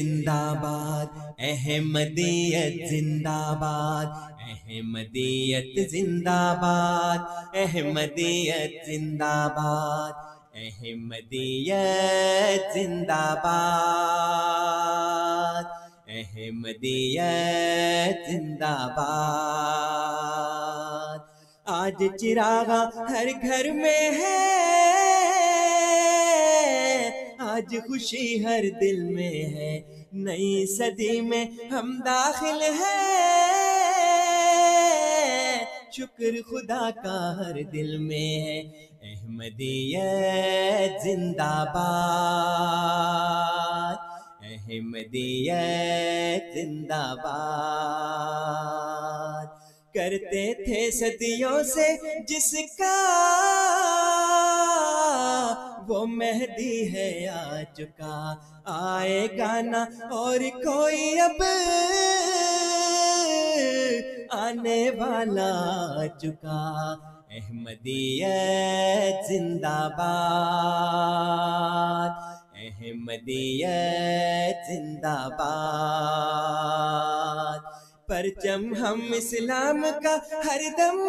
जिंदाबाद अहमदियत जिंदाबाद अहमदियत जिंदाबाद अहमदियत जिंदाबाद अहमदियत जिंदाबाद अहमदियत जिंदाबाद आज चिरागा हर घर में है आज खुशी हर दिल में है नई सदी में हम दाखिल हैं शुक्र खुदा का हर दिल में है अहमदियत जिंदाबाद अहमदियत जिंदाबाद करते थे सदियों से जिसका वो मेहदी है आ चुका आएगा ना और कोई अब आने वाला आ चुका अहमदिया जिंदाबाद अहमदिया जिंदाबाद परचम हम इस्लाम का हरदम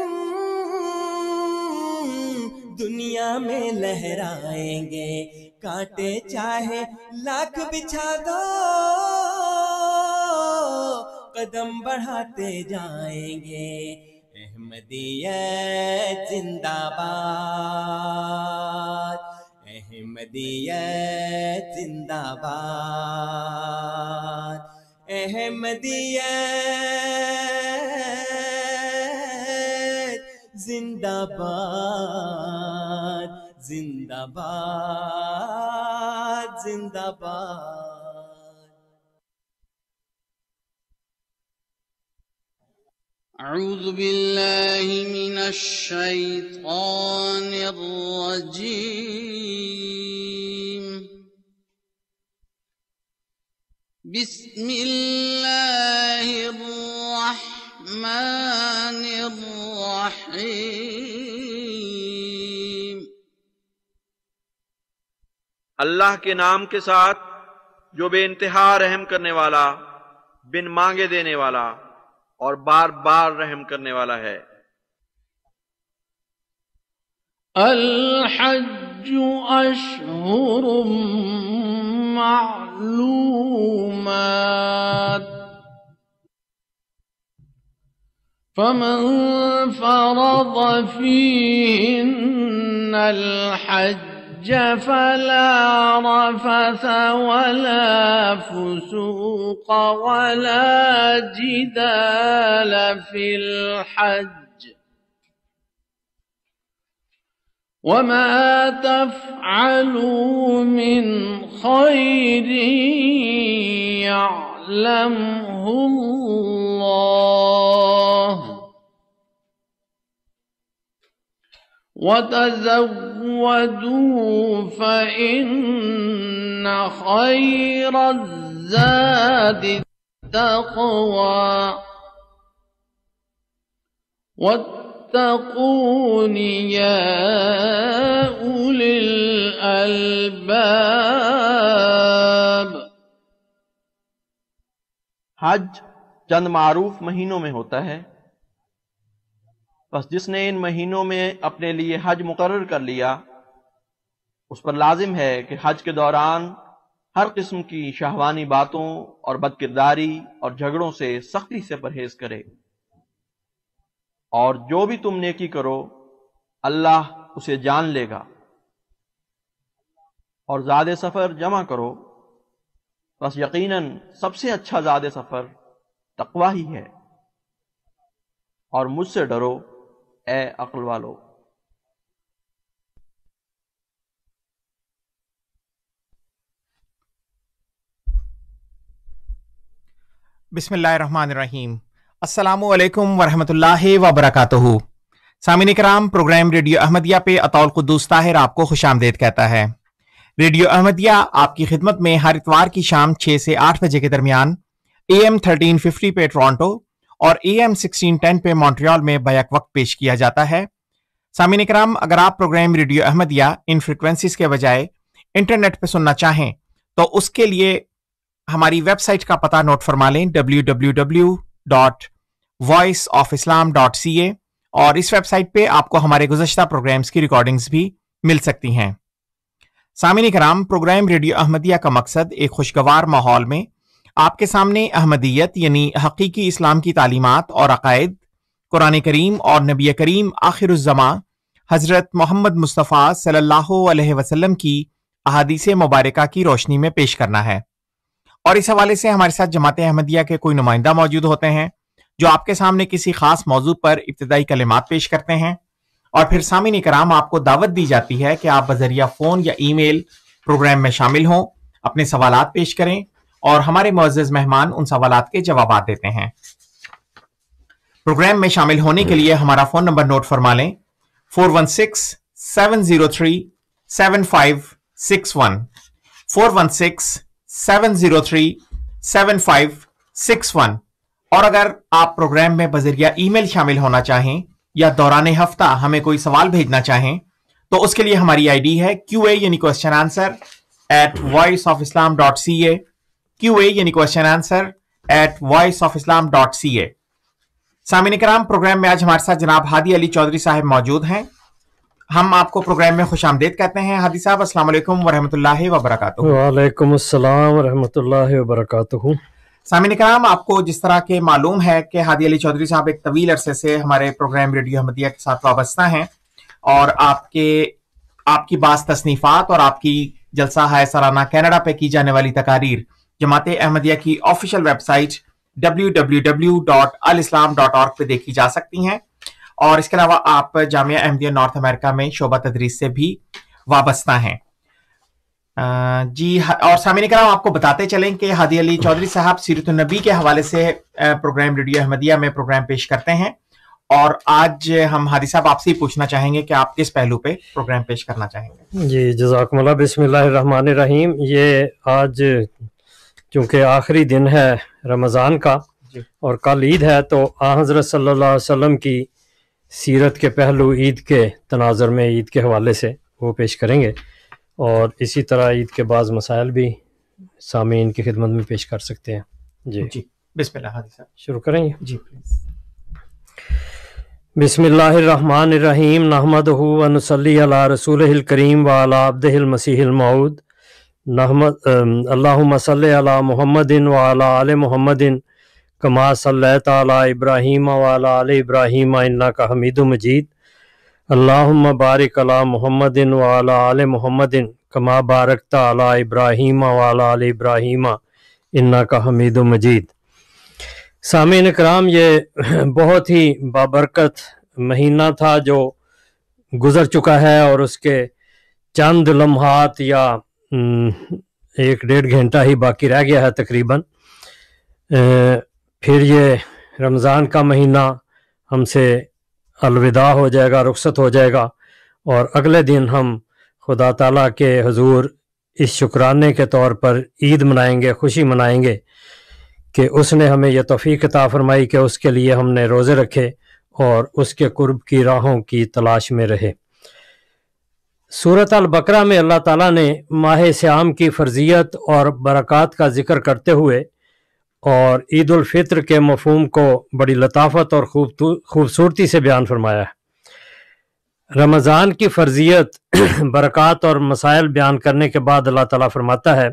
दुनिया में लहराएंगे कांटे चाहे लाख बिछा दो कदम बढ़ाते जाएंगे अहमदिया जिंदाबाद अहमदिया जिंदाबाद अहमदिया जिंदाबाद जिंदाबाद जिंदाबाद أعوذ بالله من الشيطان الرجيم بسم الله الرحمن الرحمن الرحيم अल्लाह के नाम के साथ जो बे इंतहा रहम करने वाला बिन मांगे देने वाला और बार बार रहम करने वाला है الحج أشهر معلومات فمن فرض فيهن الحج فلا رفث ولا فسوق ولا جدال في الحج وما تفعلوا من خير يعلم يعلمه الله وتزودوا فإن خير الزاد التقوى واتقون يا أولي الألباب हज चंद मारूफ महीनों में होता है बस जिसने इन महीनों में अपने लिए हज मुकर कर लिया उस पर लाजिम है कि हज के दौरान हर किस्म की शाहवानी बातों और बदकिरदारी और झगड़ों से सख्ती से परहेज करे और जो भी तुम नेकी करो अल्लाह उसे जान लेगा और ज्यादा सफर जमा करो बस यकीनन सबसे अच्छा ज़्यादा सफ़र तकवा ही है और मुझसे डरो ए अक्ल वालो बिसमीम अल्लाम वरहमतुल्लाह वबरकू सामिन कराम प्रोग्राम रेडियो अहमदिया पे अतौल कुद्दूस ताहिर आपको खुश आमदेद कहता है रेडियो अहमदिया आपकी खिदमत में हर इतवार की शाम 6 से 8 बजे के दरमियान ए एम थर्टीन फिफ्टी पे टोरंटो और ए एम सिक्सटीन टेन पे मॉन्ट्रियल में बैक वक्त पेश किया जाता है सामिन कराम अगर आप प्रोग्राम रेडियो अहमदिया इन फ्रिक्वेंसीज के बजाय इंटरनेट पर सुनना चाहें तो उसके लिए हमारी वेबसाइट का पता नोट फरमा लें W W W dot Voice of Islam dot C A और इस वेबसाइट पे आपको हमारे गुजशत प्रोग्राम्स की रिकॉर्डिंग्स भी मिल सकती हैं सामिन कराम प्रोग्राम रेडियो अहमदिया का मकसद एक खुशगवार माहौल में आपके सामने अहमदियत यानी हकीकी इस्लाम की तालीमत और अकायद कुरान करीम और नबी करीम आखिर हज़रत मोहम्मद मुस्तफ़ा सल्ला वसलम की अहादीस मुबारक की रोशनी में पेश करना है और इस हवाले से हमारे साथ जमात अहमदिया के कोई नुमाइंदा मौजूद होते हैं जो आपके सामने किसी खास मौजू पर इब्तदाई कलिमात पेश करते हैं और फिर सामिन कराम आपको दावत दी जाती है कि आप बजरिया फ़ोन या ईमेल प्रोग्राम में शामिल हों अपने सवाल पेश करें और हमारे मोज़ मेहमान उन सवाल के जवाब देते हैं प्रोग्राम में शामिल होने के लिए हमारा फ़ोन नंबर नोट फरमा लें four one six seven zero three seven five six one four one six seven zero three seven five six one और अगर आप प्रोग्राम में बजरिया ईमेल शामिल होना चाहें या दौरान हफ्ता हमें कोई सवाल भेजना चाहें तो उसके लिए हमारी आईडी है क्यू ए यानी question answer at Voice of Islam dot C A Q यानी question answer at Voice of Islam dot C A सामिन कराम प्रोग्राम में आज हमारे साथ जनाब हादी अली चौधरी साहब मौजूद हैं हम आपको प्रोग्राम में खुश आमदेद कहते हैं हादी साहब असल वरहमत ला वबरक वरहमत सामिन कराम आपको जिस तरह के मालूम है कि हादी अली चौधरी साहब एक तवील अरसे से हमारे प्रोग्राम रेडियो अहमदिया के साथ वाबस्ता हैं और आपके आपकी बास तसनीफात और आपकी जलसा हाय सराना कैनेडा पे की जाने वाली तकारीर जमात अहमदिया की ऑफिशियल वेबसाइट और पे देखी जा सकती हैं और इसके अलावा आप जामिया अहमदिया नॉर्थ अमेरिका में शोबा तदरीस से भी वाबस्ता हैं जी और सामने कराम आपको बताते चलें कि हादी अली चौधरी साहब सीरत नबी के हवाले से प्रोग्राम रेडियो अहमदिया में प्रोग्राम पेश करते हैं और आज हम हादी साहब आपसे ही पूछना चाहेंगे कि आप किस पहलू पे प्रोग्राम पेश करना चाहेंगे जी जजाकमल्ला बिसमान रहीम ये आज चूंकि आखिरी दिन है रमज़ान का और कल ईद है तो हज़रत सल्ला वम की सीरत के पहलू ईद के तनाजर में ईद के हवाले से वो पेश करेंगे और इसी तरह ईद के बाद मसाइल भी सामीन की खिदमत में पेश कर सकते हैं जी जी बिस्मिल्लाह शुरू करेंगे जी प्लीज़ बिसमीम नहमद वनसली रसूल करीम वालाबदिल मसीहमऊद नहमद अल्लासल महमदिन वाल महमदिन कमा सल तब्राहिम इब्राहीम वाल इब्राहीम इन्ना का हमीद मजीद अल्लाहुम्मा बारिक अला मोहम्मदिन वाला आल मोहम्मदिन कमा बारकता अला इब्राहीम वाला आल इब्राहीम इन्ना का हमीद मजीद सामिन कराम ये बहुत ही बाबरकत महीना था जो गुज़र चुका है और उसके चंद लम्हात या एक डेढ़ घंटा ही बाकी रह गया है तकरीबन फिर ये रमज़ान का महीना हमसे अलविदा हो जाएगा रुखसत हो जाएगा और अगले दिन हम खुदा ताला के हजूर इस शुक्राने के तौर पर ईद मनाएंगे खुशी मनाएंगे कि उसने हमें यह तोफ़ी कता फरमाई कि उसके लिए हमने रोज़े रखे और उसके कुर्ब की राहों की तलाश में रहे सूरत अल बकरा में अल्लाह ताला ने माह श्याम की फर्जियत और बरक़ात का ज़िक्र करते हुए और ईद उल के मफहम को बड़ी लताफत और खूबसूरती से बयान फरमाया है रमज़ान की फर्जियत बरक़ात और मसाइल बयान करने के बाद अल्लाह ताला फरमाता है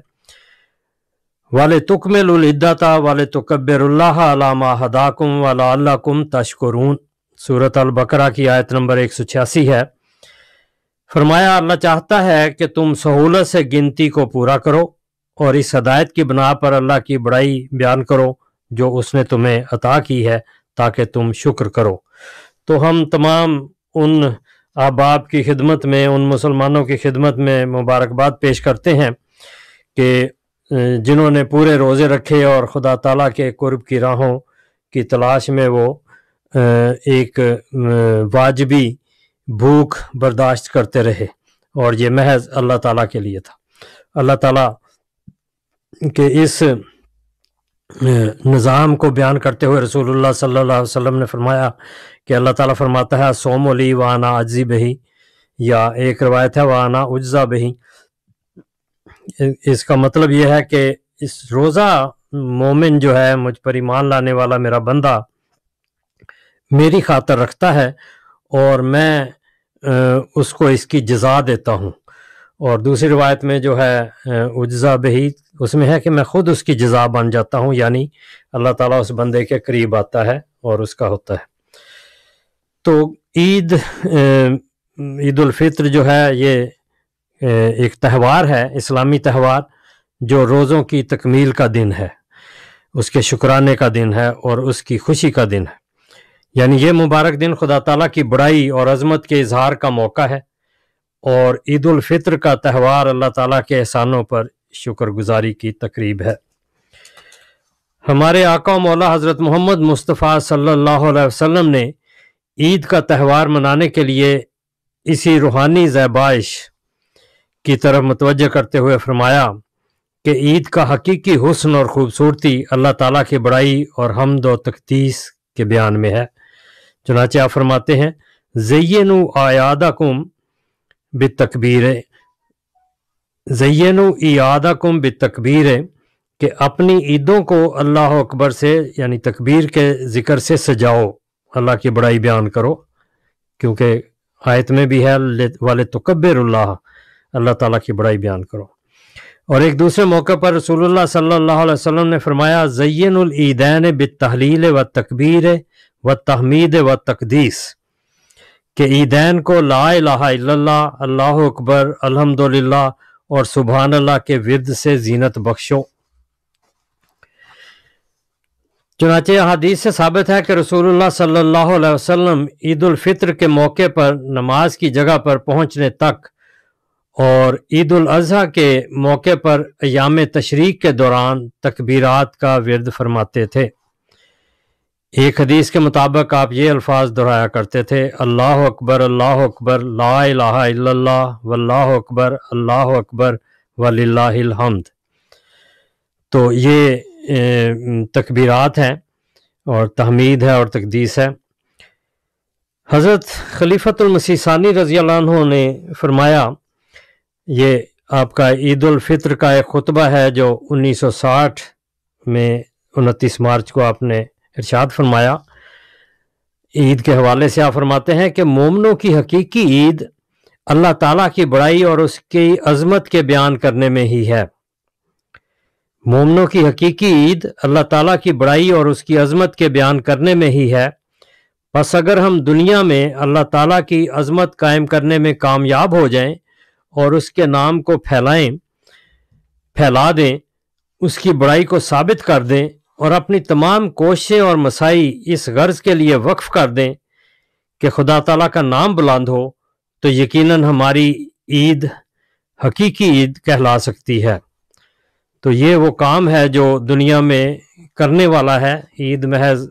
वाल तुकमिलद्दाता वाले तकबरल्ला हदाकुम वालाकुम अल्लाकुम तशकरून सूरत अलबकरा की आयत नंबर एक सौ छियासी है फरमाया अल्लाह चाहता है कि तुम सहूलत से गिनती को पूरा करो और इस हदायत की बना पर अल्लाह की बड़ाई बयान करो जो उसने तुम्हें अता की है ताकि तुम शुक्र करो तो हम तमाम उन अहबाब की खिदमत में उन मुसलमानों की खिदमत में मुबारकबाद पेश करते हैं कि जिन्होंने पूरे रोज़े रखे और ख़ुदा तला के कुर्ब की राहों की तलाश में वो एक वाजबी भूख बर्दाश्त करते रहे और ये महज अल्लाह ताला के लिए था अल्लाह ताला के इस निज़ाम को बयान करते हुए रसूलुल्लाह सल्लल्लाहु अलैहि वसल्लम ने फरमाया कि अल्लाह ताला फरमाता है सोम अली वाना अजी बही या एक रवायत है वाना उज्जा बही इसका मतलब यह है कि इस रोज़ा मोमिन जो है मुझ पर ईमान लाने वाला मेरा बंदा मेरी खातर रखता है और मैं उसको इसकी जजा देता हूँ और दूसरी रिवायत में जो है उज्जा बही उसमें है कि मैं ख़ुद उसकी जजा बन जाता हूँ यानी अल्लाह ताला उस बंदे के करीब आता है और उसका होता है तो ईद फितर जो है ये एक त्यौहार है इस्लामी त्यौहार जो रोज़ों की तकमील का दिन है उसके शुक्राने का दिन है और उसकी खुशी का दिन है यानी ये मुबारक दिन खुदा ताला की बड़ाई और अजमत के इजहार का मौका है और ईद उल का त्यौहार अल्लाह ताला के एहसानों पर शुक्रगुजारी की तकरीब है हमारे आका मौला हज़रत मोहम्मद मुस्तफ़ा सल्लल्लाहु अलैहि वसल्लम ने ईद का त्यौहार मनाने के लिए इसी रूहानी जैबाइश की तरफ मतवज करते हुए फरमाया कि ईद का हकीकी हुस्न और ख़ूबसूरती अल्लाह ताला की बड़ाई और हमद और तख्तीस के बयान में है चुनाचे आप फरमाते हैं जयन आयादा कुम है बितकबीर बे तकबीर है कि अपनी ईदों को अल्लाह अकबर से यानी तकबीर के ज़िक्र से सजाओ अल्लाह की बड़ाई बयान करो क्योंकि आयत में भी है वाले तकबरल्ला अल्लाह ताला की बड़ाई बयान करो और एक दूसरे मौके पर रसूलुल्लाह सल्लल्लाहु अलैहि वसल्लम ने फरमाया जैन ईदैन तहलील व तकबीर व तहमीद व तकदीस कि ईदैन को ला इलाहा अल्लाह अकबर अल्हम्दुलिल्लाह और सुबहान अल्लाह के विद से जीनत बख्शो चुनाचे हदीस से साबित है कि रसूलुल्लाह सल्लल्लाहु अलैहि वसल्लम ईदालफ़ितर के मौके पर नमाज की जगह पर पहुंचने तक और ईद अज़हा के मौके पर याम तशरीक के दौरान तकबीरात का विरद फरमाते थे एक हदीस के मुताबिक आप ये अल्फाज दोहराया करते थे अल्लाह अकबर अल्लाह अकबर ला इलाहा वल्लाह अकबर अल्लाह अकबर वलिल्लाहिलहमद तो ये तकबीरात हैं और तहमीद है और तकदीस है हज़रत खलीफतमसीसानी रज़ी ने फरमाया ये आपका ईद का एक खुतबा है जो 1960 में उनतीस मार्च को आपने इरशाद फरमाया ईद के हवाले से आप फरमाते हैं कि मोमनों की हकीकी ईद अल्लाह ताला की बड़ाई और उसकी अजमत के बयान करने में ही है मोमनों की हकीकी ईद अल्लाह ताला की बड़ाई और उसकी अजमत के बयान करने में ही है बस अगर हम दुनिया में अल्लाह ताला की अजमत कायम करने में कामयाब हो जाएं और उसके नाम को फैलाएं फैला दें उसकी बड़ाई को साबित कर दें और अपनी तमाम कोशें और मसाई इस गर्ज के लिए वक्फ कर दें कि खुदा तला का नाम बुलंद हो तो यकीन हमारी ईद हकीकी ईद कहला सकती है तो ये वो काम है जो दुनिया में करने वाला है ईद महज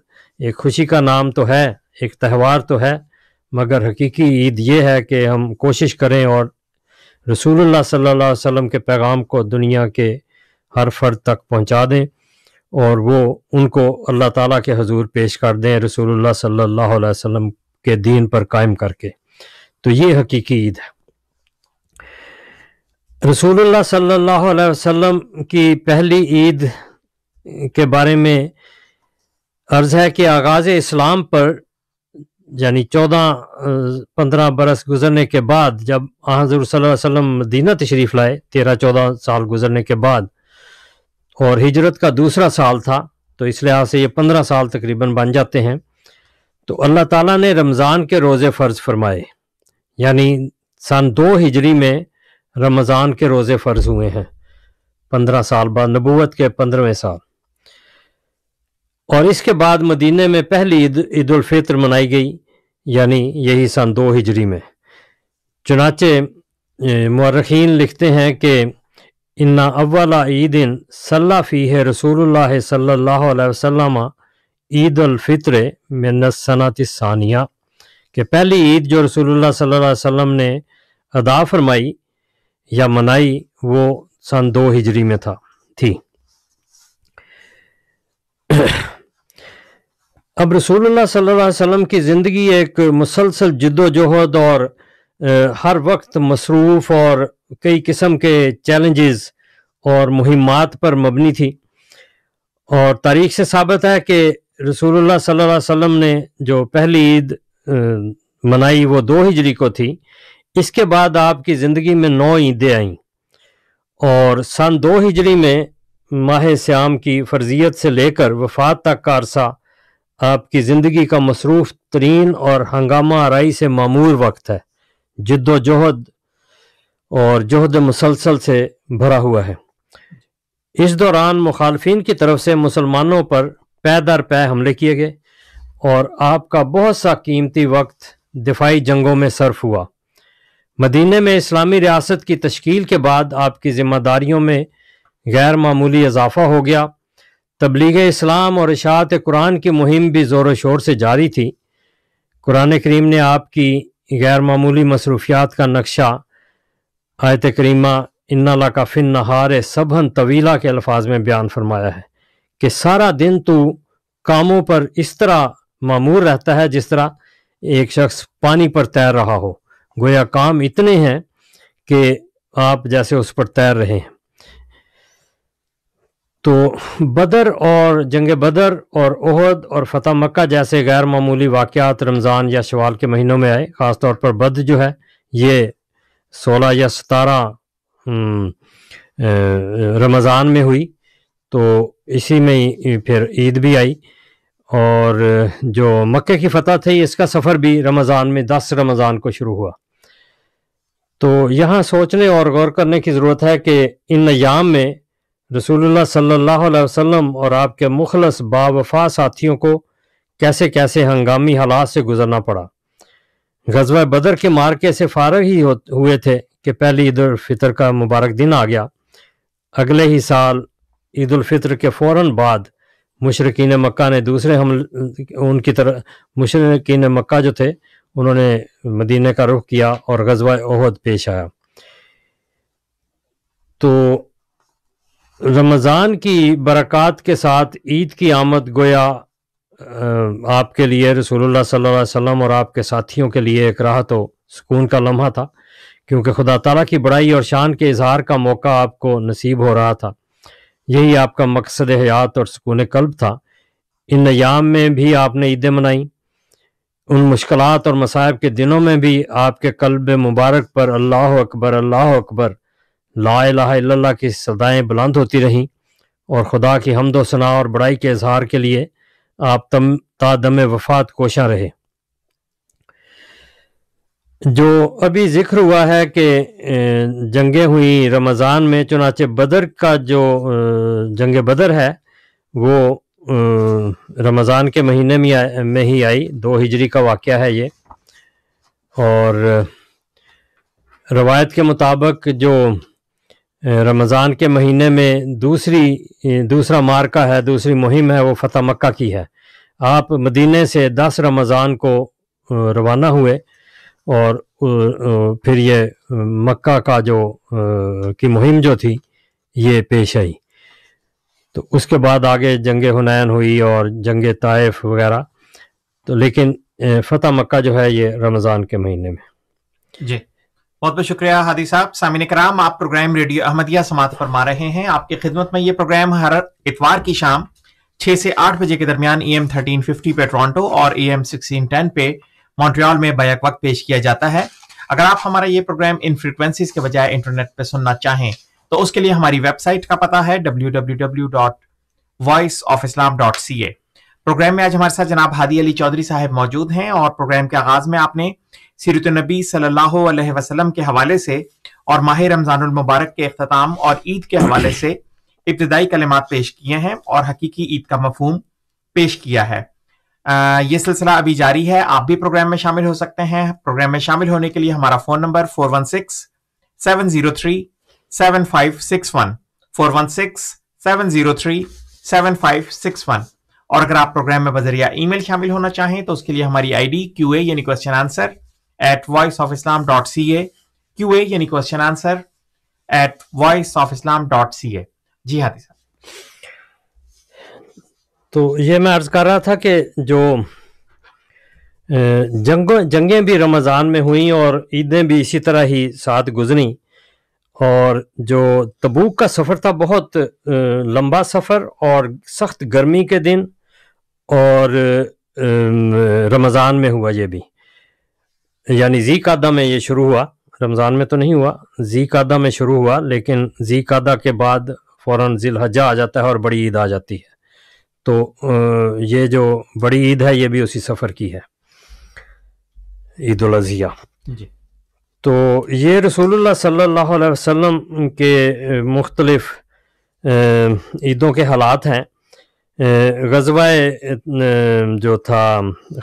एक खुशी का नाम तो है एक त्यौहार तो है मगर हकीकी ईद ये है कि हम कोशिश करें और रसूलुल्लाह सल्लल्लाहु अलैहि वसल्लम के पैगाम को दुनिया के हर फर्द तक पहुंचा दें और वो उनको अल्लाह ताला के हजूर पेश कर दें रसूलुल्लाह सल्लल्लाहु अलैहि वसल्लम के दीन पर कायम करके तो ये हकीकी ईद है रसूलुल्लाह सल्लल्लाहु अलैहि वसल्लम की पहली ईद के बारे में अर्ज़ है कि आगाज़ इस्लाम पर यानी चौदह पंद्रह बरस गुजरने के बाद जब हजूर वसल्लम मदीना तशरीफ़ लाए तेरह चौदह साल गुजरने के बाद और हिजरत का दूसरा साल था तो इस लिहाज से ये पंद्रह साल तकरीबन बन जाते हैं तो अल्लाह ताला ने रमज़ान के रोज़े फ़र्ज़ फरमाए यानी सन दो हिजरी में रमज़ान के रोज़े फ़र्ज़ हुए हैं पंद्रह साल बाद नबूत के पंद्रहवें साल और इसके बाद मदीने में पहली ईद ईदालफ़ितर मनाई गई यानी यही सन दो हिजरी में चुनाचे मर्रखीन लिखते हैं कि इन्ना अव्वला ईदिन सल्ला फ़ीह रसूल सल्ला वसलम ईद अलफ़ितर मिनसनात सानिया के पहली ईद जो रसूलुल्लाह सल्लल्लाहु अलैहि वसल्लम ने अदा फरमाई या मनाई वो सन दो हिजरी में था थी अब रसूलुल्लाह सल्लल्लाहु अलैहि वसल्लम की ज़िंदगी एक मुसलसल जद्दोजहद और हर वक्त मसरूफ़ और कई किस्म के चैलेंजेस और मुहिमात पर मबनी थी और तारीख से साबित है कि रसूलुल्लाह सल्लल्लाहु अलैहि वसल्लम ने जो पहली ईद मनाई वो दो हिजरी को थी इसके बाद आपकी ज़िंदगी में नौ ईदें आईं और सन दो हिजरी में माह श्याम की फर्जियत से लेकर वफात तक का अरसा आपकी ज़िंदगी का मसरूफ़ तरीन और हंगामा आरई से मामूर वक्त है जद्दोजहद और जहद मुसलसल से भरा हुआ है इस दौरान मुखालफन की तरफ से मुसलमानों पर पै दर पै हमले किए गए और आपका बहुत सा कीमती वक्त दिफाई जंगों में सर्फ हुआ मदीने में इस्लामी रियासत की तश्ील के बाद आपकी जिम्मेदारियों में गैर मामूली इजाफा हो गया तबलीग इस्लाम और इशात कुरान की मुहिम भी ज़ोर शोर से जारी थी कुरान करीम ने आपकी गैर मामूली मसरूफियात का नक्शा आयत करीमा इन्ना का फिन नहार सबहन तवीला के अल्फाज में बयान फरमाया है कि सारा दिन तो कामों पर इस तरह मामूर रहता है जिस तरह एक शख्स पानी पर तैर रहा हो गोया काम इतने हैं कि आप जैसे उस पर तैर रहे हैं तो बदर और जंग बदर और ओहद और फतह मक्का जैसे गैर मामूली वाक़ात रमज़ान या शवाल के महीनों में आए ख़ास तौर पर बद जो है ये सोलह या सतारह हम्म, रमज़ान में हुई तो इसी में फिर ईद भी आई और जो मक्के की फतह थी इसका सफ़र भी रमज़ान में दस रमज़ान को शुरू हुआ तो यहाँ सोचने और गौर करने की ज़रूरत है कि इन याम में रसूलुल्लाह सल्लल्लाहु अलैहि वसल्लम और आपके मुखलस बावफा साथियों को कैसे कैसे हंगामी हालात से गुजरना पड़ा गजवा बदर के मार्के से फारग ही हुए थे कि पहली ईद फितर का मुबारक दिन आ गया अगले ही साल ईद फितर के फ़ौर बाद मुशरकिन मक्का ने दूसरे हम उनकी तरह मुशरकिन मक्का जो थे उन्होंने मदीने का रुख किया और गजवा ओहद पेश आया तो रमज़ान की बरक़ात के साथ ईद की आमद गोया आपके लिए रसूलुल्लाह सल्लल्लाहु अलैहि वसल्लम और आपके साथियों के लिए एक राहत हो सुकून का लम्हा था क्योंकि खुदा तला की बड़ाई और शान के इजहार का मौका आपको नसीब हो रहा था यही आपका मकसद हयात और सुकून कल्ब था इन अयाम में भी आपने ईदें मनाई उन मुश्किल और मसायब के दिनों में भी आपके कल्ब मुबारक पर अल्लाह अकबर अल्लाह अकबर ला ला की सदाएँ बुलंद होती रहीं और खुदा की हमदोसना और बड़ाई के इजहार के लिए आप तम तादम वफात कोशां रहे जो अभी जिक्र हुआ है कि जंगें हुई रमज़ान में चुनाचे बदर का जो जंग बदर है वो रमज़ान के महीने में में ही आई दो हिजरी का वाक़ है ये और रवायत के मुताबिक जो रमज़ान के महीने में दूसरी दूसरा मार्का है दूसरी मुहिम है वो फ़तह मक्का की है आप मदीने से दस रमज़ान को रवाना हुए और फिर ये मक्का का जो की मुहिम जो थी ये पेश आई तो उसके बाद आगे जंग हुनैन हुई और जंग ताइफ वगैरह तो लेकिन फ़तह मक्का जो है ये रमज़ान के महीने में जी बहुत बहुत शुक्रिया हादी साहब सामिन कराम आप प्रोग्राम रेडियो अहमदिया समाप्त फरमा रहे हैं आपकी खिदमत में ये प्रोग्राम हर इतवार की शाम छः से आठ बजे के दरमियान ई एम थर्टीन फिफ्टी पे टोरंटो और ई एम सिक्सटीन टेन पे मॉन्ट्रियाल में बैक वक्त पेश किया जाता है अगर आप हमारा ये प्रोग्राम इन फ्रिक्वेंसीज के बजाय इंटरनेट पर सुनना चाहें तो उसके लिए हमारी वेबसाइट का पता है W W W dot Voice of Islam dot C A programme में आज हमारे साथ जनाब हादी अली चौधरी साहब मौजूद हैं और प्रोग्राम के आगाज में आपने सीरत नबी सल्लल्लाहु अलैहि वसल्लम के हवाले से और माह रमजानुल मुबारक के अख्ताम और ईद के हवाले से इब्तदाई कलमात पेश किए हैं और हकीकी ईद का मफहम पेश किया है आ, ये सिलसिला अभी जारी है आप भी प्रोग्राम में शामिल हो सकते हैं प्रोग्राम में शामिल होने के लिए हमारा phone number four one six seven zero three seven five six one four one six seven zero three seven five six one और अगर आप प्रोग्राम में बजरिया ईमेल शामिल होना चाहें तो उसके लिए हमारी आईडी क्यूए यानी question answer at Voice of Islam dot C A Q A यानी question answer at Voice of Islam dot C A जी हाथी सर तो ये मैं अर्ज कर रहा था कि जो जंगों जंगें भी रमज़ान में हुई और ईदें भी इसी तरह ही साथ गुजरी और जो तबूक का सफ़र था बहुत लंबा सफ़र और सख्त गर्मी के दिन और रमज़ान में हुआ ये भी यानी जी कादा में ये शुरू हुआ रमज़ान में तो नहीं हुआ जी कादा में शुरू हुआ लेकिन जी कादा के बाद फ़ौर ज़िलहजा आ जाता है और बड़ी ईद आ जाती है तो ये जो बड़ी ईद है ये भी उसी सफ़र की है ईद जी तो ये रसूलुल्लाह सल्लल्लाहु अलैहि वसल्लम के मुख्तलफ़ ईदों के हालात हैं गजवाए जो था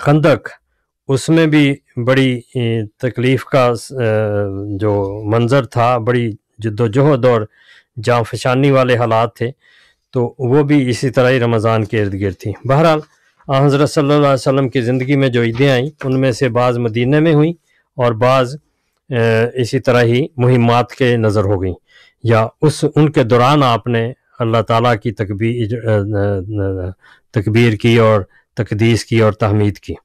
खंदक उसमें भी बड़ी तकलीफ़ का जो मंज़र था बड़ी जद्दोजहद और जाँफशानी वाले हालात थे तो वो भी इसी तरह ही रमज़ान के इर्द गिर्द थी बहरहाल हज़रत सल्लल्लाहु अलैहि वसल्लम की ज़िंदगी में जो ईदें आईं उनमें से बाज़ मदीने में हुई और बाज़ इसी तरह ही मुहिमात के नज़र हो गई या उस उनके दौरान आपने अल्लाह ताला की तकबीर तकबीर की और तकदीस की और तहमीद की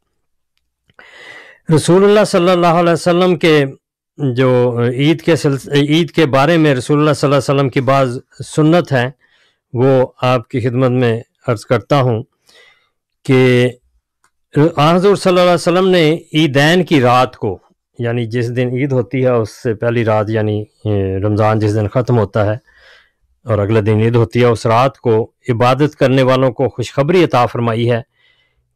रसूलुल्लाह सल्लल्लाहु अलैहि वसल्लम के जो ईद के ईद के बारे में रसूलुल्लाह सल्लल्लाहु अलैहि वसल्लम की बाज़ सुन्नत है वो आपकी खिदमत में अर्ज़ करता हूँ कि हजूर सल्लल्लाहु अलैहि वसल्लम ने ईदैन की रात को यानी जिस दिन ईद होती है उससे पहली रात यानी रमज़ान जिस दिन ख़त्म होता है और अगले दिन ईद होती है उस रात को इबादत करने वालों को खुशखबरी अता फरमाई है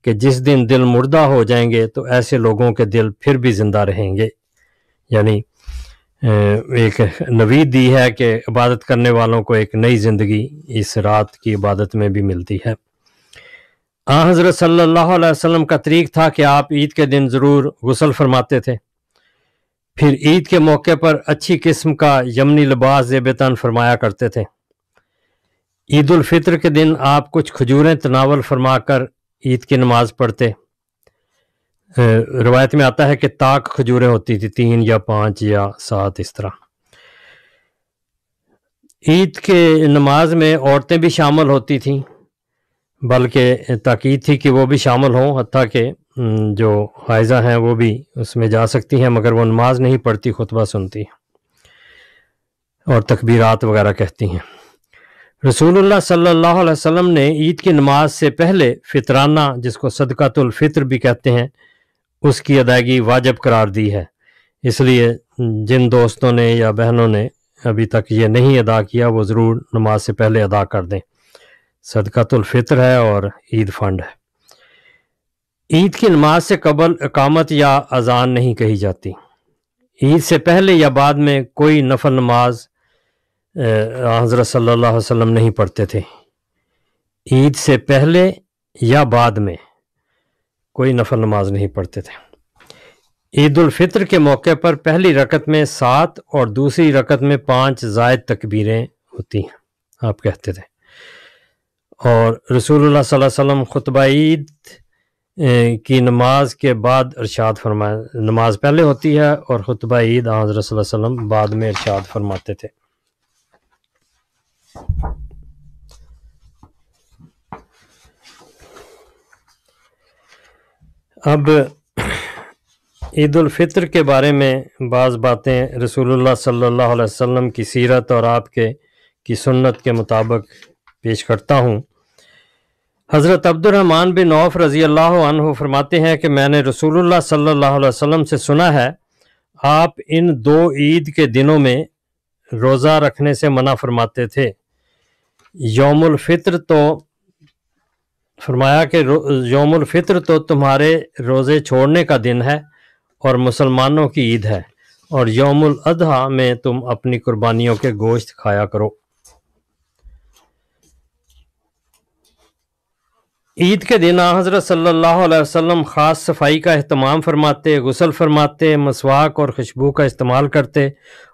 कि जिस दिन दिल मुर्दा हो जाएंगे तो ऐसे लोगों के दिल फिर भी ज़िंदा रहेंगे यानी एक नवीद दी है कि इबादत करने वालों को एक नई ज़िंदगी इस रात की इबादत में भी मिलती है आ हज़रत सल्लल्लाहु अलैहि वसल्लम का तरीक था कि आप ईद के दिन ज़रूर गुसल फरमाते थे फिर ईद के मौके पर अच्छी किस्म का यमनी लिबास जेबतान फरमाया करते थे ईद फितर के दिन आप कुछ खजूरें तनावल फरमा कर ईद की नमाज पढ़ते रवायत में आता है कि ताक खजूरें होती थी तीन या पाँच या सात इस तरह ईद के नमाज में औरतें भी शामिल होती थीं बल्कि ताकीद थी कि वो भी शामिल हों हती के जो हायजा हैं वो भी उसमें जा सकती हैं मगर वो नमाज नहीं पढ़ती खुतबा सुनती और तकबीरात वगैरह कहती हैं रसूलुल्लाह सल्लल्लाहु अलैहि वसल्लम ने ईद की नमाज से पहले फितराना जिसको सदकातुल भी कहते हैं उसकी अदायगी वाजब करार दी है इसलिए जिन दोस्तों ने या बहनों ने अभी तक ये नहीं अदा किया वो ज़रूर नमाज से पहले अदा कर दें सदकातुल है और ईद फंड है ईद की नमाज से कबल अकामत या अजान नहीं कही जाती ईद से पहले या बाद में कोई नफल नमाज हज़रत सल्लल्लाहु अलैहि वसल्लम नहीं पढ़ते थे ईद से पहले या बाद में कोई नफल नमाज नहीं पढ़ते थे ईदालफ़ितर के मौके पर पहली रकत में सात और दूसरी रकत में पाँच जायद तकबीरें होती हैं आप कहते थे और रसूलुल्लाह सल्लल्लाहु अलैहि वसल्लम खुतबा ईद की नमाज के बाद अरशाद फरमा नमाज पहले होती है और खुतबा ईद हज़र वसल्लम बाद में अरशाद फरमाते थे अब ईद फितर के बारे में बाज़ बातें रसूलुल्लाह सल्लल्लाहु अलैहि वसल्लम की सीरत और आपके की सुन्नत के मुताबिक पेश करता हूँ हज़रत अब्दुलरहमान बिन नौफ रज़ी अल्लाह फरमाते हैं कि मैंने रसूलुल्लाह सल्लल्लाहु अलैहि वसल्लम से सुना है आप इन दो ईद के दिनों में रोज़ा रखने से मना फरमाते थे यौमुल फितर तो फरमाया कि यौमुल फितर तो तुम्हारे रोज़े छोड़ने का दिन है और मुसलमानों की ईद है और यौमुल अदहा में तुम अपनी कुर्बानियों के गोश्त खाया करो ईद के दिन हज़रत सल्लल्लाहु अलैहि वसल्लम ख़ास सफाई का अहतमाम फरमाते गसल फरमाते मसवाक और खुशबू का इस्तेमाल करते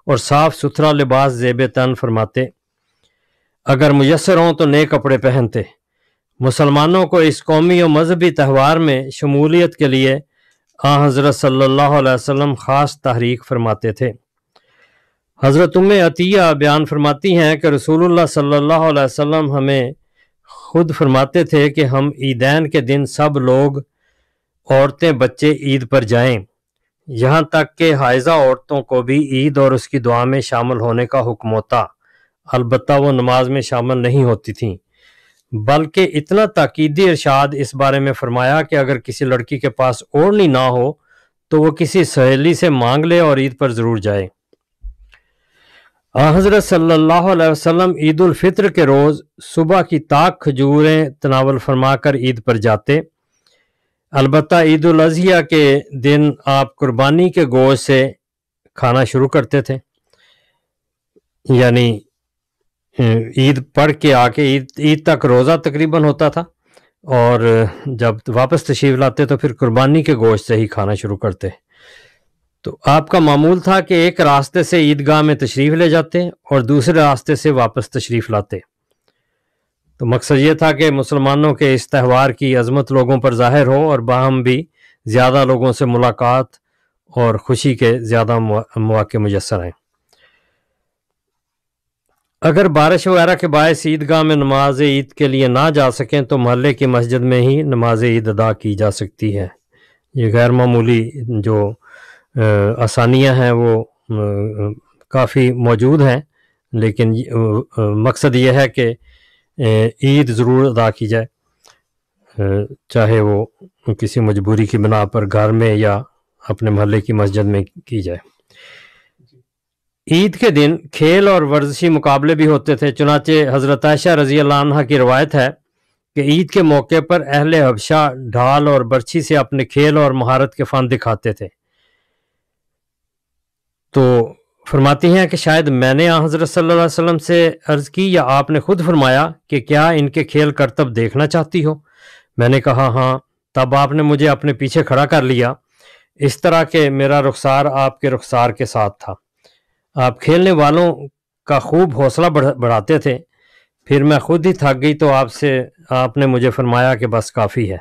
और साफ़ सुथरा लिबास जेब तन फरमाते अगर मुयसर हों तो नए कपड़े पहनते मुसलमानों को इस कौमी और मजहबी त्यौहार में शमूलियत के लिए आ हज़रत सल्लल्लाहु अलैहि वसल्लम ख़ास तहरीक फरमाते थे हज़रत उम अतिया बयान फरमाती हैं कि रसूलुल्लाह सल्लल्लाहु अलैहि वसल्लम हमें खुद फरमाते थे कि हम ईदैन के दिन सब लोग औरतें बच्चे ईद पर जाएं यहाँ तक कि हायजा औरतों को भी ईद और उसकी दुआ में शामिल होने का हुक्म होता अलबत् वो नमाज में शामिल नहीं होती थी बल्कि इतना ताकीदी इरशाद इस बारे में फरमाया कि अगर किसी लड़की के पास ओढ़नी ना हो तो वो किसी सहेली से मांग ले और ईद पर ज़रूर जाए हज़रत सल्लल्लाहु अलैहि वसल्लम ईद उल के रोज़ सुबह की ताक खजूरें तनावल फरमाकर ईद पर जाते अलबत् ईद अज़िया के दिन आप कुर्बानी के गोश से खाना शुरू करते थे यानी ईद पढ़ के आके ईद ईद तक रोज़ा तकरीबन होता था और जब वापस तशीफ लाते तो फिर कुर्बानी के गोश्त से ही खाना शुरू करते तो आपका मामूल था कि एक रास्ते से ईदगाह में तशरीफ़ ले जाते और दूसरे रास्ते से वापस तशरीफ़ लाते तो मकसद ये था कि मुसलमानों के इस त्यौहार की अजमत लोगों पर ज़ाहिर हो और बाहम भी ज़्यादा लोगों से मुलाकात और ख़ुशी के ज़्यादा मौके मुयसर आएँ अगर बारिश वगैरह के बायस ईदगाह में नमाज ईद के लिए ना जा सकें तो महल्ले की मस्जिद में ही नमाज ईद अदा की जा सकती है ये गैर मामूली जो आसानियाँ हैं वो काफ़ी मौजूद हैं लेकिन मकसद ये है कि ईद ज़रूर अदा की जाए चाहे वो किसी मजबूरी की बिना पर घर में या अपने महल्ले की मस्जिद में की जाए ईद के दिन खेल और वर्जिशी मुकाबले भी होते थे चुनाचे हज़रत आयशा रजी अल्लाह की रवायत है कि ईद के मौके पर अहल हबशा ढाल और बर्छी से अपने खेल और महारत के फन दिखाते थे तो फरमाती हैं कि शायद मैंने हज़रत सल्लल्लाहु अलैहि वसल्लम से अर्ज़ की या आपने खुद फरमाया कि क्या इनके खेल करतब देखना चाहती हो मैंने कहा हाँ तब आपने मुझे अपने पीछे खड़ा कर लिया इस तरह के मेरा रुखसार आपके रुखसार के साथ था आप खेलने वालों का खूब हौसला बढ़ाते थे फिर मैं खुद ही थक गई तो आपसे आपने मुझे फरमाया कि बस काफ़ी है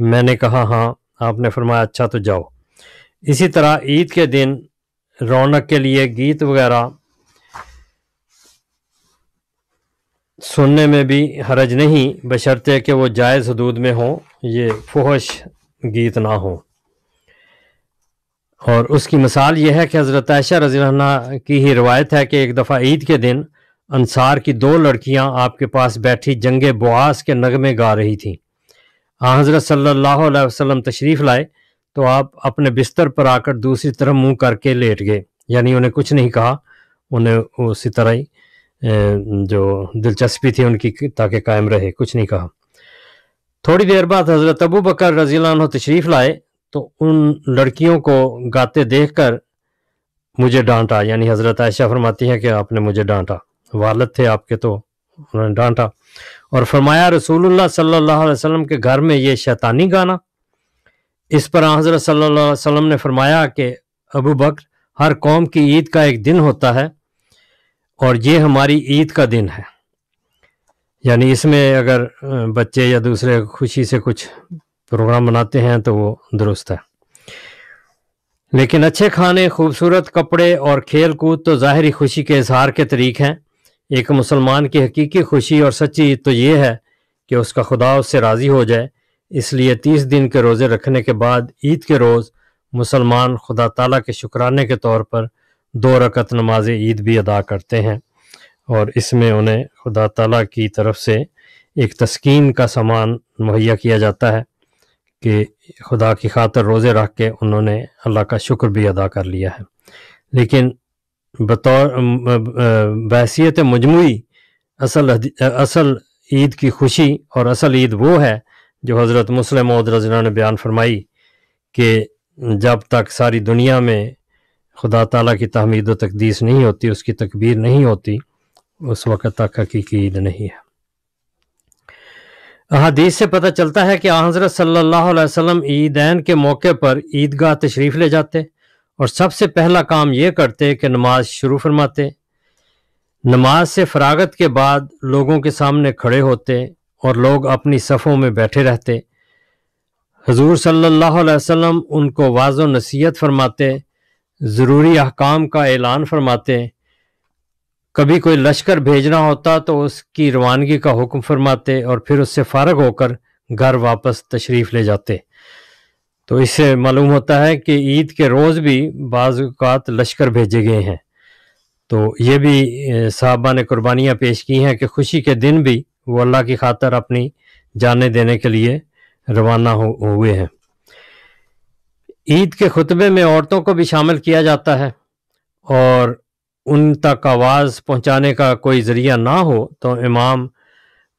मैंने कहा हाँ आपने फरमाया अच्छा तो जाओ इसी तरह ईद के दिन रौनक के लिए गीत वगैरह सुनने में भी हरज नहीं बशर्ते कि वो जायज़ हदूद में हों ये फोहश गीत ना हों और उसकी मिसाल यह है कि हज़रत आयशा रजी की ही रवायत है कि एक दफ़ा ईद के दिन अनसार की दो लड़कियां आपके पास बैठी जंग बुआस के नगमे गा रही थीं हज़रत सल्लल्लाहु अलैहि वसल्लम तशरीफ़ लाए तो आप अपने बिस्तर पर आकर दूसरी तरफ मुंह करके लेट गए यानी उन्हें कुछ नहीं कहा उन्हें उसी तरह ही जो दिलचस्पी थी उनकी ताकि कायम रहे कुछ नहीं कहा थोड़ी देर बाद हज़रत अबू बकर रजील तशरीफ़ लाए तो उन लड़कियों को गाते देखकर मुझे डांटा यानी हज़रत आयशा फरमाती हैं कि आपने मुझे डांटा वालद थे आपके तो उन्होंने डांटा और फरमाया रसूलुल्लाह सल्लल्लाहु अलैहि वसल्लम के घर में ये शैतानी गाना इस पर हज़रत सल्लल्लाहु अलैहि वसल्लम ने फरमाया कि अबू बकर हर कौम की ईद का एक दिन होता है और ये हमारी ईद का दिन है यानी इसमें अगर बच्चे या दूसरे खुशी से कुछ प्रोग्राम बनाते हैं तो वो दुरुस्त है लेकिन अच्छे खाने खूबसूरत कपड़े और खेल कूद तो ज़ाहरी खुशी के इजहार के तरीक हैं एक मुसलमान की हकीकी खुशी और सच्ची तो ये है कि उसका खुदा उससे राज़ी हो जाए इसलिए तीस दिन के रोज़े रखने के बाद ईद के रोज़ मुसलमान खुदा तला के शुक्राने के तौर पर दो रकत नमाज ईद भी अदा करते हैं और इसमें उन्हें खुदा तला की तरफ से एक तस्किन का सामान मुहैया किया जाता है कि खुदा की खातर रोज़े रख के उन्होंने अल्लाह का शुक्र भी अदा कर लिया है लेकिन बतौर बहसीत मजमू असल असल ईद की खुशी और असल ईद वो है जो हज़रत मुस्लिम रजना ने बयान फरमाई कि जब तक सारी दुनिया में खुदा ताला की तहमीद व तकदीस नहीं होती उसकी तकबीर नहीं होती उस वक़्त तक हकीकी ईद नहीं है अहादीस से पता चलता है कि हज़रत सल्लल्लाहु अलैहि वसल्लम ईदैन के मौके पर ईदगाह तशरीफ़ ले जाते और सबसे पहला काम ये करते कि नमाज शुरू फरमाते नमाज से फरागत के बाद लोगों के सामने खड़े होते और लोग अपनी सफ़ों में बैठे रहते हजूर सल्लल्लाहु अलैहि वसल्लम उनको वाज नसीहत फरमाते ज़रूरी अहकाम का ऐलान फरमाते कभी कोई लश्कर भेजना होता तो उसकी रवानगी का हुक्म फरमाते और फिर उससे फारग होकर घर वापस तशरीफ ले जाते तो इससे मालूम होता है कि ईद के रोज़ भी बाज़ात लश्कर भेजे गए हैं तो ये भी साहबा ने कुर्बानियाँ पेश की हैं कि खुशी के दिन भी वो अल्लाह की खातर अपनी जाने देने के लिए रवाना हो हुए हैं ईद के खुतबे में औरतों को भी शामिल किया जाता है और उन तक आवाज़ पहुंचाने का कोई ज़रिया ना हो तो इमाम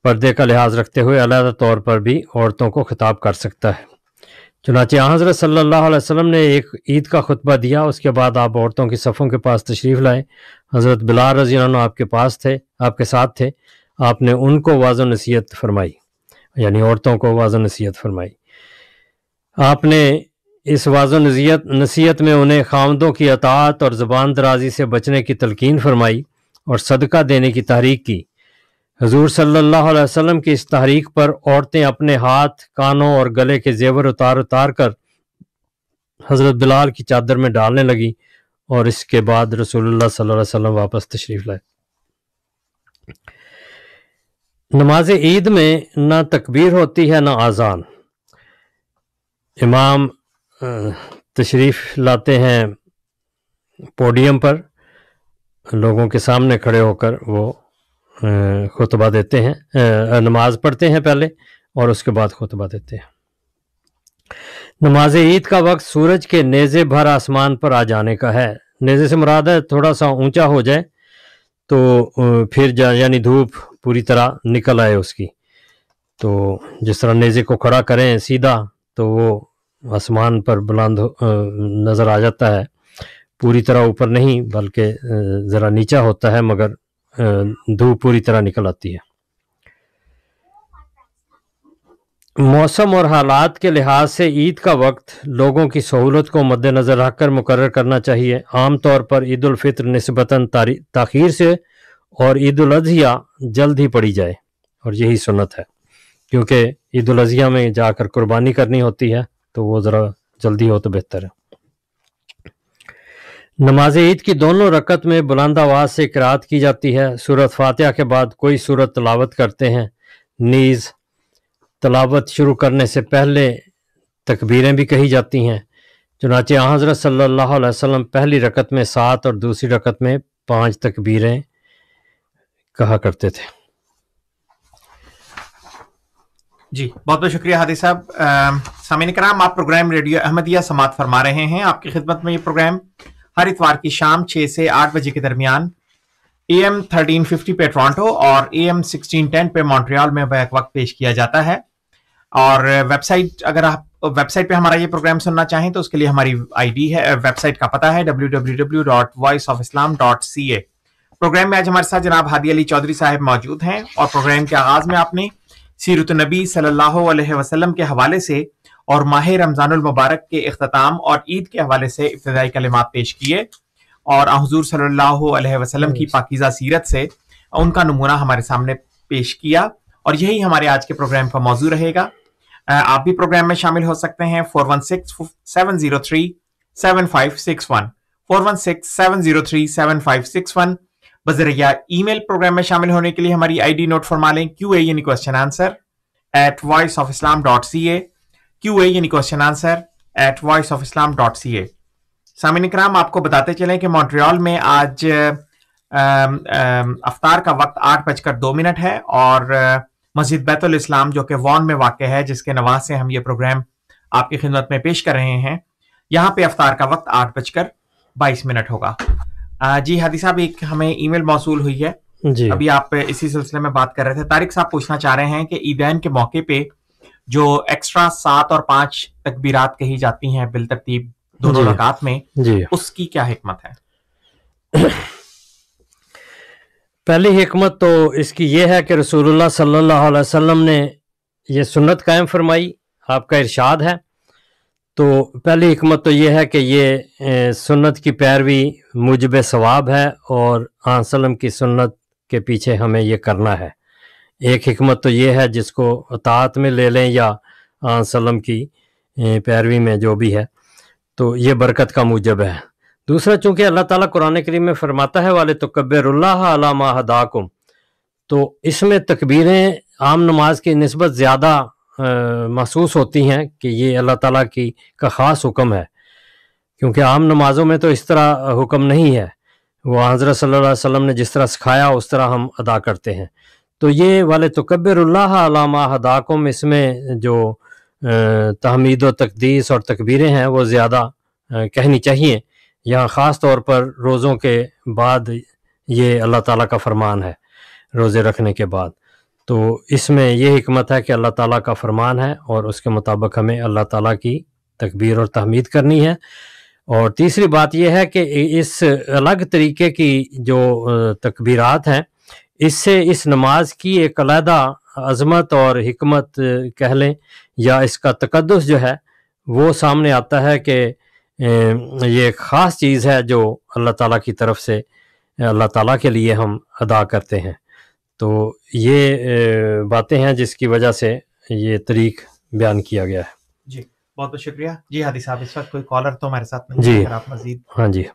पर्दे का लिहाज रखते हुए अलग तौर पर भी औरतों को खिताब कर सकता है चुनाचे हज़रत सल्ला वसम ने एक ईद का खुतबा दिया उसके बाद आप औरतों की सफ़ों के पास तशरीफ़ लाए हज़रत बिलार रजी आपके पास थे आपके साथ थे आपने उनको वाज नसीहत फरमाई यानी औरतों को वाज नसीहत फरमाई आपने इस वाजो नसीहत नसीहत में उन्हें खामदों की अतात और ज़बान दराजी से बचने की तलकिन फरमाई और सदका देने की तहरीक की हजूर सल्ला वसम की इस तहरीक पर औरतें अपने हाथ कानों और गले के जेवर उतार उतार कर हज़रत बिलाल की चादर में डालने लगी और इसके बाद रसूलुल्लाह सल्लम वापस तशरीफ़ लाए नमाज ईद में ना तकबीर होती है ना आज़ान इमाम तशरीफ़ लाते हैं पोडियम पर लोगों के सामने खड़े होकर वो खुतबा देते हैं नमाज़ पढ़ते हैं पहले और उसके बाद खुतबा देते हैं नमाज ईद का वक्त सूरज के नेज़े भर आसमान पर आ जाने का है नेज़े से मुराद है थोड़ा सा ऊंचा हो जाए तो फिर जा यानी धूप पूरी तरह निकल आए उसकी तो जिस तरह नेज़े को खड़ा करें सीधा तो वो आसमान पर बुलंद नज़र आ जाता है पूरी तरह ऊपर नहीं बल्कि ज़रा नीचा होता है मगर धूप पूरी तरह निकल आती है मौसम और हालात के लिहाज से ईद का वक्त लोगों की सहूलत को मद्दनज़र रखकर मुकर करना चाहिए आम तौर पर ईद नस्बता तखीर से और ईद जल्द ही पड़ी जाए और यही सुनत है क्योंकि ईदालजिया में जाकर कुर्बानी करनी होती है तो वो ज़रा जल्दी हो तो बेहतर है नमाज ईद की दोनों रकत में बुलंद आवाज़ से करात की जाती है सूरत फातिहा के बाद कोई सूरत तलावत करते हैं नीज़ तलावत शुरू करने से पहले तकबीरें भी कही जाती हैं चुनाचे हज़रत सल्लल्लाहु अलैहि वसल्लम पहली रकत में सात और दूसरी रकत में पांच तकबीरें कहा करते थे जी बहुत बहुत शुक्रिया हादी साहब सामिन कराम आप प्रोग्राम रेडियो अहमदिया समात फरमा रहे हैं आपकी खिदमत में ये प्रोग्राम हर इतवार की शाम छः से आठ बजे के दरमियान ए एम थर्टीन फिफ्टी पे टोरंटो और ए एम सिक्सटीन टेन पे मॉन्ट्रियाल में बैक वक्त पेश किया जाता है और वेबसाइट अगर आप वेबसाइट पे हमारा ये प्रोग्राम सुनना चाहें तो उसके लिए हमारी आईडी है वेबसाइट का पता है W W W dot Voice of Islam dot C A programme में आज हमारे साथ जनाब हादी अली चौधरी साहब मौजूद हैं और प्रोग्राम के आगाज में आपने सीरत नबी सल्लल्लाहु अलैहि वसल्लम के हवाले से और माह रमज़ानमबारक के अख्ताम और ईद के हवाले से इब्तदाई कलमात पेश किए और हजूर सल्लल्लाहु अलैहि वसल्लम की पाकिज़ा सीरत से उनका नमूना हमारे सामने पेश किया और यही हमारे आज के प्रोग्राम का मौजू रहेगा आप भी प्रोग्राम में शामिल हो सकते हैं four one six seven zero three seven five six one four one six seven zero three seven five six one बजरिया ईमेल प्रोग्राम में शामिल होने के लिए हमारी आईडी नोट फरमा लें क्यू ए यानी question answer at Voice of Islam dot C A Q A यानी question answer at Voice of Islam dot C A सामिन कराम आपको बताते चलें कि मॉन्ट्रियल में आज अफ्तार का वक्त आठ बजकर दो मिनट है और मस्जिद बैतुल इस्लाम जो कि वॉन में वाक़ है जिसके नवाज से हम ये प्रोग्राम आपकी खिदमत में पेश कर रहे हैं यहाँ पे अफ्तार का वक्त आठ बजकर बाईस मिनट होगा जी हादी साहब एक हमें ईमेल मौसू हुई है जी अभी आप इसी सिलसिले में बात कर रहे थे तारिक साहब पूछना चाह रहे हैं कि ईदैन के मौके पे जो एक्स्ट्रा सात और पांच तकबीरात कही जाती हैं बिल तरतीब दोनों रकात में जी उसकी क्या हिकमत है पहली हिकमत तो इसकी यह है कि रसूलुल्लाह सल्लल्लाहु अलैहि वसल्लम ने यह सुन्नत कायम फरमाई आपका इरशाद है तो पहली हमत तो ये है कि ये सुन्नत की पैरवी मुजब सवाब है और आंसलम की सुन्नत के पीछे हमें ये करना है एक हमत तो ये है जिसको अतात में ले लें या आंसलम की पैरवी में जो भी है तो ये बरकत का मूजब है दूसरा चूंकि अल्लाह ताला कुरान करीम में फरमाता है वाले तो कब्बरल्लामा हदाकुम तो इसमें तकबीरें आम नमाज की नस्बत ज़्यादा महसूस होती हैं कि ये अल्लाह ताला की का ख़ास हुक्म है क्योंकि आम नमाज़ों में तो इस तरह हुक्म नहीं है वो हज़रत सल्लल्लाहु अलैहि वसल्लम ने जिस तरह सिखाया उस तरह हम अदा करते हैं तो ये वाले तकबरल्लामा हदाकुम इसमें जो तहमीद व तकदीस और तकबीरें हैं वो ज़्यादा कहनी चाहिए यहाँ ख़ास तौर पर रोज़ों के बाद ये अल्लाह ताला का फरमान है रोज़े रखने के बाद तो इसमें यह हमत है कि अल्लाह ताला का फरमान है और उसके मुताबिक हमें अल्लाह ताला की तकबीर और तहमीद करनी है और तीसरी बात यह है कि इस अलग तरीके की जो तकबीरात हैं इससे इस नमाज की एक अलहदा अजमत और हमत कह लें या इसका तकदस जो है वो सामने आता है कि ये ख़ास चीज़ है जो अल्लाह ताला की तरफ से अल्लाह ताला के लिए हम अदा करते हैं तो ये बातें हैं जिसकी वजह से ये तरीक बयान किया गया है जी बहुत बहुत शुक्रिया जी हादी साहब इस वक्त कोई कॉलर तो हमारे साथ नहीं जी आप मजीद हाँ जी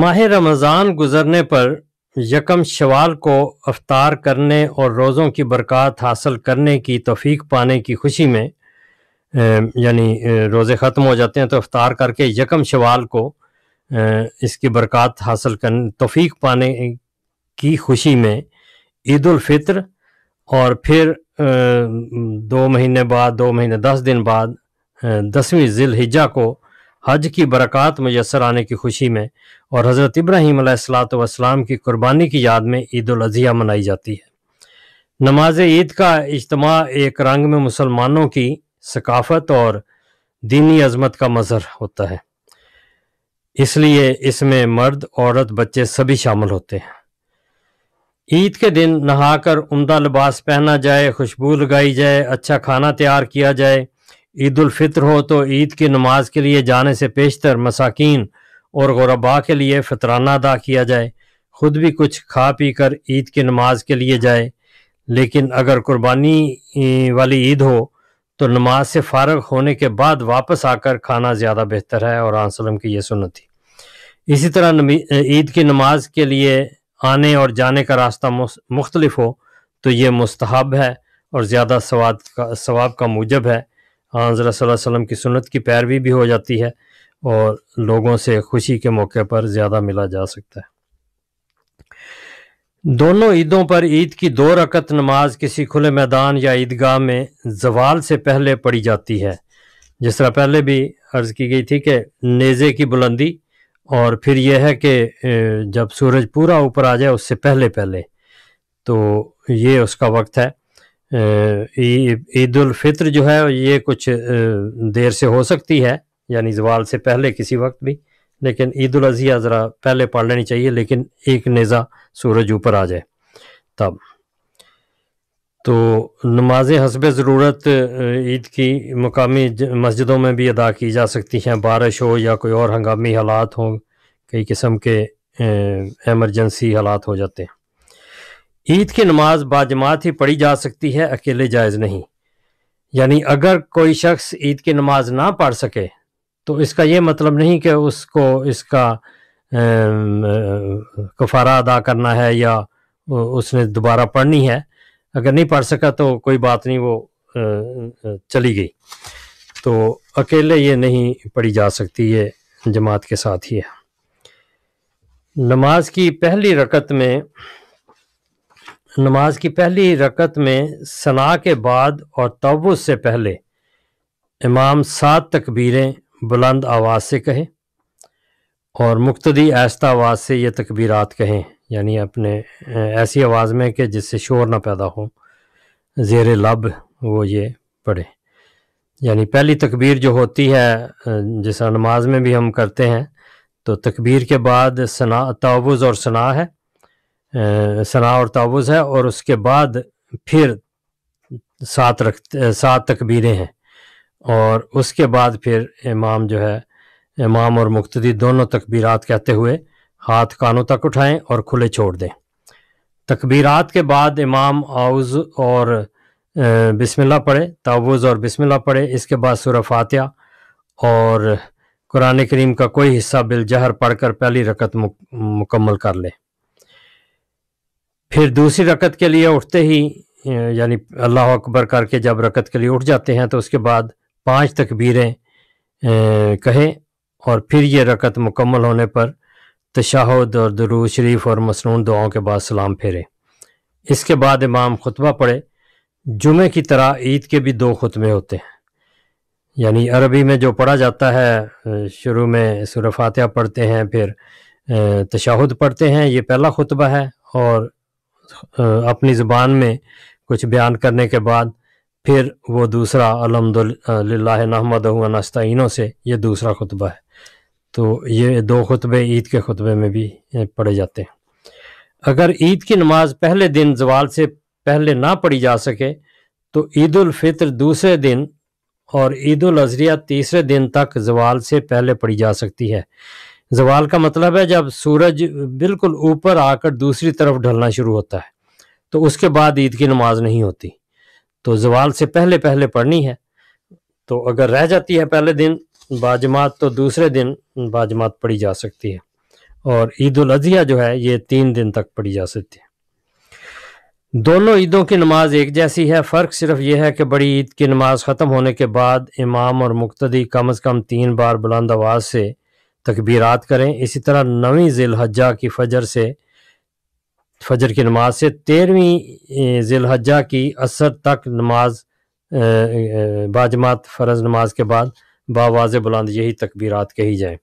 माह रमज़ान गुजरने पर यकम शवाल को अफ्तार करने और रोज़ों की बरक़ात हासिल करने की तोफ़ीक पाने की खुशी में यानी रोज़े ख़त्म हो जाते हैं तो अफ्तार करके यकम शवाल को इसकी बरक़ात हासिल कर तोफ़ीक पाने की खुशी में ईद उल और फिर दो महीने बाद दो महीने दस दिन बाद दसवीं जिल को हज की बरक़ात मैसर आने की खुशी में और हज़रत इब्राहिम सलाम की कुर्बानी की याद में ईद अज़िया मनाई जाती है नमाज ईद का इज्तम एक रंग में मुसलमानों की सकाफत और दीनी अजमत का मज़र होता है इसलिए इसमें मर्द औरत बच्चे सभी शामिल होते हैं ईद के दिन नहाकर उम्दा लिबास पहना जाए खुशबू लगाई जाए अच्छा खाना तैयार किया जाए ईद फितर हो तो ईद की नमाज के लिए जाने से पेशतर मसाकिन और गरबा के लिए फतराना अदा किया जाए खुद भी कुछ खा पी कर ईद की नमाज के लिए जाए लेकिन अगर कुर्बानी वाली ईद हो तो नमाज से फारग होने के बाद वापस आकर खाना ज़्यादा बेहतर है और आसलम की यह सुनत थी इसी तरह ईद की नमाज के लिए आने और जाने का रास्ता मुख्तलिफ हो तो ये मुस्तहब है और ज़्यादा सवाब का सवाब का मूजब है हाजरा वसम की सुनत की पैरवी भी हो जाती है और लोगों से खुशी के मौके पर ज़्यादा मिला जा सकता है दोनों ईदों पर ईद की दो रकत नमाज किसी खुले मैदान या ईदगाह में जवाल से पहले पढ़ी जाती है जिस तरह पहले भी अर्ज़ की गई थी कि नेज़े की बुलंदी और फिर यह है कि जब सूरज पूरा ऊपर आ जाए उससे पहले पहले तो ये उसका वक्त है ईद जो है ये कुछ देर से हो सकती है यानी जवाल से पहले किसी वक्त भी लेकिन ईद उल अज़िया ज़रा पहले पढ़ लेनी चाहिए लेकिन एक नज़ा सूरज ऊपर आ जाए तब तो नमाज हसब ज़रूरत ईद की मकामी मस्जिदों में भी अदा की जा सकती हैं बारिश हो या कोई और हंगामी हालात हों कई किस्म के एमरजेंसी हालात हो जाते हैं ईद की नमाज बाजमात ही पढ़ी जा सकती है अकेले जायज़ नहीं यानी अगर कोई शख्स ईद की नमाज ना पढ़ सके तो इसका ये मतलब नहीं कि उसको इसका कफारा अदा करना है या उसने दोबारा पढ़नी है अगर नहीं पढ़ सका तो कोई बात नहीं वो चली गई तो अकेले ये नहीं पढ़ी जा सकती ये जमात के साथ ही है नमाज की पहली रकत में नमाज की पहली रकत में सना के बाद और तवुज़ से पहले इमाम सात तकबीरें बुलंद आवाज़ से कहें और मुक्तदी आहिस्ता आवाज़ से ये तकबीरात कहें यानी अपने ऐसी आवाज़ में कि जिससे शोर ना पैदा हो जेर लब वो ये पढ़े यानी पहली तकबीर जो होती है जैसा नमाज में भी हम करते हैं तो तकबीर के बाद सना तावुज़ और सना है सना और तावुज़ है और उसके बाद फिर सात रख सात तकबीरें हैं और उसके बाद फिर इमाम जो है इमाम और मुख्तदी दोनों तकबीरात कहते हुए हाथ कानों तक उठाएं और खुले छोड़ दें तकबीरात के बाद इमाम आउज़ और बिस्मिल्लाह पढ़े तावुज़ और बिस्मिल्लाह पढ़े इसके बाद सूरह फातिहा और कुरान करीम का कोई हिस्सा बिलजहर पढ़कर पहली रकत मुकम्मल कर लें फिर दूसरी रकत के लिए उठते ही यानी अल्लाह अकबर करके जब रकत के लिए उठ जाते हैं तो उसके बाद पांच तकबीरें कहें और फिर ये रकत मुकम्मल होने पर तशाहद और दरू शरीफ और मसनून दुआओं के बाद सलाम फेरे इसके बाद इमाम खुतबा पढ़े जुमे की तरह ईद के भी दो खुतबे होते हैं यानी अरबी में जो पढ़ा जाता है शुरू में सुर पढ़ते हैं फिर तशाहद पढ़ते हैं ये पहला खुतबा है और अपनी ज़ुबान में कुछ बयान करने के बाद फिर वो दूसरा अलहमदिल्ला नहमद नस्तिनों से ये दूसरा खुतबा है तो ये दो खुतबे ईद के खुतबे में भी पढ़े जाते हैं अगर ईद की नमाज पहले दिन जवाल से पहले ना पढ़ी जा सके तो ईद फितर दूसरे दिन और ईद अजरिया तीसरे दिन तक जवाल से पहले पढ़ी जा सकती है जवाल का मतलब है जब सूरज बिल्कुल ऊपर आकर दूसरी तरफ ढलना शुरू होता है तो उसके बाद ईद की नमाज नहीं होती तो जवाल से पहले पहले पढ़नी है तो अगर रह जाती है पहले दिन बाजमात तो दूसरे दिन बाजमात पढ़ी जा सकती है और ईद उल अजिया जो है ये तीन दिन तक पढ़ी जा सकती है दोनों ईदों की नमाज एक जैसी है फ़र्क सिर्फ यह है कि बड़ी ईद की नमाज ख़त्म होने के बाद इमाम और मुक्तदी कम अज़ कम तीन बार बुलंद आवाज़ से तकबीरात करें इसी तरह नवी जिलहजा की फजर से फजर की नमाज से तेरहवीं जिलहजा की असर तक नमाज बाजमात फ़र्ज़ नमाज के बाद बावाज बुलंद यही तकबीरात कही जाए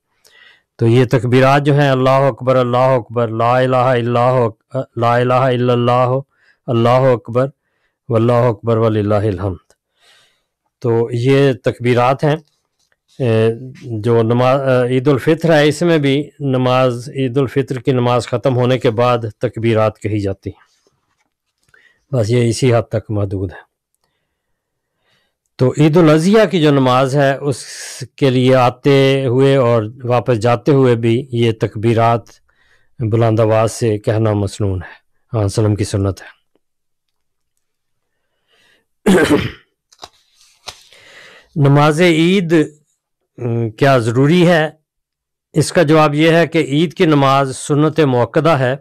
तो ये तकबीरात जो हैं अल्लाह अकबर अल्लाह अकबर ला ला अल्लाह अकबर वल्ला अकबर वल्हमद तो ये तकबीरात हैं जो नमाज ईदालफ़ितर है इसमें भी नमाज ईदालफ़ितर की नमाज ख़त्म होने के बाद तकबीरात कही जाती हैं बस ये इसी हद तक महदूद है तो ईद उजिया की जो नमाज है उसके लिए आते हुए और वापस जाते हुए भी ये तकबीरत बुलंद आवाज़ से कहना मसनून है हाँ सलम की सुनत है नमाज ईद क्या ज़रूरी है इसका जवाब यह है कि ईद की नमाज सुनत मौकदा है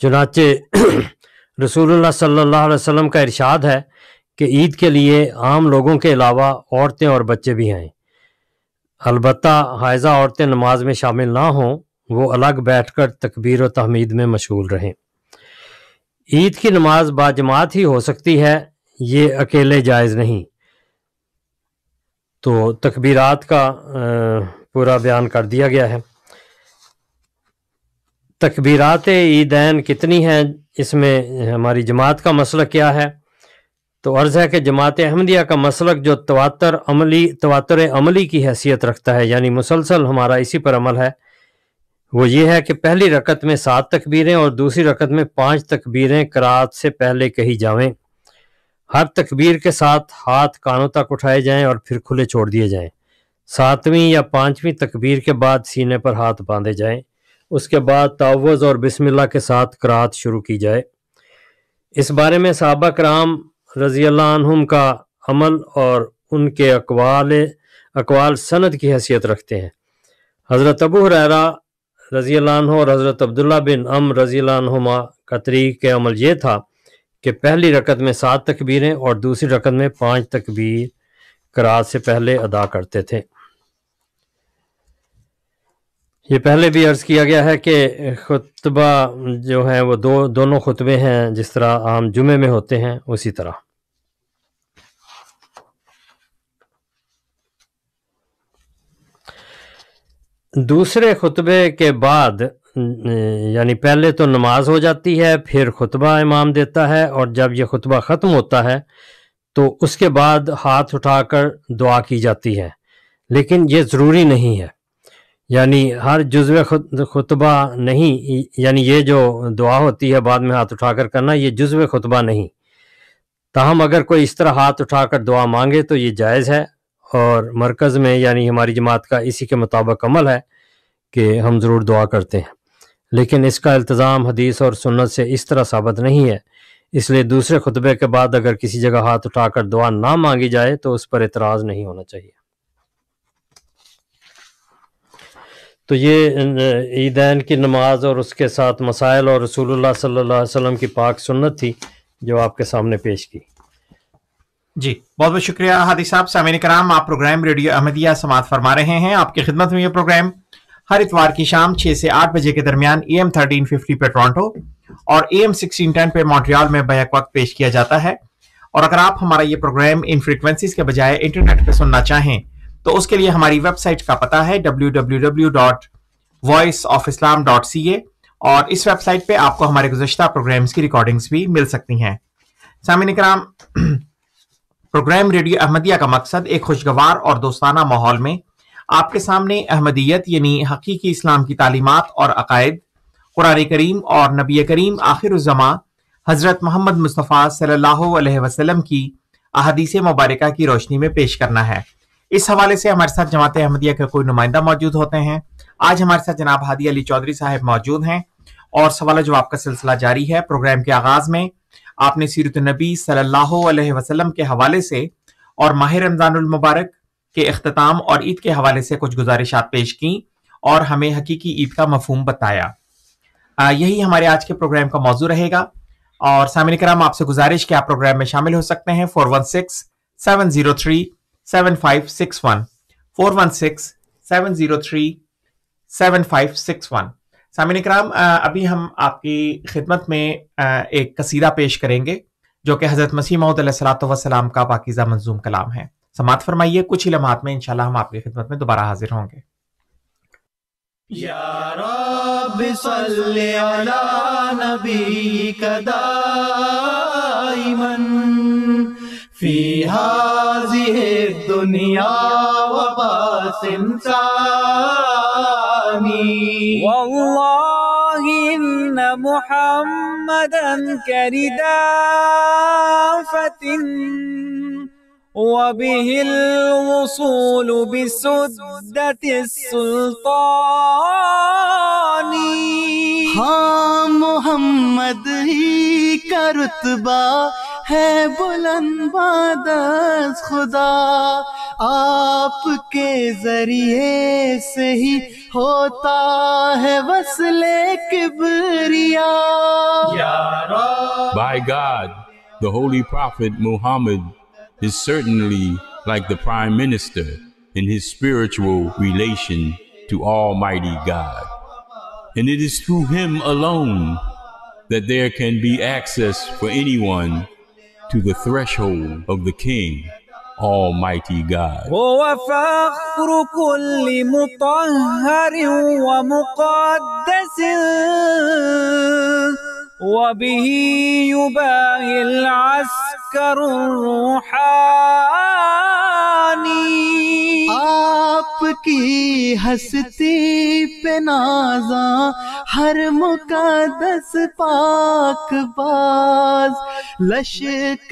चुनाचे रसूल सल्ला वसम का इरशाद है कि ईद के लिए आम लोगों के अलावा औरतें और बच्चे भी हैं अलबत् हायजा औरतें नमाज में शामिल ना हों वो अलग बैठ कर तकबीर व तहमीद में मशगूल रहें ईद की नमाज बाजमात ही हो सकती है ये अकेले जायज़ नहीं तो तकबीरत का पूरा बयान कर दिया गया है तकबीरत ईदैन कितनी हैं इसमें हमारी जमात का मसला क्या है तो अर्ज़ है कि जमात अहमदिया का मसलक जो तवातर अमली तवातर अमली की हैसियत रखता है यानी मुसलसल हमारा इसी पर अमल है वो ये है कि पहली रकत में सात तकबीरें और दूसरी रकत में पांच तकबीरें करात से पहले कही जावें हर तकबीर के साथ हाथ कानों तक उठाए जाएं और फिर खुले छोड़ दिए जाएं सातवीं या पांचवीं तकबीर के बाद सीने पर हाथ बांधे जाएं उसके बाद तावज़ और बिस्मिल्लाह के साथ करात शुरू की जाए इस बारे में सहाबा कराम रज़ी अल्लाहम का अमल और उनके अकवाल अकवाल सनद की हैसियत रखते हैं हज़रत अबू हररा रज़ी और हज़रत अब्दुल्ला बिन अम रज़ी हमा का तरीक़ अमल ये था कि पहली रकत में सात तकबीरें और दूसरी रकत में पाँच तकबीर करात से पहले अदा करते थे ये पहले भी अर्ज़ किया गया है कि खुतबा जो है वो दो दोनों खुतबे हैं जिस तरह आम जुमे में होते हैं उसी तरह दूसरे खुतबे के बाद यानी पहले तो नमाज हो जाती है फिर खुतबा इमाम देता है और जब यह खुतबा ख़त्म होता है तो उसके बाद हाथ उठाकर दुआ की जाती है लेकिन ये ज़रूरी नहीं है यानी हर जुज्व खुतबा नहीं यानी ये जो दुआ होती है बाद में हाथ उठाकर करना ये जुज्व खुतबा नहीं ताहम अगर कोई इस तरह हाथ उठाकर दुआ मांगे तो ये जायज़ है और मरकज़ में यानी हमारी जमात का इसी के मुताबिक अमल है कि हम ज़रूर दुआ करते हैं लेकिन इसका इल्तज़ाम हदीस और सुन्नत से इस तरह साबित नहीं है इसलिए दूसरे खुतबे के बाद अगर किसी जगह हाथ उठाकर दुआ ना मांगी जाए तो उस पर एतराज़ नहीं होना चाहिए तो ये ईदैन की नमाज और उसके साथ मसाइल और रसूलुल्लाह सल्लल्लाहु अलैहि वसल्लम की पाक सुन्नत थी जो आपके सामने पेश की जी बहुत बहुत शुक्रिया हादी साहब सामिन कराम आप प्रोग्राम रेडियो अहमदिया समात फरमा रहे हैं आपकी खिदमत में ये प्रोग्राम हर इतवार की शाम छह से आठ बजे के दरमियान ए एम थर्टीन फिफ्टी पे टोरंटो और ए एम सिक्सटीन टेन पे मॉन्ट्रियाल में बैक वक्त पेश किया जाता है और अगर आप हमारा ये प्रोग्राम इन फ्रिक्वेंसीज के बजाय इंटरनेट पर सुनना चाहें तो उसके लिए हमारी वेबसाइट का पता है डब्ल्यू और इस वेबसाइट पे आपको हमारे गुजशत प्रोग्राम्स की रिकॉर्डिंग्स भी मिल सकती हैं सामिन कराम प्रोग्राम रेडियो अहमदिया का मकसद एक खुशगवार और दोस्ताना माहौल में आपके सामने अहमदियत यानी हकीकी इस्लाम की तालीमत और अकायद कुरान करीम और नबी करीम आखिर उज़मा हज़रत मोहम्मद मुस्तफ़ा सल्लल्लाहु अलैहि वसल्लम की अहदीस मुबारक की रोशनी में पेश करना है इस हवाले से हमारे साथ जमात अहमदिया के कोई नुमाइंदा मौजूद होते हैं आज हमारे साथ जनाब हादी अली चौधरी साहब मौजूद हैं और सवाल जवाब का सिलसिला जारी है प्रोग्राम के आगाज में आपने सीरत नबी सल्लल्लाहु अलैहि वसल्लम के हवाले से और माह रमजान मुबारक के अख्ताम और ईद के हवाले से कुछ गुजारिशात पेश की और हमें हकीकी ईद का मफहम बताया आ, यही हमारे आज के प्रोग्राम का मौजू रहेगा और सामिन कराम आपसे गुजारिश कि आप प्रोग्राम में शामिल हो सकते हैं four one six seven zero three seven five six one सामिन इकराम अभी हम आपकी खिदमत में एक कसीदा पेश करेंगे जो कि हज़रत मसीह मौदसलाम का पाकिज़ा मंजूम कलाम है समात फरमाइए कुछ ही लम्हात में इनशाला हम आपकी खिदमत में दोबारा हाजिर होंगे या في هذه الدنيا وباس ثاني والله إن محمدا كردافة وبه الوصول بسدة السلطان ها محمد هي का रुतबा है बुलंद दस By God, the Holy Prophet Muhammad is certainly like the Prime Minister in his spiritual relation to Almighty God. And it is through him alone that there can be access for anyone to the threshold of the King, Almighty God. وبه يباهي العسكر आपकी हस्ती पे नाजा हर मुकदस पाक बाज lush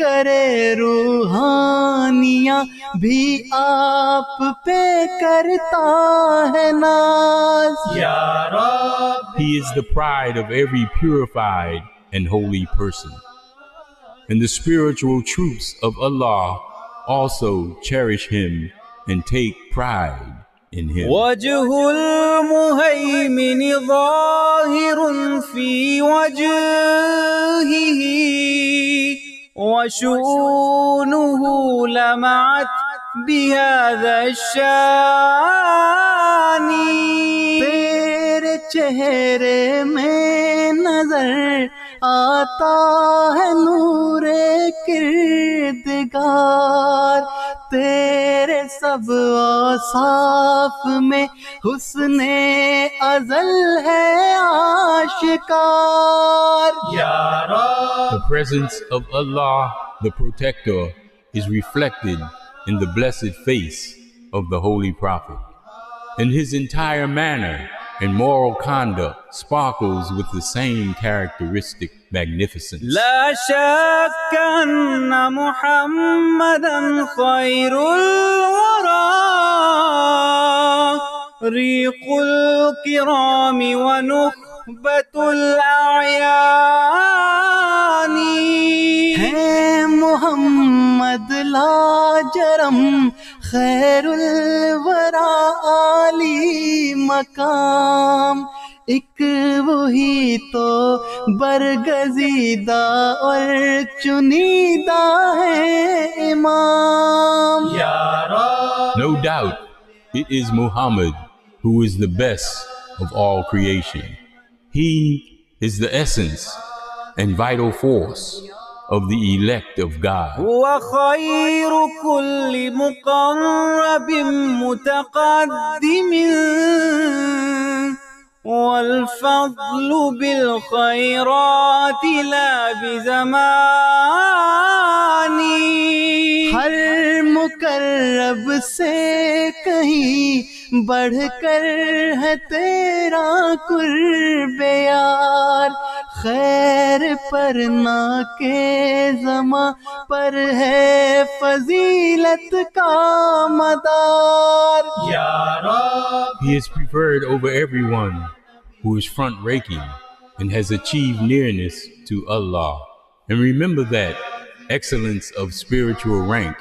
करे रूहानिया भी आप पे करता है नाज He is the pride of every purified and holy person. And the spiritual troops of Allah also cherish him and take pride in him. وجه المهيمن ظاهر في وجهه وشؤونه لمعت بهذا الشان تیرے چہرے میں نظر आता है नूरे किरदगार तेरे सब में अजल है The presence of Allah, the protector, is reflected in the blessed face of the Holy Prophet, in his entire manner and moral conduct sparkles with the same characteristic magnificence. لا شك أن محمدا خير الورى ريق الكرام ونخبة الأعيان है मोहम्मद ला خير الورى مقام ایک وہی تو برگزیدہ اور چنیدہ ہے امام No doubt it is Muhammad who is the best of all creation. He is the essence and vital force of the elect of God. وخير كل مقرب متقدم والفضل بالخيرات لا بزمان हर मुकर्रब बढ़ है तेरा खैर पर ना के जमा पर है फजीलत का मदार He is preferred over everyone who is front raking and has achieved nearness to Allah. And remember that excellence of spiritual rank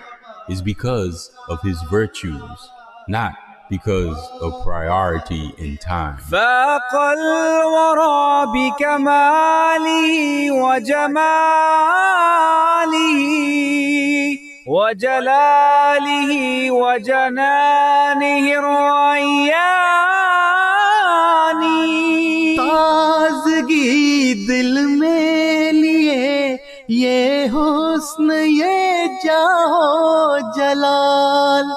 is because of his virtues, not because of priority in time. فاق الورى بكماله وجماله وجلاله وجنانه الرياني تازگی دل میں لیے یہ حسن یہ جاہو جلال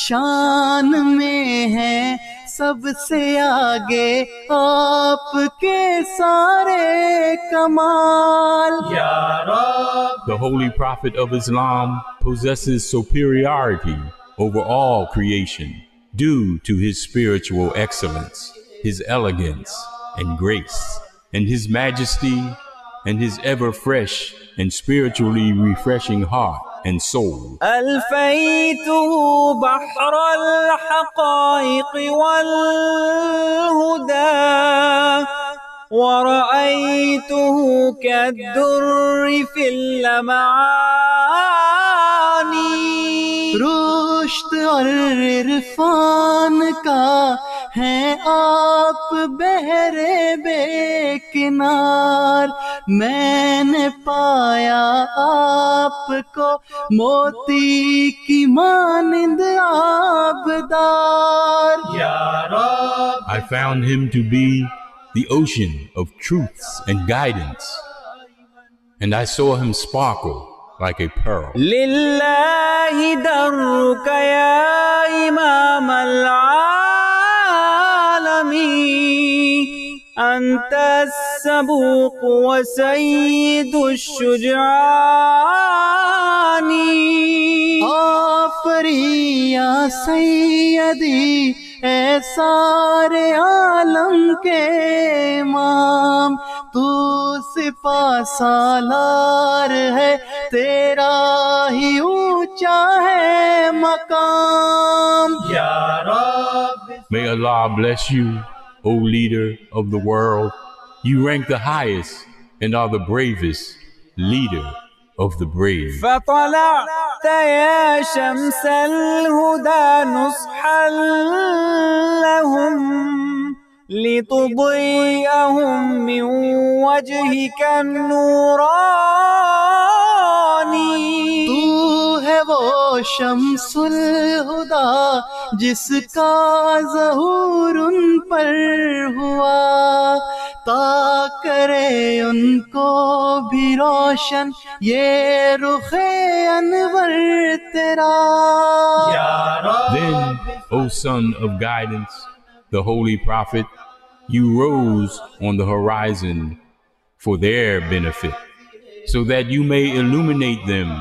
शान में है सबसे आगे आपके सारे कमाल The holy prophet of Islam possesses superiority over all creation due to his spiritual excellence, his elegance and grace, and his majesty and his ever fresh and spiritually refreshing heart. and soul. ألفيته بحر الحقائق والهدى ورأيته كالدر في اللمعان رشت और हैं आप बहरे बेकिनार मैंने पाया आपको मोती की मानिंद आबदार I found him to be the ocean of truths and guidance, and I saw him sparkle like a pearl. لله درك يا إمام غلامي أنت السبوق وسيد الشجعان آفري يا سيدي اے سارے عالم کے امام تو سپا سالار ہے تیرا ہی اونچا ہے مقام یا رب May Allah bless you, O leader of the world. You rank the highest and are the bravest leader of the brave. فطلعت يا شمس الهدى نصحا لهم لتضيئهم من وجهك النوراني تو ہے وہ شمس الہدى जिसका जहूर उन पर हुआ ता करे उनको भी रोशन ये रुख अनवर तेरा Then, O son of guidance, the holy prophet, you rose on the horizon for their benefit, so that you may illuminate them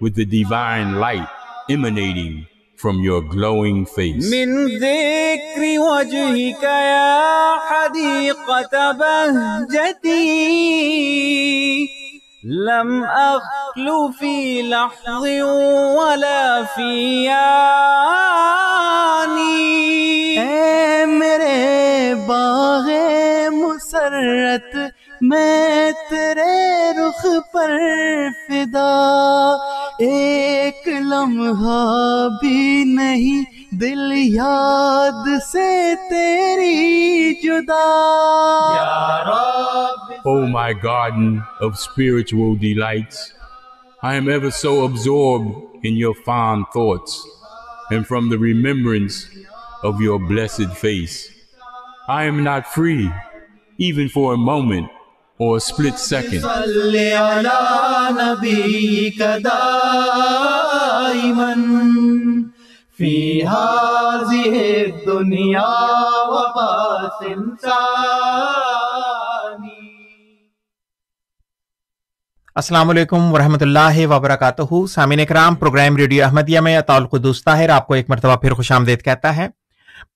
with the divine light emanating from your glowing face. من ذكر وجهك يا حديقة بهجتي لم أخل في لحظ ولا في آني اے میرے باغ مسرت Oh my garden of spiritual delights, I am ever so absorbed in your fond thoughts and from the remembrance of your blessed face. I am not free, even for a moment, or a split second. في असलम वरहमल वबरक सामिन कराम programme radio Ahmadiyya में अताल कुदूस ताहिर आपको एक मरतबा फिर खुश आमदेद कहता है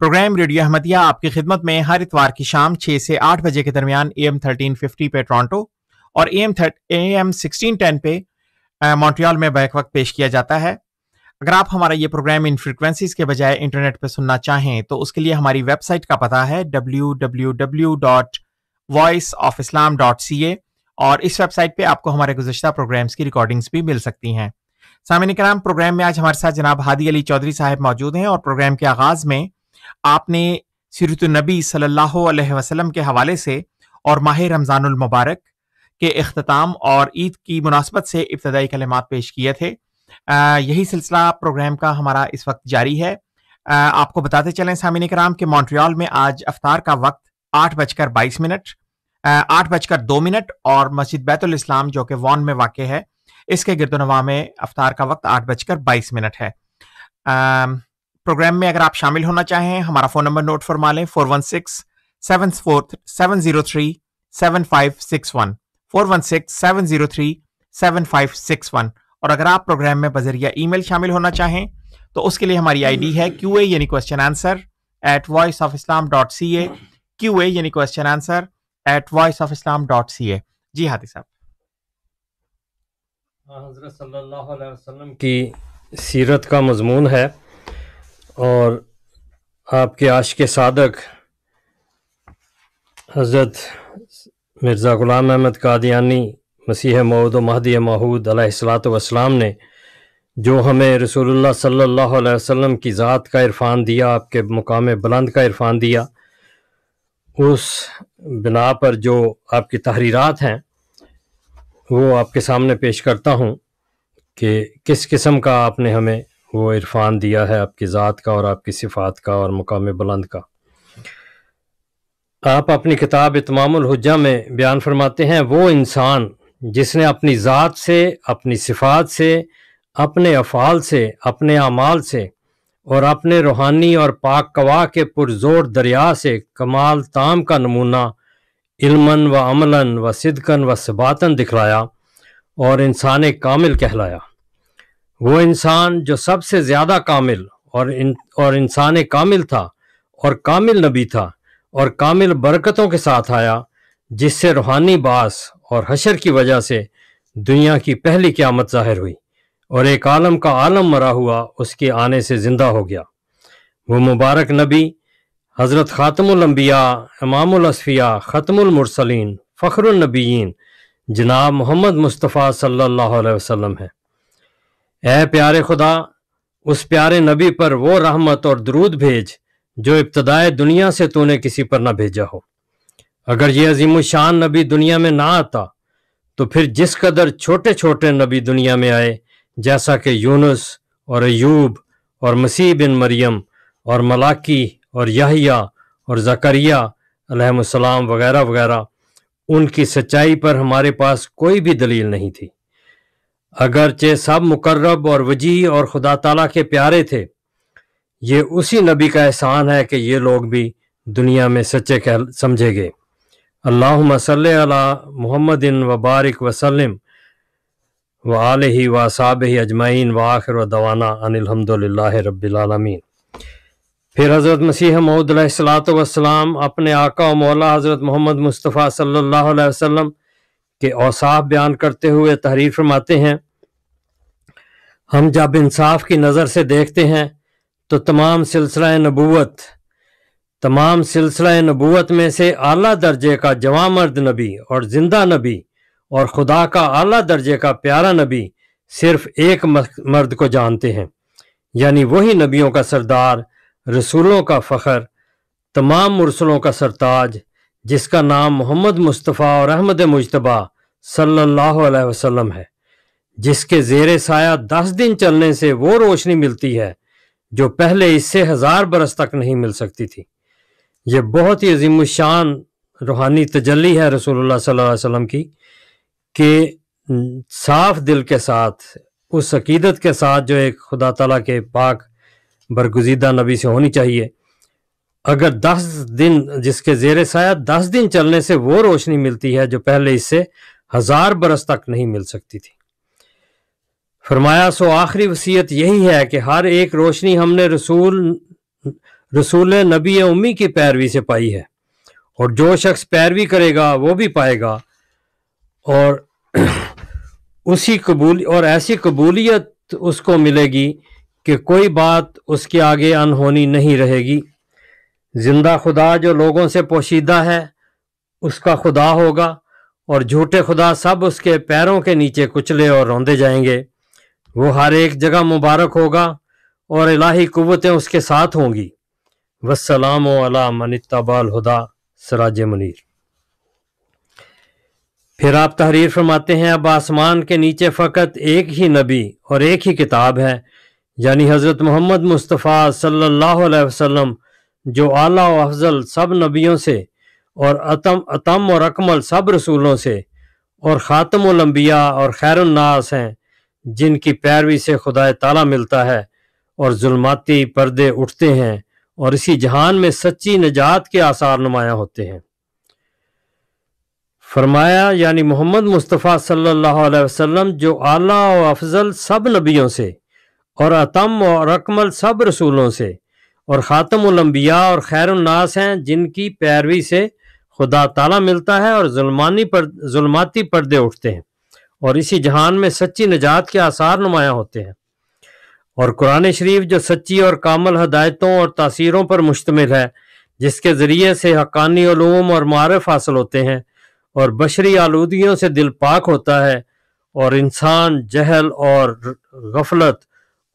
प्रोग्राम रेडियो अहमदिया आपकी खिदमत में हर इतवार की शाम छह से आठ बजे के दरमियान ए एम थर्टीन फिफ्टी पे टोरंटो और A M A M sixteen ten पे मॉन्ट्रियल में बैक वक्त पेश किया जाता है अगर आप हमारा ये प्रोग्राम इन फ्रिक्वेंसीज के बजाय इंटरनेट पर सुनना चाहें तो उसके लिए हमारी वेबसाइट का पता है W W W dot Voice of Islam dot C A और इस वेबसाइट पे आपको हमारे गुजशत प्रोग्राम्स की रिकॉर्डिंग्स भी मिल सकती हैं सामिन कराम प्रोग्राम में आज हमारे साथ जनाब हादी अली चौधरी साहब मौजूद हैं और प्रोग्राम के आगाज में आपने सीरत नबी सल्लल्लाहु अलैहि वसल्लम के हवाले से और माह रमज़ानुल मुबारक के अख्ताम और ईद की मुनासबत से इब्तदाई कलमात पेश किए थे आ, यही सिलसिला प्रोग्राम का हमारा इस वक्त जारी है आ, आपको बताते चलें सामिन कराम के मॉन्ट्रियाल में आज अफ्तार का वक्त आठ बजकर बाईस मिनट आठ बजकर दो मिनट और मस्जिद बैतुल इस्लाम जो कि वॉन में वाक़ है इसके गिरदनवा में अफ्तार का वक्त आठ बजकर बाईस मिनट है आ, प्रोग्राम में अगर आप शामिल होना चाहें हमारा फ़ोन नंबर नोट फरमा लें four one six seven four seven zero three seven five six one four one six seven zero three seven five six one और अगर आप प्रोग्राम में बजरिया ईमेल शामिल होना चाहें तो उसके लिए हमारी आईडी है क्यू ए यानी question answer at Voice of Islam dot C A Q A यानी question answer at Voice of Islam dot C A जी हाथी साहब हाँ, हज़रत सल्लल्लाहु अलैहि वसल्लम की सीरत का मजमून है और आपके आश के सादक हज़रत मिर्ज़ा ग़ुलाम अहमद कादियानी मसीह मऊद महदी महूद वसलाम ने जो हमें रसूलुल्लाह सल्लल्लाहु अलैहि वसल्लम की ज़ात का इरफ़ान दिया आपके मुकाम बुलंद का इरफ़ान दिया उस बिना पर जो आपकी तहरीरात हैं वो आपके सामने पेश करता हूँ कि किस किस्म का आपने हमें वो इरफान दिया है आपकी ज़ात का और आपकी सिफात का और मकाम बुलंद का आप अपनी किताब इतमामुलहजा में बयान फरमाते हैं वो इंसान जिसने अपनी ज़ात से अपनी सिफात से अपने अफ़ाल से अपने अमाल से और अपने रूहानी और पाक कवा के पुरजोर दरिया से कमाल ताम का नमूना इल्मन व अमलन व सिदकन व सबातन दिखलाया और इंसान कामिल कहलाया वो इंसान जो सबसे ज़्यादा कामिल और इन और इंसान कामिल था और कामिल नबी था और कामिल बरकतों के साथ आया जिससे रूहानी बास और हशर की वजह से दुनिया की पहली क्यामत जाहिर हुई और एक आलम का आलम मरा हुआ उसके आने से ज़िंदा हो गया वो मुबारक नबी हज़रत ख़ातमलम्बिया इमामफिया ख़त्मलमरसलिन फ़खरनबीन जनाब मोहम्मद मुस्तफ़ा सल्ला वसम है ए प्यारे खुदा उस प्यारे नबी पर वो रहमत और दरूद भेज जो इब्तदाए दुनिया से तूने किसी पर ना भेजा हो अगर ये अजीम शान नबी दुनिया में ना आता तो फिर जिस कदर छोटे छोटे नबी दुनिया में आए जैसा कि यूनुस और अयूब और मसीह बिन मरियम और मलाकी और यहिया और जकरिया वगैरह वगैरह उनकी सच्चाई पर हमारे पास कोई भी दलील नहीं थी अगरचे सब मुकर्रब और वजी और खुदा तला के प्यारे थे ये उसी नबी का एहसान है कि ये लोग भी दुनिया में सच्चे कह समझे गए अल्लाह सल मोहम्मद वबारक वसलम व आल ही व साब ही अजमाइन व आखिर व दवाना अनिलहमदिल्ला रबीआलमीन फिर हज़रत मसीह वसलाम अपने आका मौला हज़रत मोहम्मद मुस्तफ़ा सल्ला वसलम के औसाफ बयान करते हुए तहरीर फरमाते हैं हम जब इंसाफ की नज़र से देखते हैं तो तमाम सिलसिला नबूत तमाम सिलसिला नबूत में से अला दर्जे का जवा मर्द नबी और ज़िंदा नबी और खुदा का अला दर्जे का प्यारा नबी सिर्फ एक मर्द को जानते हैं यानी वही नबियों का सरदार रसूलों का फ़खर तमाम मुरसलों का सरताज जिसका नाम मोहम्मद मुस्तफ़ा और अहमद मुशतबा सल्लल्लाहु अलैहि वसल्लम है जिसके जेर साया दस दिन चलने से वो रोशनी मिलती है जो पहले इससे हज़ार बरस तक नहीं मिल सकती थी ये बहुत ही अजीम शान रूहानी तजली है रसूलुल्लाह सल्लल्लाहु अलैहि वसल्लम की कि साफ दिल के साथ उस अकीदत के साथ जो एक खुदा तला के पाक बरगुजीदा नबी से होनी चाहिए अगर दस दिन जिसके जेर साया दस दिन चलने से वो रोशनी मिलती है जो पहले इससे हजार बरस तक नहीं मिल सकती थी फरमाया सो आखिरी वसीयत यही है कि हर एक रोशनी हमने रसूल रसूल नबी उम्मी की पैरवी से पाई है और जो शख्स पैरवी करेगा वो भी पाएगा और उसी कबूल और ऐसी कबूलियत उसको मिलेगी कि कोई बात उसके आगे अनहोनी नहीं रहेगी जिंदा खुदा जो लोगों से पोशीदा है उसका खुदा होगा और झूठे खुदा सब उसके पैरों के नीचे कुचले और रोंदे जाएंगे वो हर एक जगह मुबारक होगा और इलाही कुतें उसके साथ होंगी वसलाम मनतबाल हुदा सराज मुनीर फिर आप तहरीर फरमाते हैं अब आसमान के नीचे फ़कत एक ही नबी और एक ही किताब है यानी हज़रत मोहम्मद मुस्तफ़ा सल्लल्लाहु अलैहि वसल्लम जो आला व अफजल सब नबियों से और अतम अतम और अकमल सब रसूलों से और लम्बिया और खैरनास हैं जिनकी पैरवी से खुदा ताला मिलता है और जुल्माती पर्दे उठते हैं और इसी जहान में सच्ची निजात के आसार नुमाया होते हैं फरमाया यानी मोहम्मद मुस्तफ़ा सल्लल्लाहु अलैहि वसल्लम जो आला व अफजल सब नबियों से और अतम और अकमल सब रसूलों से और ख़ातमबिया और खैरनास हैं जिनकी पैरवी से खुदा ताला मिलता है और जुल्मानी पर जुल्माती पर्दे उठते हैं और इसी जहान में सच्ची निजात के आसार नुमाया होते हैं और कुरान शरीफ जो सच्ची और कामल हदायतों और तासीरों पर मुश्तमिल है जिसके ज़रिए से हकानी ूम और मारफ हासिल होते हैं और बशरी आलूदगियों से दिल पाक होता है और इंसान जहल और गफलत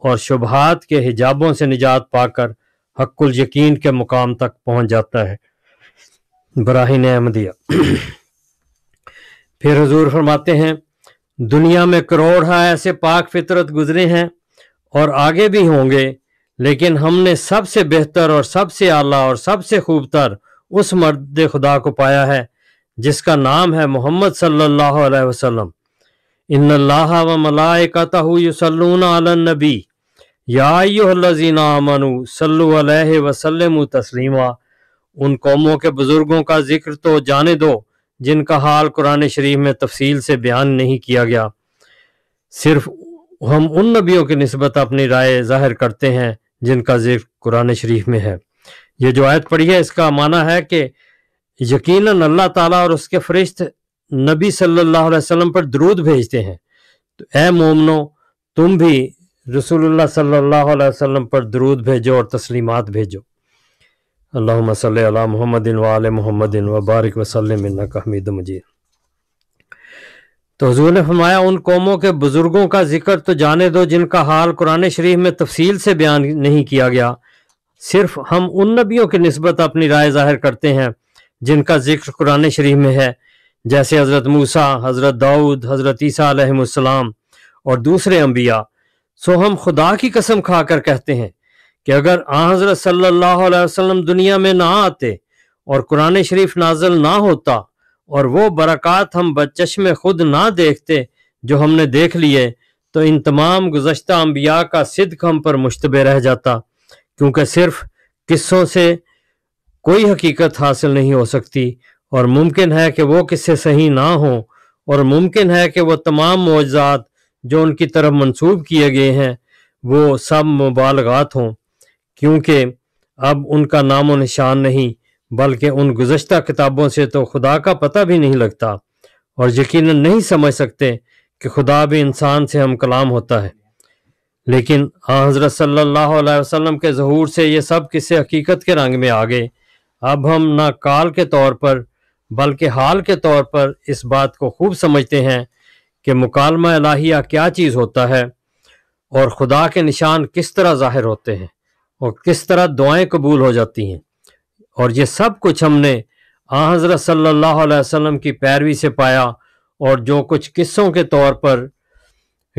और शुबहात के हिजाबों से निजात पाकर हक्कुल यकीन के मुकाम तक पहुंच जाता है बराहिन अहमदिया फिर हजूर फरमाते हैं दुनिया में करोड़ हाँ ऐसे पाक फितरत गुजरे हैं और आगे भी होंगे लेकिन हमने सबसे बेहतर और सबसे आला और सबसे खूबतर उस मर्द खुदा को पाया है जिसका नाम है मोहम्मद सल्लल्लाहु अलैहि वसल्लम इन व मलाइकतहु युसल्लून अलन नबी याजीनामनु सल्लु अलैहि वसल्लम तस्लीमा उन कौमों के बुज़ुर्गों का जिक्र तो जाने दो जिनका हाल कुरान शरीफ में तफसील से बयान नहीं किया गया सिर्फ हम उन नबियों की नस्बत अपनी राय जाहिर करते हैं जिनका जिक्र कुरान शरीफ में है ये जो आयत पढ़ी है इसका माना है कि यकीनन अल्लाह ताला और उसके फरिश्त नबी सल्लल्लाहु अलैहि वसल्लम पर दरूद भेजते हैं तो ए मोमनो तुम भी रसूलुल्लाह सल्लल्लाहु अलैहि वसल्लम पर दरूद भेजो और तस्लीमात भेजो अल्लाह सल मोहम्मद बारिक मोहम्मद वबारक वसलम हमीद मजीद तो हजूर ने फरमाया उन कौमों के बुज़ुर्गों का जिक्र तो जाने दो जिनका हाल कुरान शरीफ में तफसील से बयान नहीं किया गया सिर्फ हम उन नबियों की नस्बत अपनी राय जाहिर करते हैं जिनका जिक्र कुरान शरीफ में है जैसे हज़रत मूसा हज़रत दाऊद हज़रत ईसा अलैहिस्सलाम और दूसरे अम्बिया सो हम खुदा की कसम खाकर कहते हैं कि अगर हजरत सल्लल्लाहु अलैहि वसल्लम दुनिया में ना आते और कुरान शरीफ नाजल ना होता और वो बरक़ात हम बचश में खुद ना देखते जो हमने देख लिए तो इन तमाम गुजशत अम्बिया का सिद्क हम पर मुशतबे रह जाता क्योंकि सिर्फ किस्सों से कोई हकीकत हासिल नहीं हो सकती और मुमकिन है कि वो किस्से सही ना हों और मुमकिन है कि वह तमाम मुआजात जो उनकी तरफ मंसूब किए गए हैं वो सब मुबालगात हों क्योंकि अब उनका नामो निशान नहीं बल्कि उन गुज्त किताबों से तो खुदा का पता भी नहीं लगता और यकीन नहीं समझ सकते कि खुदा भी इंसान से हम कलाम होता है लेकिन हज़रत सल्लल्लाहु अलैहि वसल्लम के जहूर से ये सब किसी हकीकत के रंग में आ गए अब हम ना काल के तौर पर बल्कि हाल के तौर पर इस बात को खूब समझते हैं कि मुकालमा इलाहिया क्या चीज़ होता है और खुदा के निशान किस तरह ज़ाहिर होते हैं और किस तरह दुआएं कबूल हो जाती हैं और ये सब कुछ हमने आ हज़रत सल्लल्लाहु अलैहि वसल्लम की पैरवी से पाया और जो कुछ किस्सों के तौर पर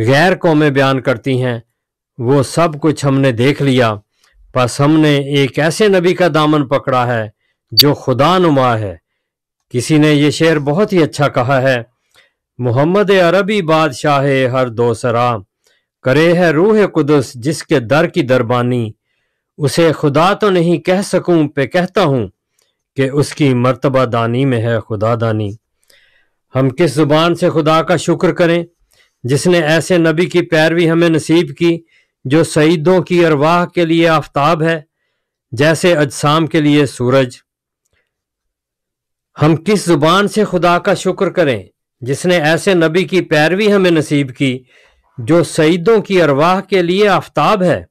गैर कौमें बयान करती हैं वो सब कुछ हमने देख लिया बस हमने एक ऐसे नबी का दामन पकड़ा है जो खुदा नुमा है किसी ने यह शेर बहुत ही अच्छा कहा है मोहम्मद अरबी बादशाह हर दो सरा करे है रूह कुदस जिसके दर की दरबानी उसे खुदा तो नहीं कह सकूं पे कहता हूं कि उसकी मर्तबा दानी में है खुदा दानी हम किस ज़ुबान से खुदा का शुक्र करें जिसने ऐसे नबी की पैरवी हमें नसीब की जो सईदों की अरवाह के लिए आफ्ताब है जैसे अजसाम के लिए सूरज हम किस ज़ुबान से खुदा का शुक्र करें जिसने ऐसे नबी की पैरवी हमें नसीब की जो सईदों की अरवाह के लिए आफ्ताब है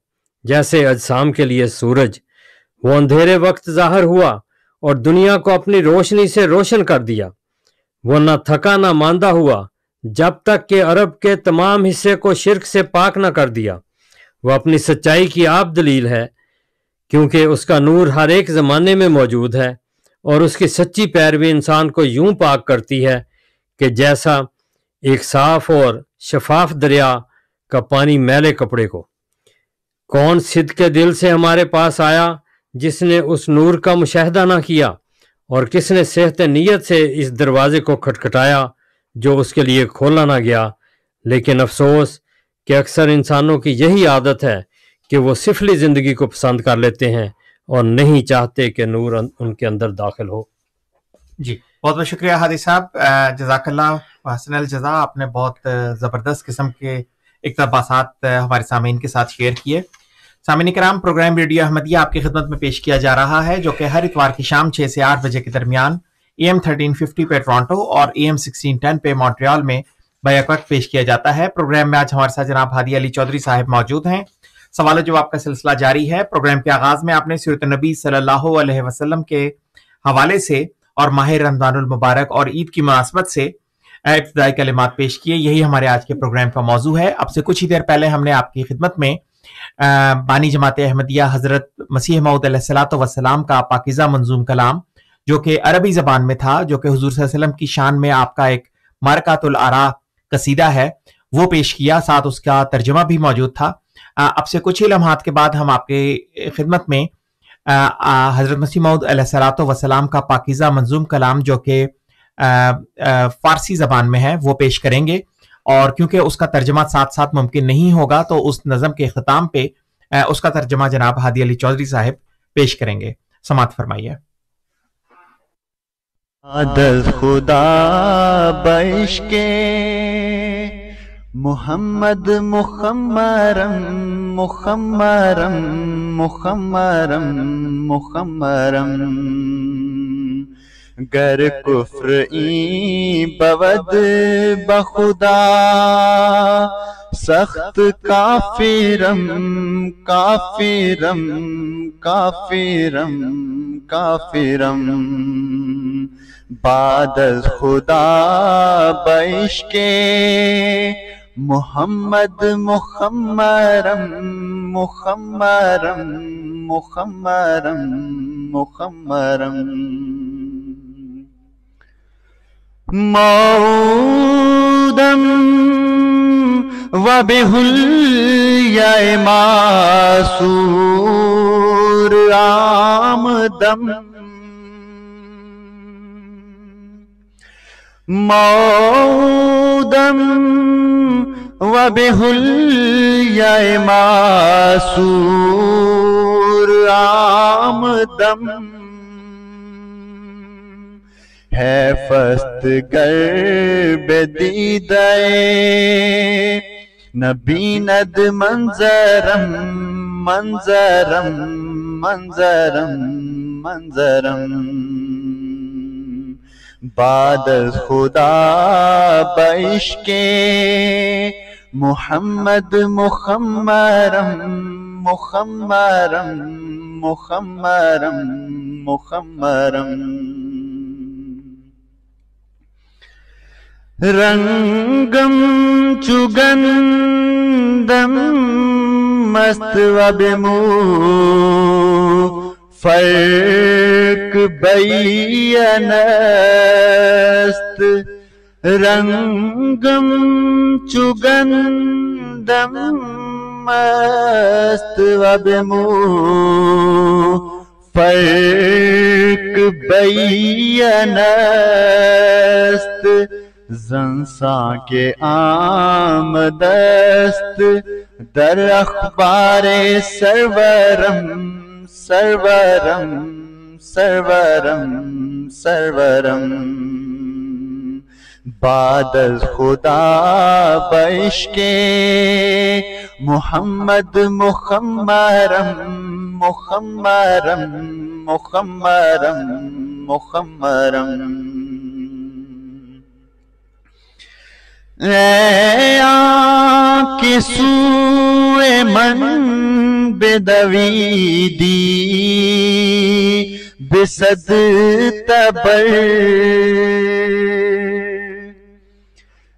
जैसे अजसाम के लिए सूरज वो अंधेरे वक्त जाहिर हुआ और दुनिया को अपनी रोशनी से रोशन कर दिया वो न थका ना मांदा हुआ जब तक के अरब के तमाम हिस्से को शिरक से पाक न कर दिया वह अपनी सच्चाई की आप दलील है क्योंकि उसका नूर हर एक ज़माने में मौजूद है और उसकी सच्ची पैरवी इंसान को यूं पाक करती है कि जैसा एक साफ और शफाफ दरिया का पानी मैले कपड़े को कौन सिद्ध के दिल से हमारे पास आया जिसने उस नूर का मुशाहदा ना किया और किसने सेहत नीयत से इस दरवाज़े को खटखटाया जो उसके लिए खोला ना गया लेकिन अफसोस कि अक्सर इंसानों की यही आदत है कि वो सिफली ज़िंदगी को पसंद कर लेते हैं और नहीं चाहते कि नूर उनके अंदर दाखिल हो जी बहुत बहुत शुक्रिया हादी साहब जजाकल्ला जजा आपने बहुत ज़बरदस्त किस्म के इकतबास हमारे सामीन के साथ शेयर किए सामिन कराम प्रोग्राम रेडियो अहमदिया आपकी खिदमत में पेश किया जा रहा है जो कि हर इतवार की शाम छः से आठ बजे के दरमियान ए एम थर्टीन फिफ्टी पे टोरटो और ए एम सिक्सटीन टेन पे मॉन्ट्रियाल में बैक वक्त पेश किया जाता है प्रोग्राम में आज हमारे साथ जनाब हादी अली चौधरी साहब मौजूद हैं सवाल जवाब का सिलसिला जारी है प्रोग्राम के आगाज में आपने सीरत नबी सल्लल्लाहु अलैहि वसल्लम के हवाले से और माह रमजानुल मुबारक और ईद की मुनासबत से इब्तदाई कलिमात पेश किए यही हमारे आज के प्रोग्राम का मौजू है अब से कुछ ही देर पहले हमने आपकी खिदमत में बानी जमात अहमदिया हजरत मसीह मऊद वसलाम का पाकिज़ा मंजूम कलाम जो कि अरबी ज़बान में था जो कि हजूर वसलम की शान में आपका एक मारकातुल आरा कसीदा है वो पेश किया साथ उसका तर्जमा भी मौजूद था अब से कुछ ही लम्हात के बाद हम आपके खिदमत में हज़रत मसीह मऊद सलात वसलाम का पाकिज़ा मंजूम कलाम जो कि फ़ारसी ज़बान में है वो पेश करेंगे और क्योंकि उसका तर्जमा साथ साथ मुमकिन नहीं होगा तो उस नज़म के अख्ताम पे उसका तर्जमा जनाब हादी अली चौधरी साहब पेश करेंगे समात फरमाइए खुदा के मोहम्मद मुखम्मरम मुखम्मरम मुखम्मरम मुखम्मरम गर कुफ्र ई बवद बखुदा सख्त काफिरम काफिरम काफिरम काफिरम बादल खुदा बइश के मुहम्मद मुखम्मरम मुखम्मरम मुखमरम मुखमरम विहुल مودم विहुल्यसूदम है फीद नबीनद मंज़र मंज़र मंज़र मंज़र बादल खुदा बैश के मोहम्मद मुखम्मरम मुखम्मरम मुखम्मरम मुखम्मरम रंगम चुगंदम मस्त वबिमू फर्क बयनस्त रंगम चुगंदम मस्त वबमो फर्क बयनस्त जंसा के आमदस्त दर अखबार सरवरम sarvaram sarvaram sarvaram baad khuda baishke muhammad muhammaram muhammaram muhammaram muhammaram रै केसु मन बेदवीदी बेसद तब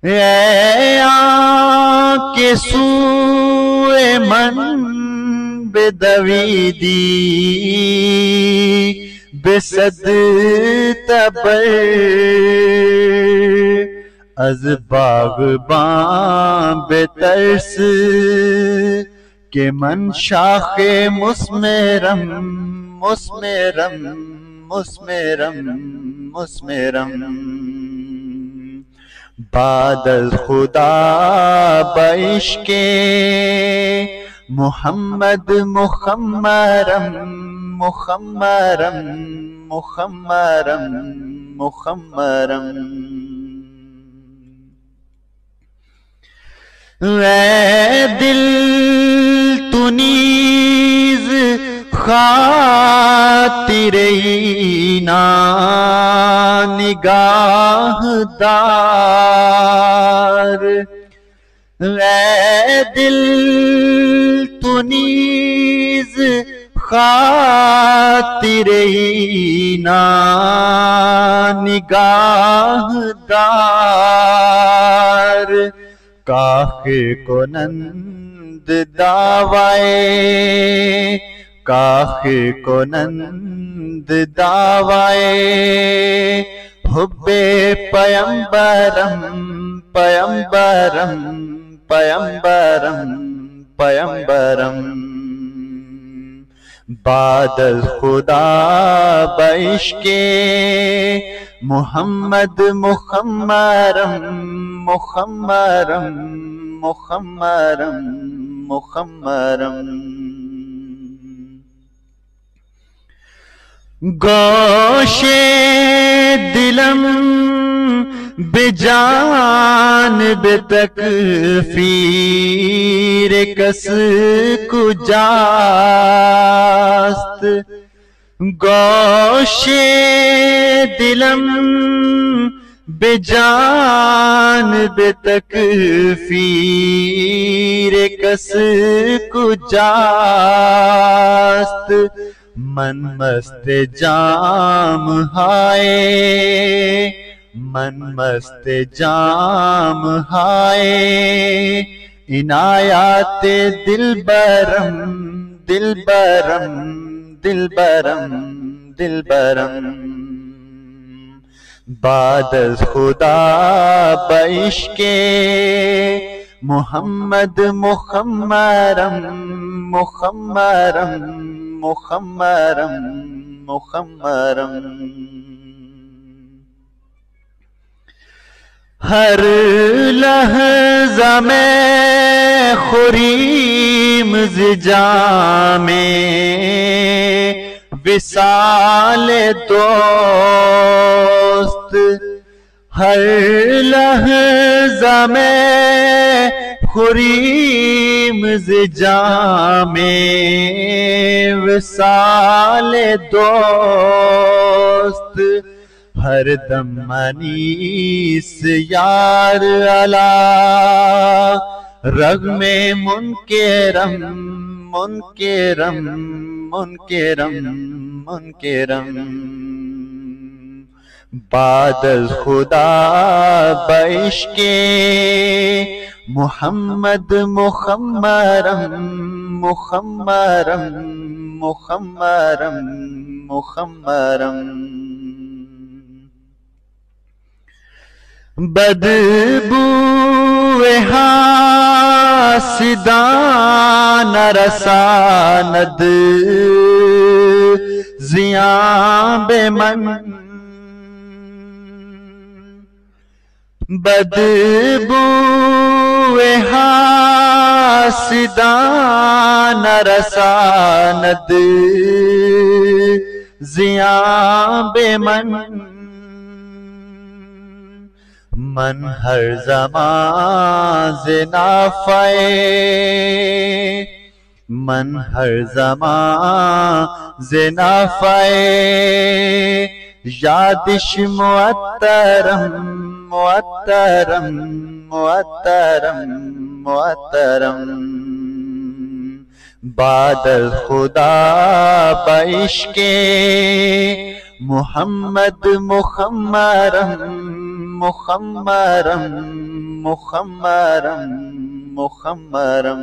रेसु मन बेदवीदी بسد तब अज बाग बेतरस के मन शाखे मुस्मेरम मुस्मेरम मुस्मेरम मुस्मेरम बादल खुदा बैश के मोहम्मद मुखम्मरम मुखम्मरम मुखम्मरम मुखम्मरम दिल तुनीज खातिरही ना निगाहदार दिल तुनीज खातिरही ना निगाहदार काह को नंद दावाए काह को नंद दावाए हुब्बे पयंबरम पयंबरम पयंबरम पयंबरम बादल खुदा बैश के मोहम्मद मुखम्मरम मुखम्मरम मुखम्मरम मुखम्मरम गोशे दिलम बेजान बेतक फीर कस कुजास्त गोशे दिलम बेजान बेतक फीर कस कुजास्त मन मस्त जाम हाय मन मस्त जाम हाय इनायात दिल बरम दिल बरम दिल बरम दिल बरम बाद खुदा बश के मोहम्मद मुखम्मरम मुखम्मरम मुखम्मरम मुखम्मरम हर लहजा में खुरीम जामे विशाल दोस्त हर लहजा में खुरीम जामे विशाल दोस्त हर दम मनीस यार अला रग में मुनके रम मुनकरम मुनकरम मुनकरम बादल खुदा बश के मोहम्मद मुखम्मरम मुखम्मरम मुखम्मरम मुखम्मरम بدبو حاسدان رساند زیان بے من بدبو حاسدان رساند زیان بے رساند زیان بے من मन हर जमा जना फे मन हर जमा जना फे यादिश मुअतरम मुअतरम मुअतरम मुअतरम बादल खुदा बश के मोहम्मद मुखम्मरम मुखमरम मुखमरम मुखम्रम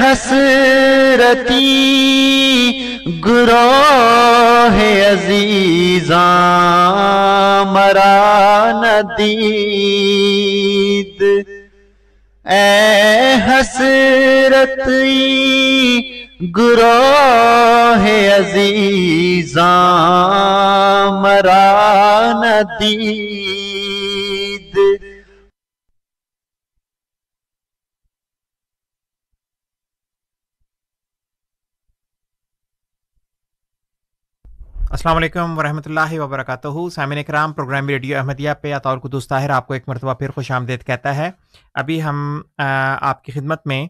हसरती गुरो है اے हसरती गुरोह अजीजा मरा नदीद असलम वरहमल वबरक सामिन कराम प्रोग्राम रेडियो अहमदिया पे अतौर कुदस ताहिर आपको एक मरतबा फिर खुश आमदेद कहता है अभी हम आपकी खिदमत में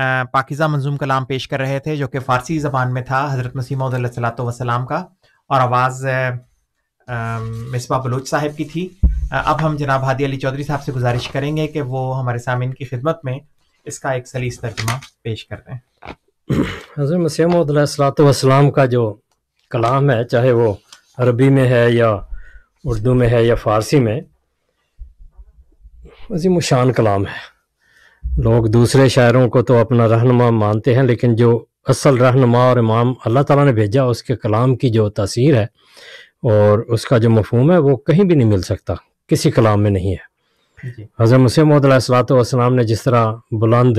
पाकिज़ा मंजूम कलाम पेश कर रहे थे जो कि फ़ारसी ज़बान में था हज़रत मसीमत वसलाम का और आवाज़ मिसबा बलोच साहब की थी अब हम जनाब हादी अली चौधरी साहब से गुजारिश करेंगे कि वो हमारे सामिन की खिदमत में इसका एक सलीस तर्जुमा पेश कर दें हजरत मसीमत वसलाम का जो कलाम है चाहे वो अरबी में है या उर्दू में है या फ़ारसी में अजीम शान कलाम है लोग दूसरे शायरों को तो अपना रहनमा मानते हैं लेकिन जो असल रहनमा और इमाम अल्लाह ताला ने भेजा उसके कलाम की जो तसीर है और उसका जो मफहम है वो कहीं भी नहीं मिल सकता किसी कलाम में नहीं है हज़रत मुसमसलाम ने जिस तरह बुलंद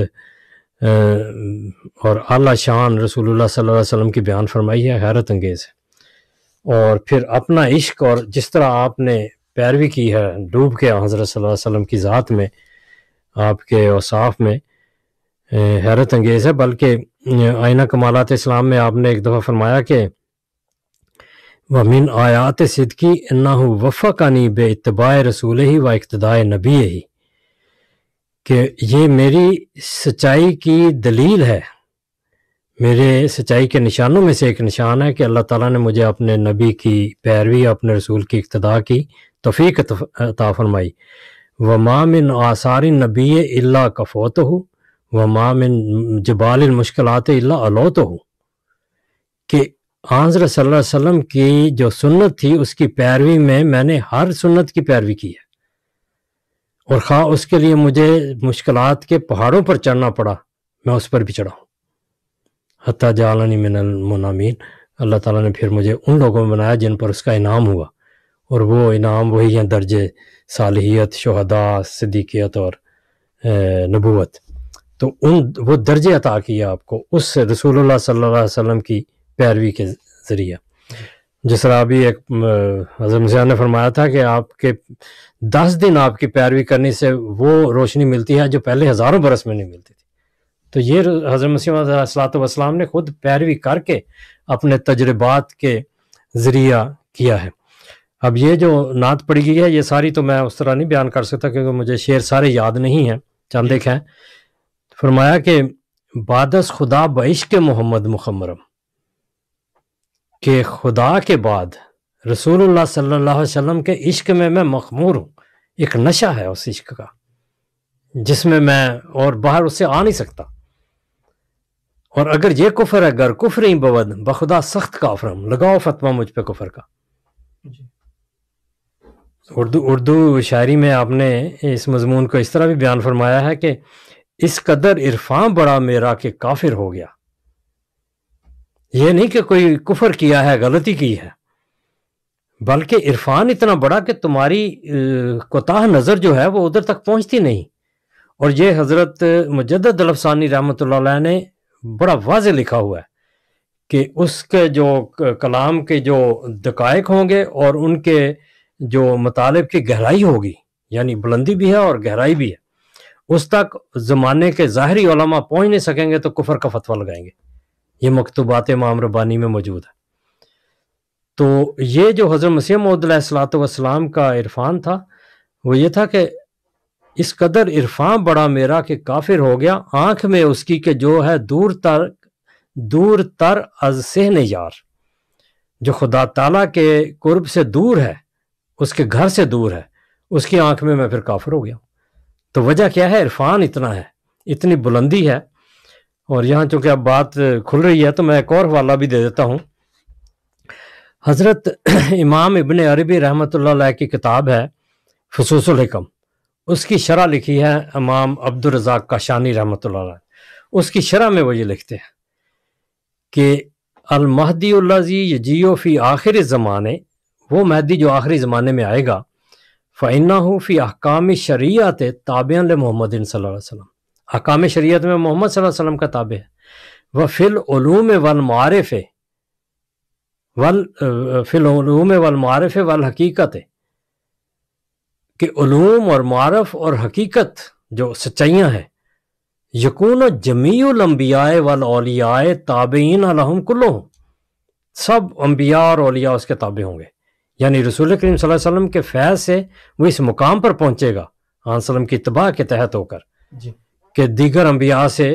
और अला शान रसूलुल्लाह सल्लल्लाहु अलैहि वसल्लम की बयान फरमाई है हैरत अंगेज़ है और फिर अपना इश्क और जिस तरह आपने पैरवी की है डूब के हज़रत सल्लल्लाहु अलैहि वसल्लम की ज़ात में आपके औसाफ में हैरत अंगेज़ है बल्कि आयना कमालत इस्लाम में आपने एक दफ़ा फरमाया कि वमिन आयात सिदकी ना वफ़ा का नी बे इतबा रसूल ही व इकतदाय नबी ही कि ये मेरी सच्चाई की दलील है मेरे सच्चाई के निशानों में से एक निशान है कि अल्लाह ताला ने मुझे अपने नबी की पैरवी अपने रसूल की इक्तदा की तोफ़ी अता फरमाई व मामिन आसार नबी अल्ला कफोत हो व मामिन जबाल मुश्किलात अल्ला अलोत हो कि आजर सल्लम की जो सुन्नत थी उसकी पैरवी में मैंने हर सुन्नत की पैरवी की है और ख़ा उसके लिए मुझे मुश्किल के पहाड़ों पर चढ़ना पड़ा मैं उस पर भी चढ़ा हूँ हती मिनल मुनामीन अल्लाह ताला ने फिर मुझे उन लोगों में बनाया जिन पर उसका इनाम हुआ और वो इनाम वही हैं दर्ज सालहियत शहदा सदीकियत और नबूत तो उन वो दर्जे अता किया आपको उस रसूल सल्लल्लाहु अलैहि वसल्लम की पैरवी के ज़रिए जिस तरह अभी एक अजम ज़िया ने फरमाया था कि आपके दस दिन आपकी पैरवी करने से वो रोशनी मिलती है जो पहले हज़ारों बरस में नहीं मिलती थी तो ये हजरत मसीम सलात ने खुद पैरवी करके अपने तजर्बात के ज़रिया किया है अब ये जो नात पड़ी गई है ये सारी तो मैं उस तरह नहीं बयान कर सकता क्योंकि मुझे शेर सारे याद नहीं हैं चंद एक हैं फरमाया कि बादस खुदा बश के मोहम्मद मुखमरम के खुदा के बाद रसूलुल्लाह सल्लल्लाहु अलैहि वसल्लम के इश्क में मैं मखमूर हूँ एक नशा है उस इश्क का जिसमें मैं और बाहर उससे आ नहीं सकता और अगर ये कुफर है अगर कुफर ही बवद बखुदा सख्त काफरम लगाओ फतवा मुझ पर कुफर का उर्दू उर्दू शायरी में आपने इस मजमून को इस तरह भी बयान फरमाया है कि इस कदर इरफान बड़ा मेरा कि काफिर हो गया ये नहीं कि कोई कुफर किया है गलती की है बल्कि इरफान इतना बड़ा कि तुम्हारी कोताह नज़र जो है वो उधर तक पहुंचती नहीं और ये हज़रत मुजद दलफसानी रहमत ने बड़ा वाज लिखा हुआ है कि उसके जो कलाम के जो दकायक होंगे और उनके जो मतलब की गहराई होगी यानी बुलंदी भी है और गहराई भी है उस तक ज़माने के ज़ाहरी पहुँच नहीं सकेंगे तो कुफर का फतवा लगाएंगे ये मकतूबात इमाम रबानी में मौजूद है तो ये जो हज़रत मसीह मदलाम का इरफान था वो ये था कि इस कदर इरफान बड़ा मेरा कि काफिर हो गया आंख में उसकी के जो है दूर तर दूर तर अज सहन यार जो खुदा तला के कुर्ब से दूर है उसके घर से दूर है उसकी आंख में मैं फिर काफिर हो गया तो वजह क्या है इरफान इतना है इतनी बुलंदी है और यहाँ चूंकि अब बात खुल रही है तो मैं एक और हवाला भी दे देता हूँ हज़रत इमाम इबन अरबी रहमत की किताब है फसूसम उसकी शरह लिखी है इमाम अब्दुलरजाक काशानी रहमत उसकी शरह में वो ये लिखते हैं कि अलमहदी यजियो फ़ी आखिर ज़माने वो महदी जो आखिरी ज़माने में आएगा फ़ैना हो फ़ी अहकाम शरीत ताबन मोहम्मद सल्लम अहकाम शरीत में मोहम्मद सल्लम का ताबे है व फ़िलूम वल मारफ़ वल फ़िलूम वल मारफ़ वल हकीकत है कि ूम और मारफ और हकीकत जो सच्चाइयाँ हैं यकून जमीलम्बियाए लम्बियाए वल अलियाए ताबेन अलहम कुल्लो सब अम्बिया और अलिया उसके ताबे होंगे यानी रसूल करीम वसल्लम के फैज़ से वो इस मुकाम पर पहुंचेगा आसलम की तबाह के तहत होकर कि दीगर अम्बिया से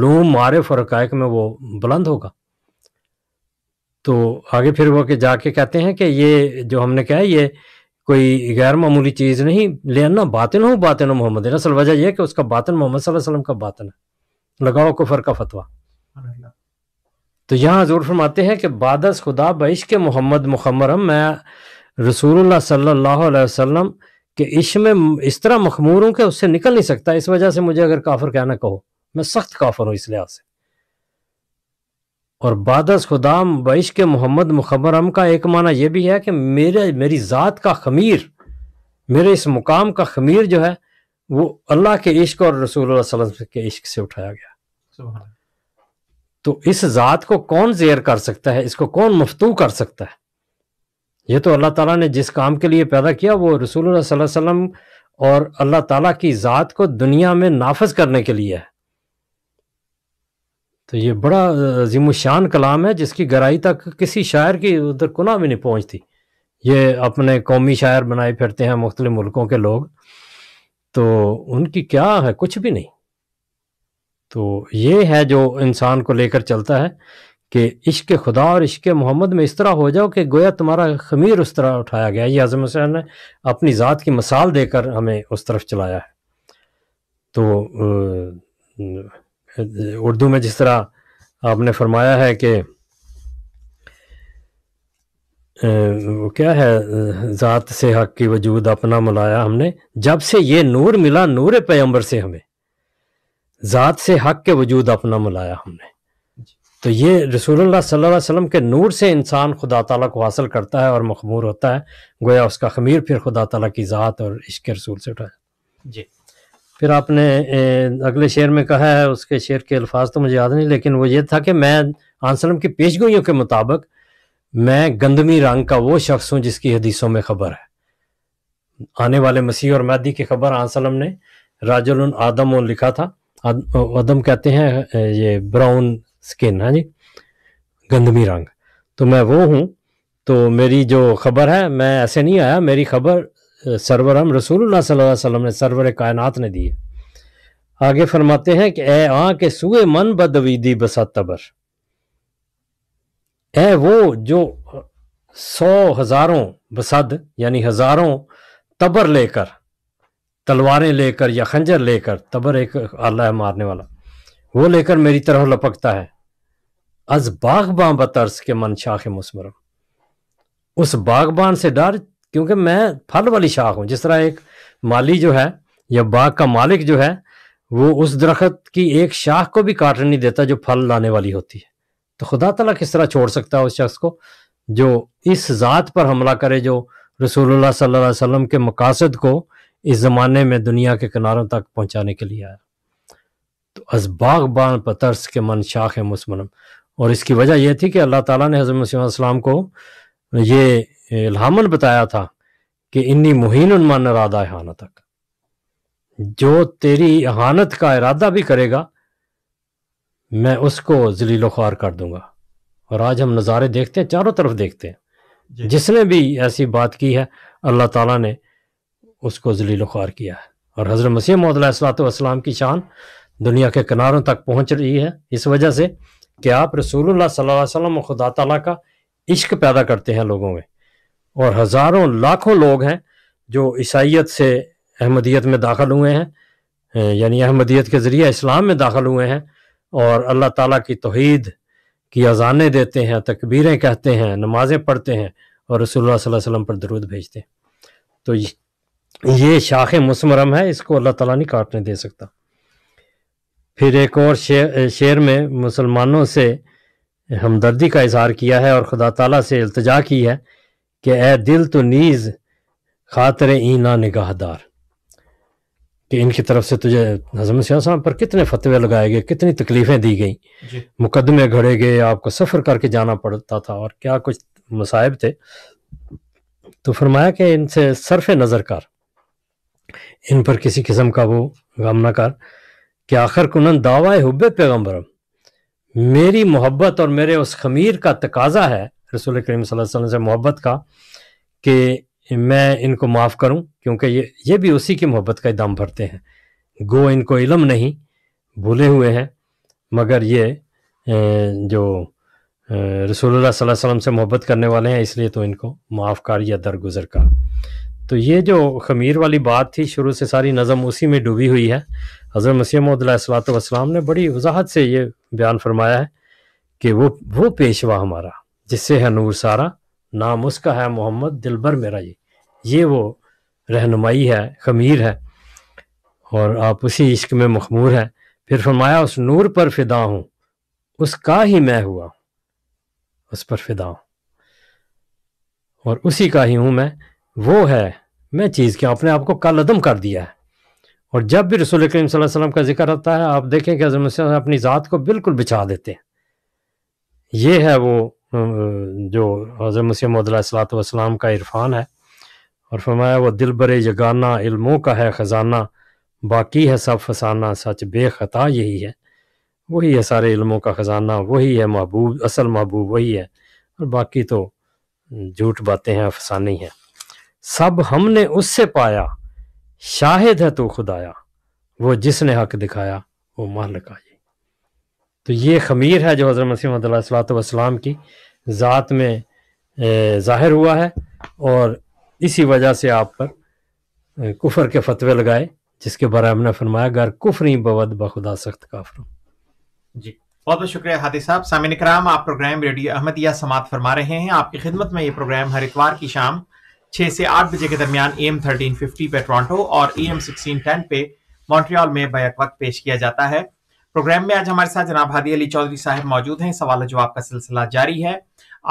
लूम मारे और में वो बुलंद होगा तो आगे फिर वो के जाके कहते हैं कि ये जो हमने कहा ये कोई गैर मामूली चीज़ नहीं लेना बातिन हो बातिन मोहम्मद असल वजह यह कि उसका बातन मोहम्मद का बातन है लगाओ कुफर का फतवा तो यहाँ जोर फरमाते हैं कि बादस खुदा बश के मोहम्मद मुखमरम मैं रसूल सल्लाम के इश्क में इस तरह मखमूर हूँ कि उससे निकल नहीं सकता इस वजह से मुझे अगर काफर कहना कहो मैं सख्त काफर हूँ इस लिहाज से और बादस खुदा बश के मोहम्मद मुखमरम का एक माना यह भी है कि मेरे मेरी ज़ात का खमीर मेरे इस मुकाम का खमीर जो है वो अल्लाह के इश्क और रसूल के इश्क से उठाया गया तो इस जात को कौन जेर कर सकता है इसको कौन मफतू कर सकता है ये तो अल्लाह ताला ने जिस काम के लिए पैदा किया वो रसूल सल्लम और अल्लाह ताला की ज़ात को दुनिया में नाफज करने के लिए है तो ये बड़ा जिमुशान कलाम है जिसकी गहराई तक किसी शायर की उधर कुना भी नहीं पहुँचती ये अपने कौमी शायर बनाए फिरते हैं मुख्तलि मुल्कों के लोग तो उनकी क्या है कुछ भी नहीं तो ये है जो इंसान को लेकर चलता है कि इश्क खुदा और इश्क मोहम्मद में इस तरह हो जाओ कि गोया तुम्हारा खमीर उस तरह उठाया गया ये आज़म हुसैन ने अपनी ज़ात की मसाल देकर हमें उस तरफ चलाया है तो उर्दू में जिस तरह आपने फरमाया है कि वो क्या है ज़ात से हक की वजूद अपना मिलाया हमने जब से ये नूर मिला नूर पैम्बर से हमें ज़ात से हक के वजूद अपना मिलाया हमने तो ये रसूलुल्लाह सल्लल्लाहु अलैहि वसल्लम के नूर से इंसान खुदा ताला को हासिल करता है और मखमूर होता है गोया उसका खमीर फिर खुदा ताला की ज़ात और इश्क रसूल से उठाया जी फिर आपने अगले शेर में कहा है उसके शेर के अल्फाज तो मुझे याद नहीं लेकिन वो ये था कि मैं आंसलम की पेशगोइयों के मुताबिक मैं गंदमी रंग का वो शख्स हूँ जिसकी हदीसों में खबर है आने वाले मसीह और मैदी की खबर आंसलम ने राजुल आदम लिखा था अदम कहते हैं ये ब्राउन स्किन है हाँ जी गंदमी रंग तो मैं वो हूँ तो मेरी जो खबर है मैं ऐसे नहीं आया मेरी खबर सरवर हम रसूलुल्लाह सल्लल्लाहु अलैहि वसल्लम ने सरवर कायनात ने दी है आगे फरमाते हैं कि ए आ के सुए मन बदवीदी बसतबर ए वो जो सौ हज़ारों बसद यानी हज़ारों तबर लेकर तलवारें लेकर या खंजर लेकर तबर एक आला है मारने वाला वो लेकर मेरी तरह लपकता है अज बागबान बतर्स के मन शाख मुस्मरम उस बागबान से डर क्योंकि मैं फल वाली शाख हूँ जिस तरह एक माली जो है या बाग का मालिक जो है वो उस दरख्त की एक शाख को भी काट नहीं देता जो फल लाने वाली होती है तो खुदा तला किस तरह छोड़ सकता है उस शख्स को जो इस ज़ात पर हमला करे जो रसूलुल्लाह सल्लल्लाहु अलैहि वसल्लम के मकासद को इस ज़माने में दुनिया के किनारों तक पहुंचाने के लिए आया तो अजबाग बान पतरस के मन शाख मुसमनम और इसकी वजह यह थी कि अल्लाह ताला ने हज़रत मसीम को ये इल्हामन बताया था कि इन्नी मुहिन उन्मान इरादा हाना तक जो तेरी हानत का इरादा भी करेगा मैं उसको जलीलो ख्वार कर दूंगा और आज हम नज़ारे देखते हैं चारों तरफ देखते हैं जिसने भी ऐसी बात की है अल्लाह ताला ने उसको जलील ख्वार किया है और हज़रत मसीह मोदलाम की शान दुनिया के किनारों तक पहुँच रही है इस वजह से कि आप रसूलुल्लाह सल्लल्लाहु अलैहि वसल्लम खुदा तला का इश्क पैदा करते हैं लोगों में और हज़ारों लाखों लोग हैं जो ईसाइत से अहमदियत में दाखिल हुए हैं यानी अहमदियत के ज़रिए इस्लाम में दाखिल हुए हैं और अल्लाह ताली की तोहद की अजानें देते हैं तकबीरें कहते हैं नमाज़ें पढ़ते हैं और रसोल्ला वसम पर दरुद भेजते हैं तो ये शाख मुसमरम है इसको अल्लाह ताला नहीं काटने दे सकता फिर एक और शेर, शेर में मुसलमानों से हमदर्दी का इजहार किया है और खुदा ताला से अल्तजा की है कि ए दिल तो नीज़ खातर ईना निगाहदार कि इनकी तरफ से तुझे नजम सिया साहब पर कितने फतवे लगाए गए कितनी तकलीफ़ें दी गई मुकदमे घड़े गए आपको सफ़र करके जाना पड़ता था और क्या कुछ मसायब थे तो फरमाया कि इनसे सरफ नज़र कर इन पर किसी किस्म का वो गम ना कर कि आखिर कुनन दावा हब पैगम्बरम मेरी मोहब्बत और मेरे उस खमीर का तकाजा है रसूल करीम वसल्लम से मोहब्बत का कि मैं इनको माफ़ करूं क्योंकि ये ये भी उसी की मोहब्बत का दाम भरते हैं गो इनको इलम नहीं भूले हुए हैं मगर ये जो रसूल सल्लल्लाहु अलैहि वसल्लम से मोहब्बत करने वाले हैं इसलिए तो इनको माफ़ कर या दरगुजर कर तो ये जो खमीर वाली बात थी शुरू से सारी नज़म उसी में डूबी हुई है हजर मसीहमदलात ने बड़ी वजाहत से ये बयान फरमाया है कि वो वो पेशवा हमारा जिससे है नूर सारा नाम उसका है मोहम्मद दिलबर मेरा ये ये वो रहनुमाई है खमीर है और आप उसी इश्क में मखमूर हैं फिर फरमाया उस नूर पर फिदा हूँ उसका ही मैं हुआ उस पर फिदा हूँ और उसी का ही हूँ मैं वो है मैं चीज़ अपने आप को कल अदम कर दिया है और जब भी रसूल करीम वसल्लम का जिक्र आता है आप देखें कि हजरत अपनी ज़ात को बिल्कुल बिछा देते हैं ये है वो जो हजरत मसीहमद वसलाम का इरफान है और फरमाया वो दिल बरे यगाना इल्मों का है ख़जाना बाकी है सब फसाना सच बेखता यही है वही है सारे इल्मों का ख़जाना वही है महबूब असल महबूब वही है और बाकी तो झूठ बातें हैं अफसानी हैं सब हमने उससे पाया शाहिद है तो खुदाया वो जिसने हक दिखाया वो मालिक आई तो ये खमीर है जो हज़रत मसीह सलाम की ज़ात में ज़ाहिर हुआ है और इसी वजह से आप पर कुफर के फतवे लगाए जिसके बारे में फरमाया गर कुफरी बवद बखुदा सख्त काफर जी बहुत बहुत शुक्रिया हाथी साहब सामिन कराम आप प्रोग्राम रेडियो अहमदिया समात फरमा रहे हैं आपकी खिदमत में ये प्रोग्राम हर इतवार की शाम छः से आठ बजे के दरमियान ए एम थर्टीन फिफ्टी पे टोरंटो और ए एम सिक्सटीन टेन पे मॉन्ट्रियल में बैक वक्त पेश किया जाता है प्रोग्राम में आज हमारे साथ जनाब हादी अली चौधरी साहब मौजूद हैं सवाल जवाब का सिलसिला जारी है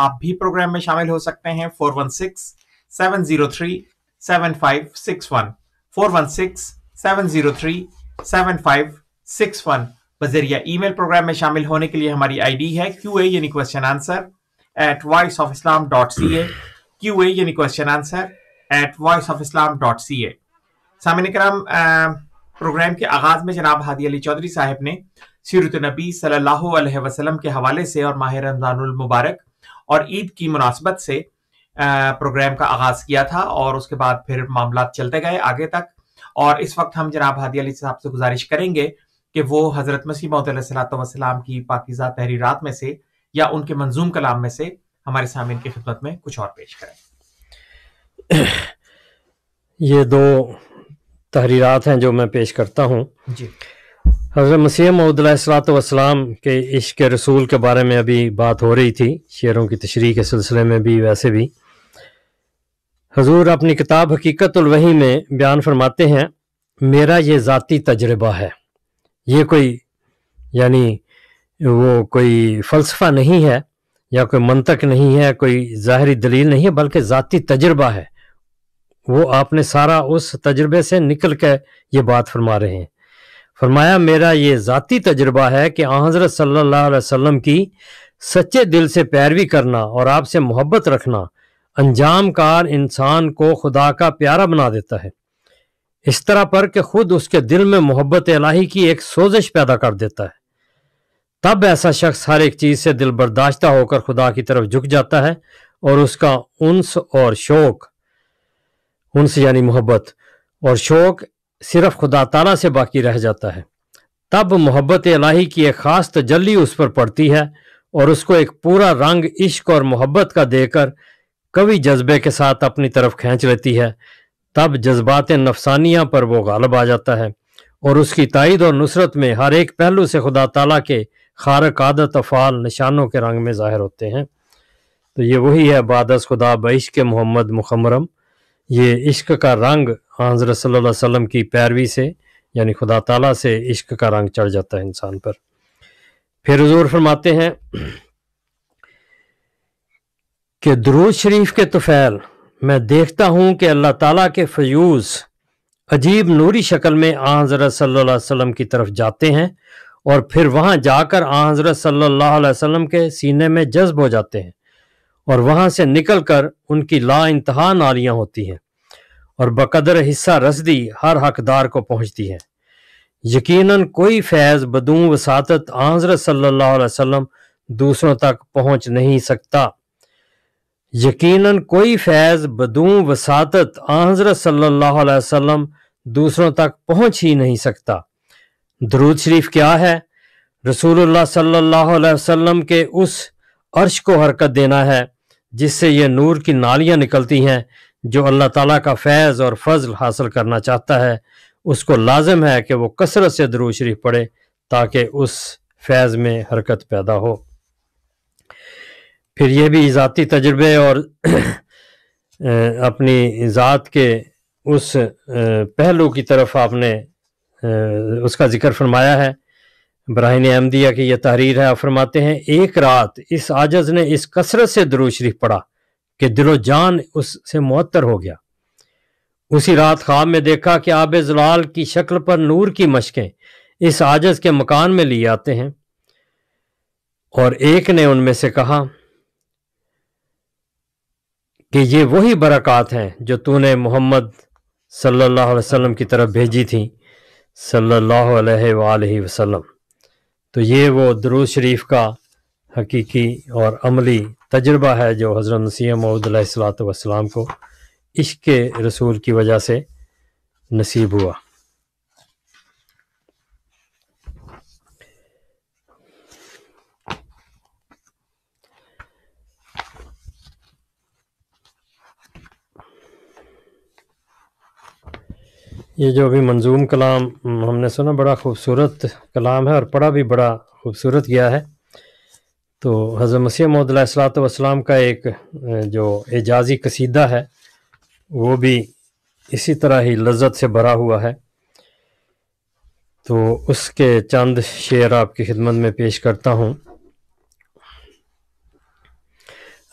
आप भी प्रोग्राम में शामिल हो सकते हैं four one six seven zero three seven five six one four one six seven zero three seven five six one बजरिया मेल प्रोग्राम में शामिल होने के लिए हमारी आई डी है क्यू ए यानी question answer at Voice of Islam dot C A Q यानी question answer at Voice of Islam dot C A कराम प्रोग्राम के आगाज में जनाब हादी अली चौधरी साहब ने सीरत नबी सल्लल्लाहु अलैहि वसल्लम के हवाले से और माह रमज़ानुल मुबारक और ईद की मुनासबत से प्रोग्राम का आगाज किया था और उसके बाद फिर मामला चलते गए आगे तक और इस वक्त हम जनाब हादी अली साहब से गुजारिश करेंगे कि वो हज़रत मसीम मौत की पाकिज़ा तहरीरत में से या उनके मंजूम कलाम में से हमारे सामने की खिदमत में कुछ और पेश करें ये दो तहरीरात हैं जो मैं पेश करता हूँ हजरत मसीह महदलाम के इश्क रसूल के बारे में अभी बात हो रही थी शेरों की तशरी के सिलसिले में भी वैसे भी हजूर अपनी किताब वही में बयान फरमाते हैं मेरा ये ज़ाती तजर्बा है ये कोई यानी वो कोई फ़लसफ़ा नहीं है या कोई मंतक नहीं है कोई ज़ाहरी दलील नहीं है बल्कि ज़ाती तजर्बा है वो आपने सारा उस तजर्बे से निकल कर ये बात फरमा रहे हैं फरमाया मेरा ये ज़ाती तजर्बा है कि हज़रत सल्लल्लाहु अलैहि वसल्लम की सच्चे दिल से पैरवी करना और आपसे मोहब्बत रखना अंजाम कार इंसान को खुदा का प्यारा बना देता है इस तरह पर कि खुद उसके दिल में मोहब्बत इलाही की एक सोजिश पैदा कर देता है तब ऐसा शख्स हर एक चीज़ से दिल बर्दाश्ता होकर खुदा की तरफ झुक जाता है और उसका उनस और शौक उनस यानी मोहब्बत और शौक सिर्फ खुदा तला से बाकी रह जाता है तब मोहब्बत अलाही की एक ख़ास तजली उस पर पड़ती है और उसको एक पूरा रंग इश्क और मोहब्बत का देकर कवि जज्बे के साथ अपनी तरफ खींच लेती है तब जज्बात नफसानिया पर वो गालब आ जाता है और उसकी ताइद और नुसरत में हर एक पहलू से खुदा तला के खारक आदत अफ़ाल निशानों के रंग में ज़ाहिर होते हैं तो ये वही है बादस खुदा बश के मोहम्मद मुखमरम ये इश्क का रंग हजरत सल्लल्लाहु वसल्लम की पैरवी से यानी खुदा ताला से इश्क का रंग चढ़ जाता है इंसान पर फिर जोर फरमाते हैं कि दरूज शरीफ के तुफैल मैं देखता हूँ कि अल्लाह ताला के फयूज़ अजीब नूरी शक्ल में हजरत सल्लल्लाहु अलैहि वसल्लम की तरफ जाते हैं और फिर वहाँ जाकर आ हज़रत सल्लल्लाहु अलैहि वसल्लम के सीने में जज्ब हो जाते हैं और वहाँ से निकल कर उनकी ला इंतहा नालियाँ होती हैं और बकदर हिस्सा रसदी हर हकदार को पहुँचती है यकीनन कोई फैज़ बदू वसात हज़रत सल्ला वसम दूसरों तक पहुँच नहीं सकता यकीनन कोई फैज़ बदू वसात हज़रत सल्ला वसम दूसरों तक पहुँच ही नहीं सकता दरूद शरीफ क्या है रसूलुल्लाह सल्लल्लाहु अलैहि वसल्लम के उस अर्श को हरकत देना है जिससे ये नूर की नालियाँ निकलती हैं जो अल्लाह ताला का फैज़ और फजल हासिल करना चाहता है उसको लाजम है कि वो कसरत से दरूद शरीफ पढ़े ताकि उस फैज़ में हरकत पैदा हो फिर यह भी ज़ाती तजर्बे और अपनी ज़ात के उस पहलू की तरफ आपने उसका जिक्र फरमाया है ब्राहिन अहमदिया की यह तहरीर है फरमाते हैं एक रात इस आजज़ ने इस कसरत से दरू शरीफ पढ़ा कि दिलो जान उससे मुत्तर हो गया उसी रात ख्वाब में देखा कि आब जलाल की शक्ल पर नूर की मशकें इस आजज़ के मकान में लिए आते हैं और एक ने उनमें से कहा कि ये वही बरक़ात हैं जो तूने मोहम्मद सल्लल्लाहु अलैहि वसल्लम की तरफ भेजी थी सल्लल्लाहु अलैहि वसल्लम तो ये वो दरूज शरीफ का हकीकी और अमली तजर्बा है जो हज़रत सलात वसलाम को इश्क रसूल की वजह से नसीब हुआ ये जो अभी मंजूम कलाम हमने सुना बड़ा खूबसूरत कलाम है और पढ़ा भी बड़ा खूबसूरत गया है तो हज़र मसीह महदलाम का एक जो एजाजी कसीदा है वो भी इसी तरह ही लज्जत से भरा हुआ है तो उसके चंद शेर आपकी खिदमत में पेश करता हूँ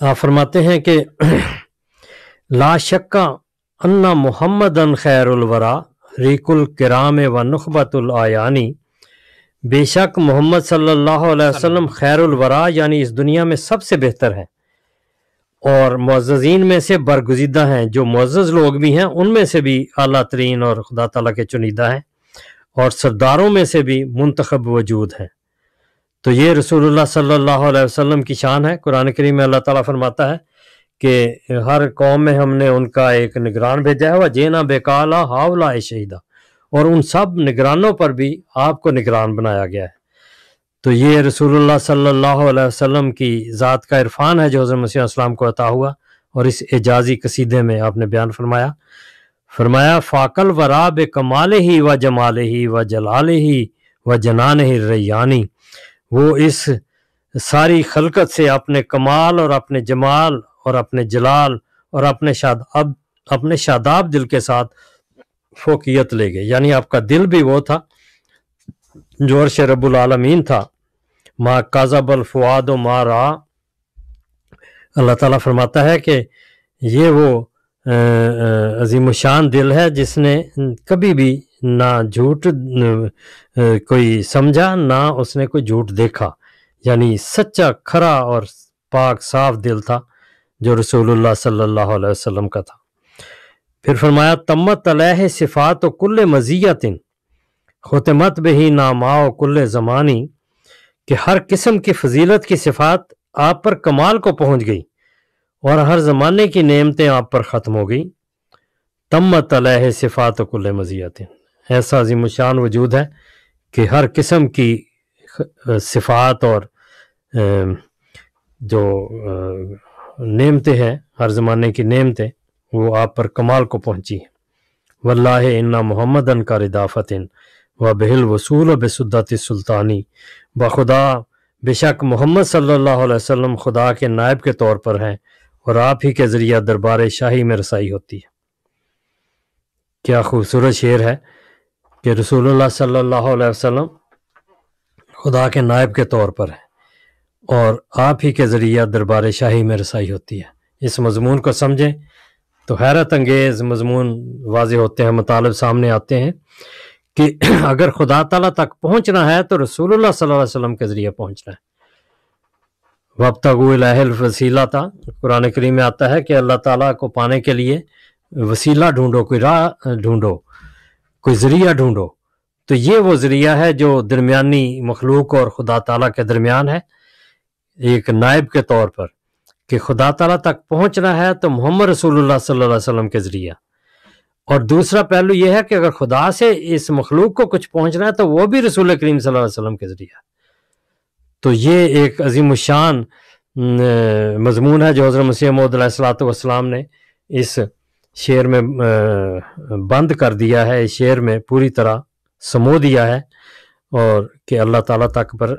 आप फरमाते हैं कि लाशक्का अन्ना मोहम्मदन खैरवरा रिकुल किराम व नखबतुलयानी बेशक मोहम्मद सल्लल्लाहु अलैहि वसल्लम खैरवरा यानी इस दुनिया में सबसे बेहतर हैं और मोजीन में से बरगुजीदा हैं जो मोज़ लोग भी हैं उनमें से भी अला तरीन और खुदा तला के चुनिदा हैं और सरदारों में से भी मंतखब वजूद हैं तो ये रसूलुल्लाह सल्लल्लाहु अलैहि वसल्लम की शान है कुरान करीम में अल्लाह ताला फरमाता है कि हर कौम में हमने उनका एक निगरान भेजा है वह जेना बेकाला हावला शहीदा और उन सब निगरानों पर भी आपको निगरान बनाया गया है तो ये रसूलुल्लाह सल्लल्लाहु अलैहि वसल्लम की ज़ात का इरफान है जो हज़रत मसीह इस्लाम को अता हुआ और इस एजाजी कसीदे में आपने बयान फरमाया फरमाया फ़ाकल वरा बे कमाल ही व जमाल ही व जलाल ही व जनान ही रैयानी वो इस सारी खलकत से अपने कमाल और अपने जमाल और अपने जलाल और अपने शादाब अपने शादाब दिल के साथ फोकियत ले गए यानी आपका दिल भी वो था जो अर्श रबालमीन था माँ काजब अलफुआद मा रा अल्लाह ताला फरमाता है कि ये वो अजीम शान दिल है जिसने कभी भी ना झूठ कोई समझा ना उसने कोई झूठ देखा यानी सच्चा खरा और पाक साफ दिल था जो रसूलुल्लाह सल्लल्लाहु अलैहि वसल्लम का था फिर फरमाया तमत अलह सिफ़ात कुल मज़ियतिन ख़ुतमत बही नामा कुल ज़मानी कि हर किस्म की फजीलत की सिफ़ात आप पर कमाल को पहुंच गई और हर ज़माने की नियमतें आप पर ख़त्म हो गई तमत अलह सिफ़ात कुल मज़ियतिन ऐसा अजीम वजूद है कि हर किस्म की सिफ़ात और जो नेमतें हैं हर ज़माने की नेमतें वो आप पर कमाल को पहुँची हैं वल्लाह इन्ना अन का इन व बहल वसूल बेसुद्दत सुल्तानी बखुदा बेशक मोहम्मद सल्लल्लाहु अलैहि वसल्लम खुदा के नायब के तौर पर हैं और आप ही के ज़रिया दरबार शाही में रसाई होती है क्या खूबसूरत शेर है कि रसूलुल्लाह सल्लल्लाहु अलैहि वसल्लम खुदा के नायब के तौर पर हैं और आप ही के जरिए दरबार शाही में रसाई होती है इस मजमून को समझें तो हैरत अंगेज़ मजमून वाज होते हैं मतलब सामने आते हैं कि अगर खुदा तला तक पहुँचना है तो रसूलुल्लाह सल्लल्लाहु अलैहि वसल्लम के ज़रिए पहुँचना है वब वबतगुल वसीला था कुरान करीम में आता है कि अल्लाह ताला को पाने के लिए वसीला ढूंढो कोई राह ढूंढो कोई ज़रिया ढूंढो तो ये वो ज़रिया है जो दरमियानी मखलूक और खुदा तला के दरमियान है एक नायब के तौर पर कि खुदा तला तक पहुंचना है तो मोहम्मद रसूलुल्लाह सल्लल्लाहु अलैहि वसल्लम के ज़रिया और दूसरा पहलू यह है कि अगर खुदा से इस मखलूक को कुछ पहुंचना है तो वो भी रसूल करीम सल्लम के ज़रिया तो ये एक अजीम शान मजमून है जो हज़रत मसीह महदलाम ने इस शेर में बंद कर दिया है इस शेर में पूरी तरह समो दिया है और कि अल्लाह ताला तक पर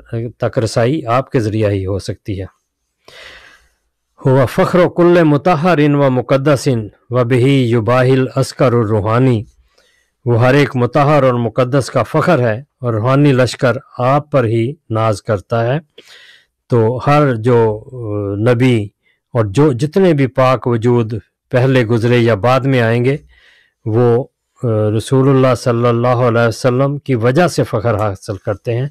तक रसाई आपके ज़रिया ही हो सकती है हुआ फ़ख्र कुल्ल मतहरिन व मुक़दसिन व बही युबाहिल अस्कर और रूहानी वो हर एक मतहर और मुक़दस का फ़ख्र है और रूहानी लश्कर आप पर ही नाज करता है तो हर जो नबी और जो जितने भी पाक वजूद पहले गुज़रे या बाद में आएंगे वो रसूलुल्लाह सल्लल्लाहु अलैहि वसल्लम की वजह से फ़ख्र हासिल करते हैं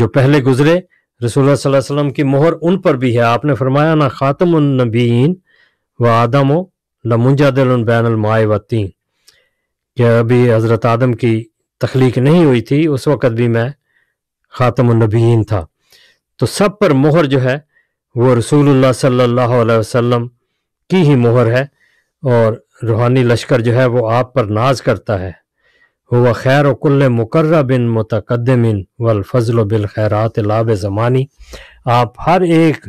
जो पहले गुजरे रसूल वसल्लम की मोहर उन पर भी है आपने फरमाया ना ख़ातमनबीन व आदम लमुंजा दिल बैनमाए वतीन कि अभी हज़रत आदम की तख्लीक नहीं हुई थी उस वक़्त भी मैं ख़ातमनबीन था तो सब पर मोहर जो है वो रसूलुल्लाह सल्लल्लाहु अलैहि वसल्लम की ही मोहर है और रूहानी लश्कर जो है वो आप पर नाज करता है हुआ खैर कुल्ल मुकर्र बिन मुतकदमिन वल फजल बिल खैरात लाब ज़मानी आप हर एक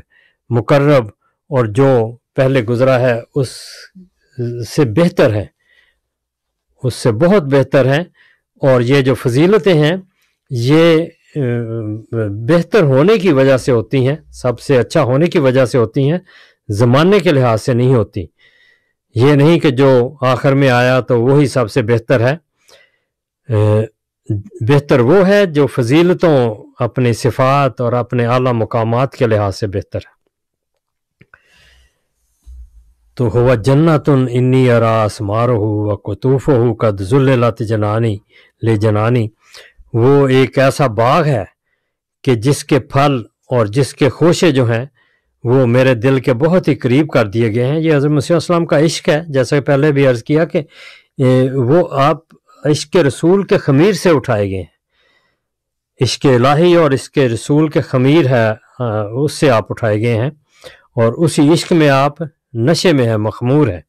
मुकर्रब और जो पहले गुजरा है उस से बेहतर है उससे बहुत बेहतर है और ये जो फजीलतें हैं ये बेहतर होने की वजह से होती हैं सबसे अच्छा होने की वजह से होती हैं ज़माने के लिहाज से नहीं होती ये नहीं कि जो आखिर में आया तो वही सबसे बेहतर है बेहतर वो है जो फजीलतों अपने सिफात और अपने आला मकाम के लिहाज से बेहतर है तो हुआ जन्नतुन इन्नी अरास मारो व कतूफ़ हो कद जुल्लत जनानी ले जनानी वो एक ऐसा बाग है कि जिसके फल और जिसके खोशे जो हैं वो मेरे दिल के बहुत ही करीब कर दिए गए हैं ये हज़रत मसीम का इश्क है जैसा कि पहले भी अर्ज़ किया कि वो आप इश्क रसूल के खमीर से उठाए गए हैं इश्क लाही और इसके रसूल के खमीर है उससे आप उठाए गए हैं और उसी इश्क में आप नशे में है मखमूर है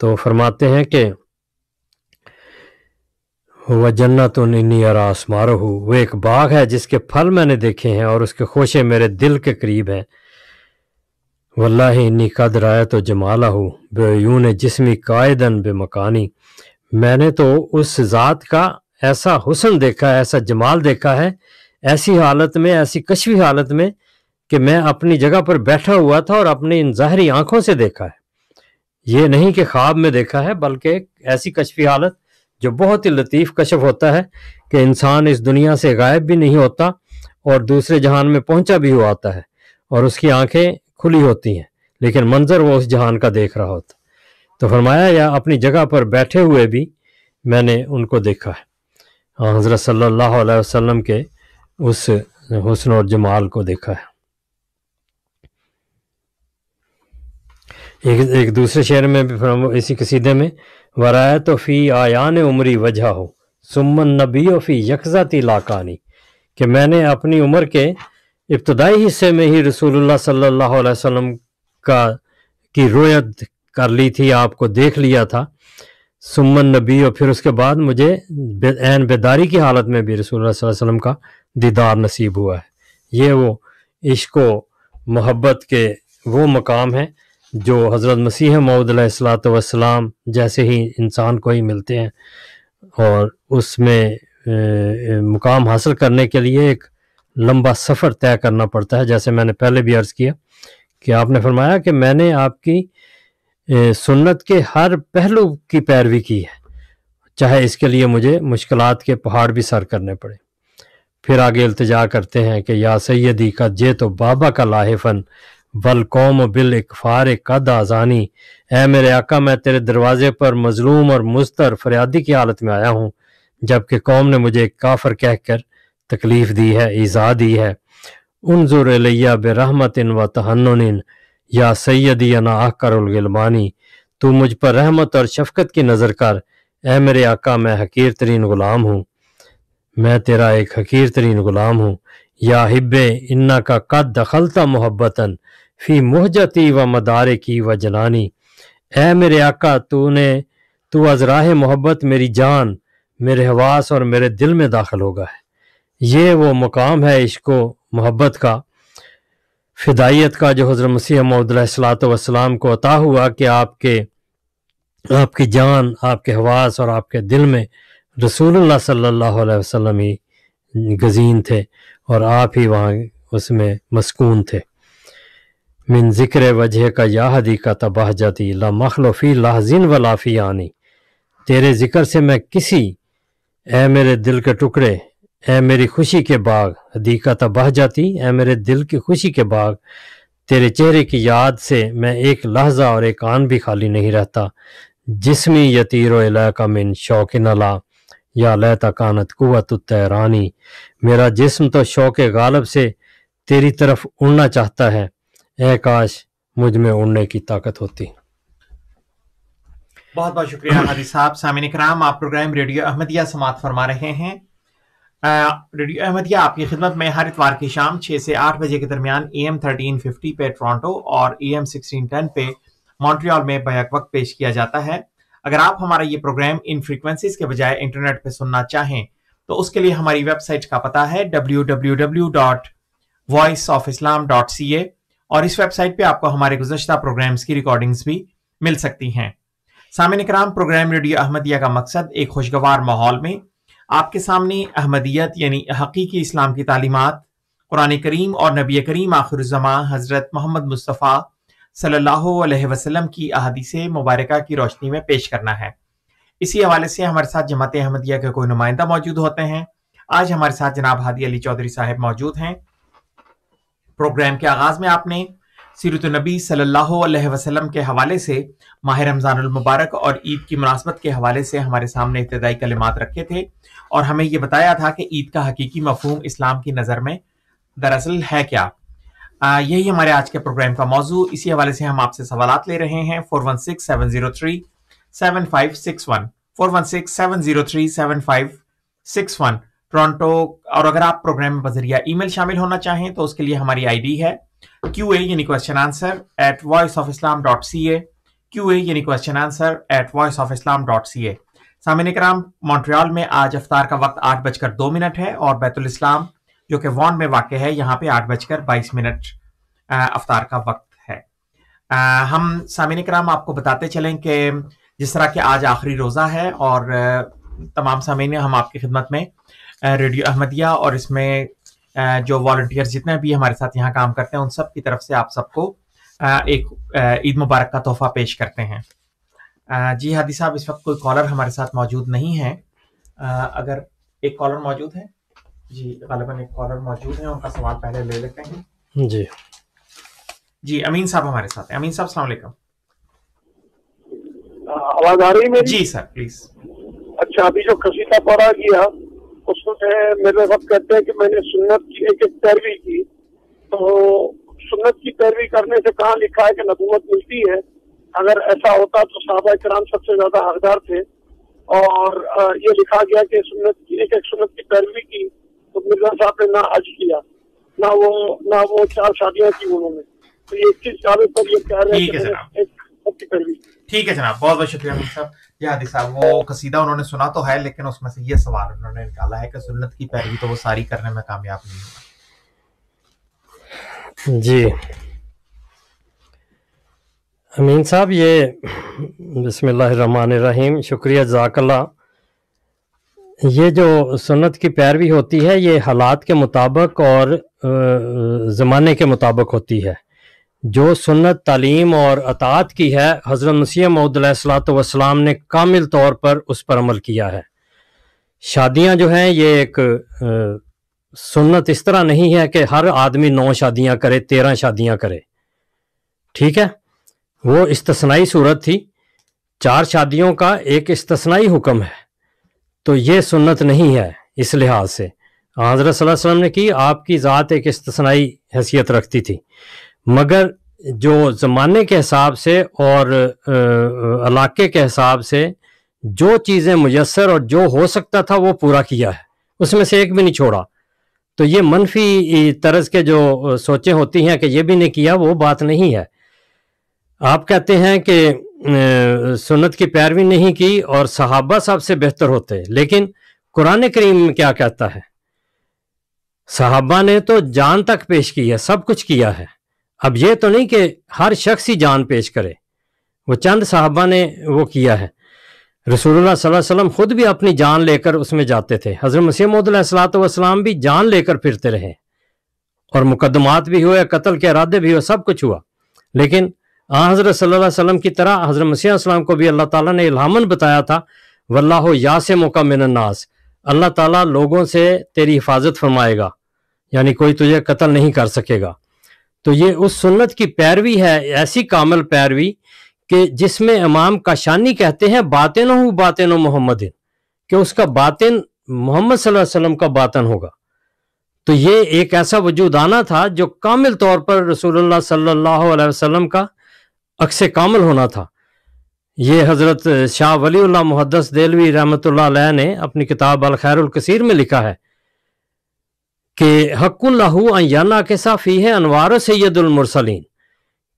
तो फरमाते हैं कि वह जन्नत नियर आसमारो हो वो एक बाग है जिसके फल मैंने देखे हैं और उसके खोशे मेरे दिल के करीब हैं वल्लाह इन्नी कद राय तो जमाला हो ने जिसमी कायदन बे मकानी मैंने तो उस ज़ात का ऐसा हुसन देखा है ऐसा जमाल देखा है ऐसी हालत में ऐसी कशवी हालत में कि मैं अपनी जगह पर बैठा हुआ था और अपनी इन ज़ाहरी आँखों से देखा है ये नहीं कि ख्वाब में देखा है बल्कि ऐसी कशफी हालत जो बहुत ही लतीफ़ कशफ होता है कि इंसान इस दुनिया से गायब भी नहीं होता और दूसरे जहान में पहुंचा भी हुआ आता है और उसकी आंखें खुली होती हैं लेकिन मंजर वो उस जहान का देख रहा होता तो फरमाया या अपनी जगह पर बैठे हुए भी मैंने उनको देखा है हज़रत सल्लल्लाहु अलैहि वसल्लम के उस हुसन और जमाल को देखा है एक एक दूसरे शेर में भी इसी कसीदे में वराया तो फ़ी आयान उमरी वजह हो सुमन नबी और फ़ी यकज़ाती लाकानी कि मैंने अपनी उम्र के इब्तदाई हिस्से में ही रसूलुल्लाह सल्लल्लाहु अलैहि वसल्लम का की रोयत कर ली थी आपको देख लिया था सुमन नबी और फिर उसके बाद मुझे एन बेदारी की हालत में भी रसूल वसम का दीदार नसीब हुआ है ये वो इश्को मोहब्बत के वो मकाम हैं जो हज़रत मसीह मऊदलात सलाम जैसे ही इंसान को ही मिलते हैं और उसमें मुकाम हासिल करने के लिए एक लंबा सफ़र तय करना पड़ता है जैसे मैंने पहले भी अर्ज़ किया कि आपने फरमाया कि मैंने आपकी सुन्नत के हर पहलू की पैरवी की है चाहे इसके लिए मुझे मुश्किल के पहाड़ भी सर करने पड़े फिर आगे अल्तजा करते हैं कि या सैदी का जे तो बाबा का लाहेफन बल कौम बिल इकफार कद आज़ानी ए मेरे आका मैं तेरे दरवाजे पर मजलूम और मुस्तर फरियादी की हालत में आया हूँ जबकि कौम ने मुझे काफर कहकर तकलीफ दी है ईज़ा दी है उन जुरैया बरहमतिन व तहन या सैदी अना करमानी तू मुझ पर रहमत और शफकत की नज़र कर ए मेरे आका मैं हकीर तरीन ग़ुलाम हूँ मैं तेरा एक हकीर तरीन ग़ुलाम हूँ या हिब्बे इन्ना का कद दखलता मोहब्बतन फी मुहजती व मदारे की व जनानी ए मेरे आका तूने तू अजराह मोहब्बत मेरी जान मेरे हवास और मेरे दिल में दाखिल होगा है ये वो मकाम है इश्को मोहब्बत का फिदायत का जो हज़र मसीह मौदलाम को अता हुआ कि आपके आपकी जान आपके हवास और आपके दिल में रसूलुल्लाह सल्लल्लाहु अलैहि वसल्लम ही गजीन थे और आप ही वहाँ उसमें मस्कून थे मिन ज़िक्र वजह का याहदी का तबाह जाती ला मखलोफ़ी लाजिन व लाफी आनी तेरे ज़िक्र से मैं किसी ए मेरे दिल के टुकड़े ऐ मेरी खुशी के बाग हदीका बह जाती ऐ मेरे दिल की खुशी के बाग तेरे चेहरे की याद से मैं एक लहजा और एक आन भी खाली नहीं रहता जिसमी यतीर का मिन शौक नला या लहता कानत कुत तैरानी मेरा जिस्म तो शौक गालब से तेरी तरफ उड़ना चाहता है ए काश मुझ में उड़ने की ताकत होती बहुत बहुत शुक्रिया हादी साहब सामिन कराम आप प्रोग्राम रेडियो अहमदिया समाप्त फरमा रहे हैं रेडियो अहमदिया आपकी खिदमत में हर इतवार की शाम छः से आठ बजे के दरमियान ए एम थर्टीन फिफ्टी पे टोरंटो और ए एम सिक्सटीन टेन पे मॉन्ट्रियल में बैक वक्त पेश किया जाता है अगर आप हमारा ये प्रोग्राम इन फ्रीक्वेंसीज के बजाय इंटरनेट पर सुनना चाहें तो उसके लिए हमारी वेबसाइट का पता है W W W dot Voice of Islam dot C A और इस वेबसाइट पे आपको हमारे गुजशत प्रोग्राम्स की रिकॉर्डिंग्स भी मिल सकती हैं सामिन कराम प्रोग्राम रेडियो अहमदिया का मकसद एक खुशगवार माहौल में आपके सामने अहमदियत यानी हकीकी इस्लाम की तालीमत कुरान करीम और नबी करीम आखिरजमा हज़रत मोहम्मद मुस्तफ़ा सल्लल्लाहु अलैहि वसल्लम की अहदीस मुबारक की रोशनी में पेश करना है इसी हवाले से हमारे साथ जमात अहमदिया के कोई नुमाइंदा मौजूद होते हैं आज हमारे साथ जनाब हादी अली चौधरी साहब मौजूद हैं प्रोग्राम के आगाज में आपने सीरत नबी सल्लल्लाहु अलैहि वसल्लम के हवाले से माह रमज़ानमबारक और ईद की मुनासबत के हवाले से हमारे सामने इब्तदाई कलिमात रखे थे और हमें ये बताया था कि ईद का हकीकी मफहम इस्लाम की नज़र में दरअसल है क्या आ, यही हमारे आज के प्रोग्राम का मौजू इसी हवाले से हम आपसे सवाल ले रहे हैं four one six seven zero three seven five six one four one six seven zero three seven five six one Toronto और अगर आप प्रोग्राम में बजरिया ईमेल शामिल होना चाहें तो उसके लिए हमारी आईडी है क्यू ए यानी question answer at Voice of Islam dot C A Q A यानी question answer at Voice of Islam dot C A सामिन कराम मॉन्ट्रियाल में आज अफ्तार का वक्त आठ बजकर दो मिनट है और बैतुल इस्लाम जो कि वॉन में वाक़ है यहाँ पे आठ बजकर बाईस मिनट अफ्तार का वक्त है आ, हम सामिन कराम आपको बताते चलें कि जिस तरह के आज आखिरी रोज़ा है और तमाम सामीन हम आपकी खिदमत में रेडियो अहमदिया और इसमें जो वॉल्टियर्स जितने भी हमारे साथ यहाँ काम करते हैं उन सब की तरफ से आप सबको एक ईद मुबारक का तोहफा पेश करते हैं जी हादी साहब इस वक्त कोई कॉलर हमारे साथ मौजूद नहीं है अगर एक कॉलर मौजूद है जी गलबन एक कॉलर मौजूद है उनका सवाल पहले ले लेते हैं जी जी अमीन साहब हमारे साथ हैं अमीन साहब सलाम आवाज आ रही है मेरी जी सर प्लीज अच्छा अभी जो कसीदा पड़ा उसने मेरे सब कहते हैं कि मैंने सुन्नत की एक एक पैरवी की तो सुन्नत की पैरवी करने से कहा लिखा है कि नबूवत मिलती है अगर ऐसा होता तो साहबा कराम सबसे ज्यादा हकदार थे और ये लिखा गया कि सुन्नत की एक एक सुन्नत की पैरवी की तो मिर्जा साहब ने ना हज किया ना वो ना वो चार शादियां की उन्होंने तो ये इक्कीस साल पर ये कह रहे हैं ठीक है जनाब बहुत बहुत शुक्रिया साहब ये साहब वो कसीदा उन्होंने सुना तो है लेकिन उसमें से ये सवाल उन्होंने निकाला है कि सुन्नत की पैरवी तो वो सारी करने में कामयाब नहीं हुआ जी अमीन साहब ये बसमीम शुक्रिया जाकला ये जो सुन्नत की पैरवी होती है ये हालात के मुताबिक और ज़माने के मुताबिक होती है जो सुन्नत तालीम और अतात की है हज़रत मसीह सलात वसलाम ने कामिल तौर पर उस पर अमल किया है शादियां जो हैं ये एक सुन्नत इस तरह नहीं है कि हर आदमी नौ शादियां करे तेरह शादियां करे ठीक है वो इस्तनाई सूरत थी चार शादियों का एक इस्तनाई हुक्म है तो ये सुन्नत नहीं है इस लिहाज से हाँ, हजरत वसल्लम ने की आपकी ज़ात एक इस्तनाई हैसियत रखती थी मगर जो ज़माने के हिसाब से और इलाके के हिसाब से जो चीज़ें मुयसर और जो हो सकता था वो पूरा किया है उसमें से एक भी नहीं छोड़ा तो ये मनफी तर्ज के जो सोचें होती हैं कि ये भी नहीं किया वो बात नहीं है आप कहते हैं कि सुन्नत की पैरवी नहीं की और सहाबा साहब से बेहतर होते लेकिन कुरान करीम में क्या कहता है सहाबा ने तो जान तक पेश की है सब कुछ किया है अब ये तो नहीं कि हर शख्स ही जान पेश करे वो चंद साहबा ने वो किया है रसूलुल्लाह सल्लल्लाहु अलैहि वसल्लम खुद भी अपनी जान लेकर उसमें जाते थे हज़रत मसीह मदलाम भी जान लेकर फिरते रहे और मुकदमात भी हुए कत्ल के इरादे भी हुए सब कुछ हुआ लेकिन आ हज़रत सल्लाम की तरह हज़रत मसीह को भी अल्लाह तला ने इलामन बताया था वल्लाह या से मौका मिनन्नास अल्लाह तला लोगों से तेरी हिफाजत फरमाएगा यानी कोई तुझे कत्ल नहीं कर सकेगा तो ये उस सुन्नत की पैरवी है ऐसी कामल पैरवी कि जिसमें इमाम काशानी कहते हैं नो बातें बातिन मोहम्मद कि उसका बातिन मोहम्मद सल्लम का बातन होगा तो ये एक ऐसा आना था जो कामिल तौर पर रसूलुल्लाह सल्लल्लाहु अलैहि वसल्लम का अक्स कामल होना था ये हज़रत शाह वली महदस देलवी रहमत ने अपनी किताब अलखैर कसीर में लिखा है कि हक़ुल्लहू के के साफ़ी है अनवार सैदुलमरसलिन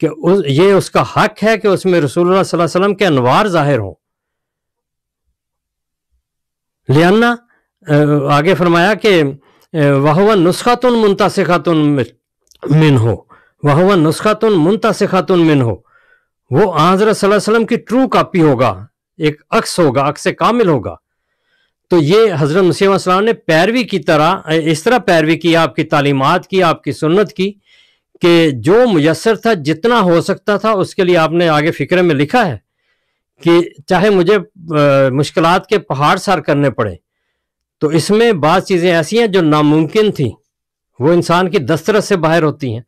के उस ये उसका हक है कि उसमें रसूल वसल्लम के अनवार ज़ाहिर हों लियाना आगे फरमाया कि वह नुस्खातुन खातुन मिन हो वह नुस्खातुन खातुन मिन हो वो आजर वसल्लम की ट्रू कापी होगा एक अक्स होगा अक्स कामिल होगा तो ये हज़रत मसीह ने पैरवी की तरह इस तरह पैरवी की आपकी तालीमत की आपकी सुन्नत की कि जो मुयसर था जितना हो सकता था उसके लिए आपने आगे फ़िक्र में लिखा है कि चाहे मुझे मुश्किल के पहाड़ सार करने पड़े तो इसमें बात चीज़ें ऐसी हैं जो नामुमकिन थी वो इंसान की दस्तरस से बाहर होती हैं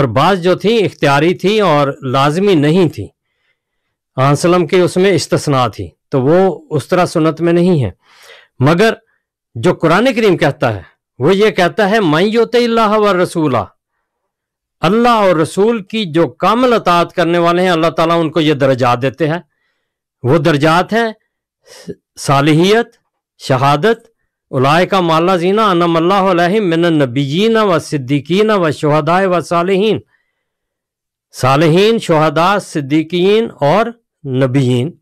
और बात जो थी इख्तियारी थी और लाजमी नहीं थी आंसलम के उसमें इस्तना थी तो वो उस तरह सुनत में नहीं है मगर जो कुरान करीम कहता है वो ये कहता है अल्लाह व रसूला अल्लाह और रसूल की जो कामल अतात करने वाले हैं अल्लाह ताला उनको ये दर्जात देते हैं वो दर्जात हैं सालहियत शहादत उलाय का माला जीना अनमल्लाम अल्लाह मिन नबीन व सिद्दीकीन व शहदा व सालहीन सालहीन शहदा सिद्दीकीन और नबीन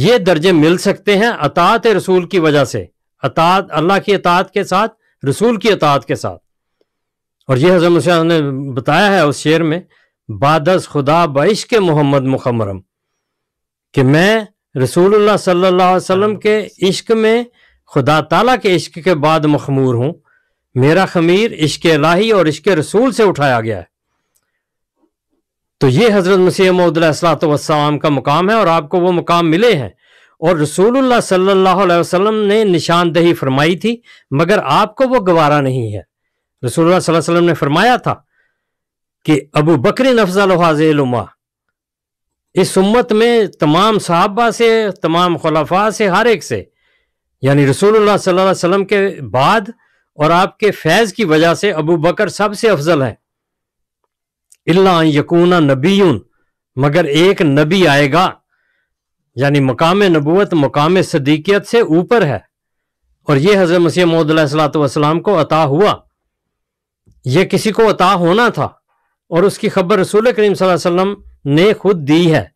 ये दर्जे मिल सकते हैं अतात रसूल की वजह से अतात अल्लाह की अतात के साथ रसूल की अतात के साथ और यह हजम ने बताया है उस शेर में बादस खुदा बश के मोहम्मद मुखमरम कि मैं रसूल सल्ला वसलम के इश्क में खुदा तला के इश्क के बाद मखमूर हूँ मेरा खमीर इश्क लाही और इश्क रसूल से उठाया गया है तो ये हज़रत मसीह मौदलाम का मुकाम है और आपको वो मुकाम मिले हैं और रसूलुल्लाह सल्लल्लाहु अलैहि वसल्लम ने निशानदेही फरमाई थी मगर आपको वो गवारा नहीं है रसूलुल्लाह सल्लल्लाहु अलैहि वसल्लम ने फरमाया था कि अबू बकर नफजल हाजमा इस उम्मत में तमाम साहबा से तमाम खलफा से हर एक से यानी रसूल सल्लल्लाहु के बाद और आपके फैज़ की वजह से अबू बकर सबसे अफजल है इल्ला यकूना नबीन मगर एक नबी आएगा यानी मकाम नबूत मकाम सदीकियत से ऊपर है और यह हजरत मसीह मोदलाम को अता हुआ यह किसी को अता होना था और उसकी खबर रसूल करीम वसल्लम ने खुद दी है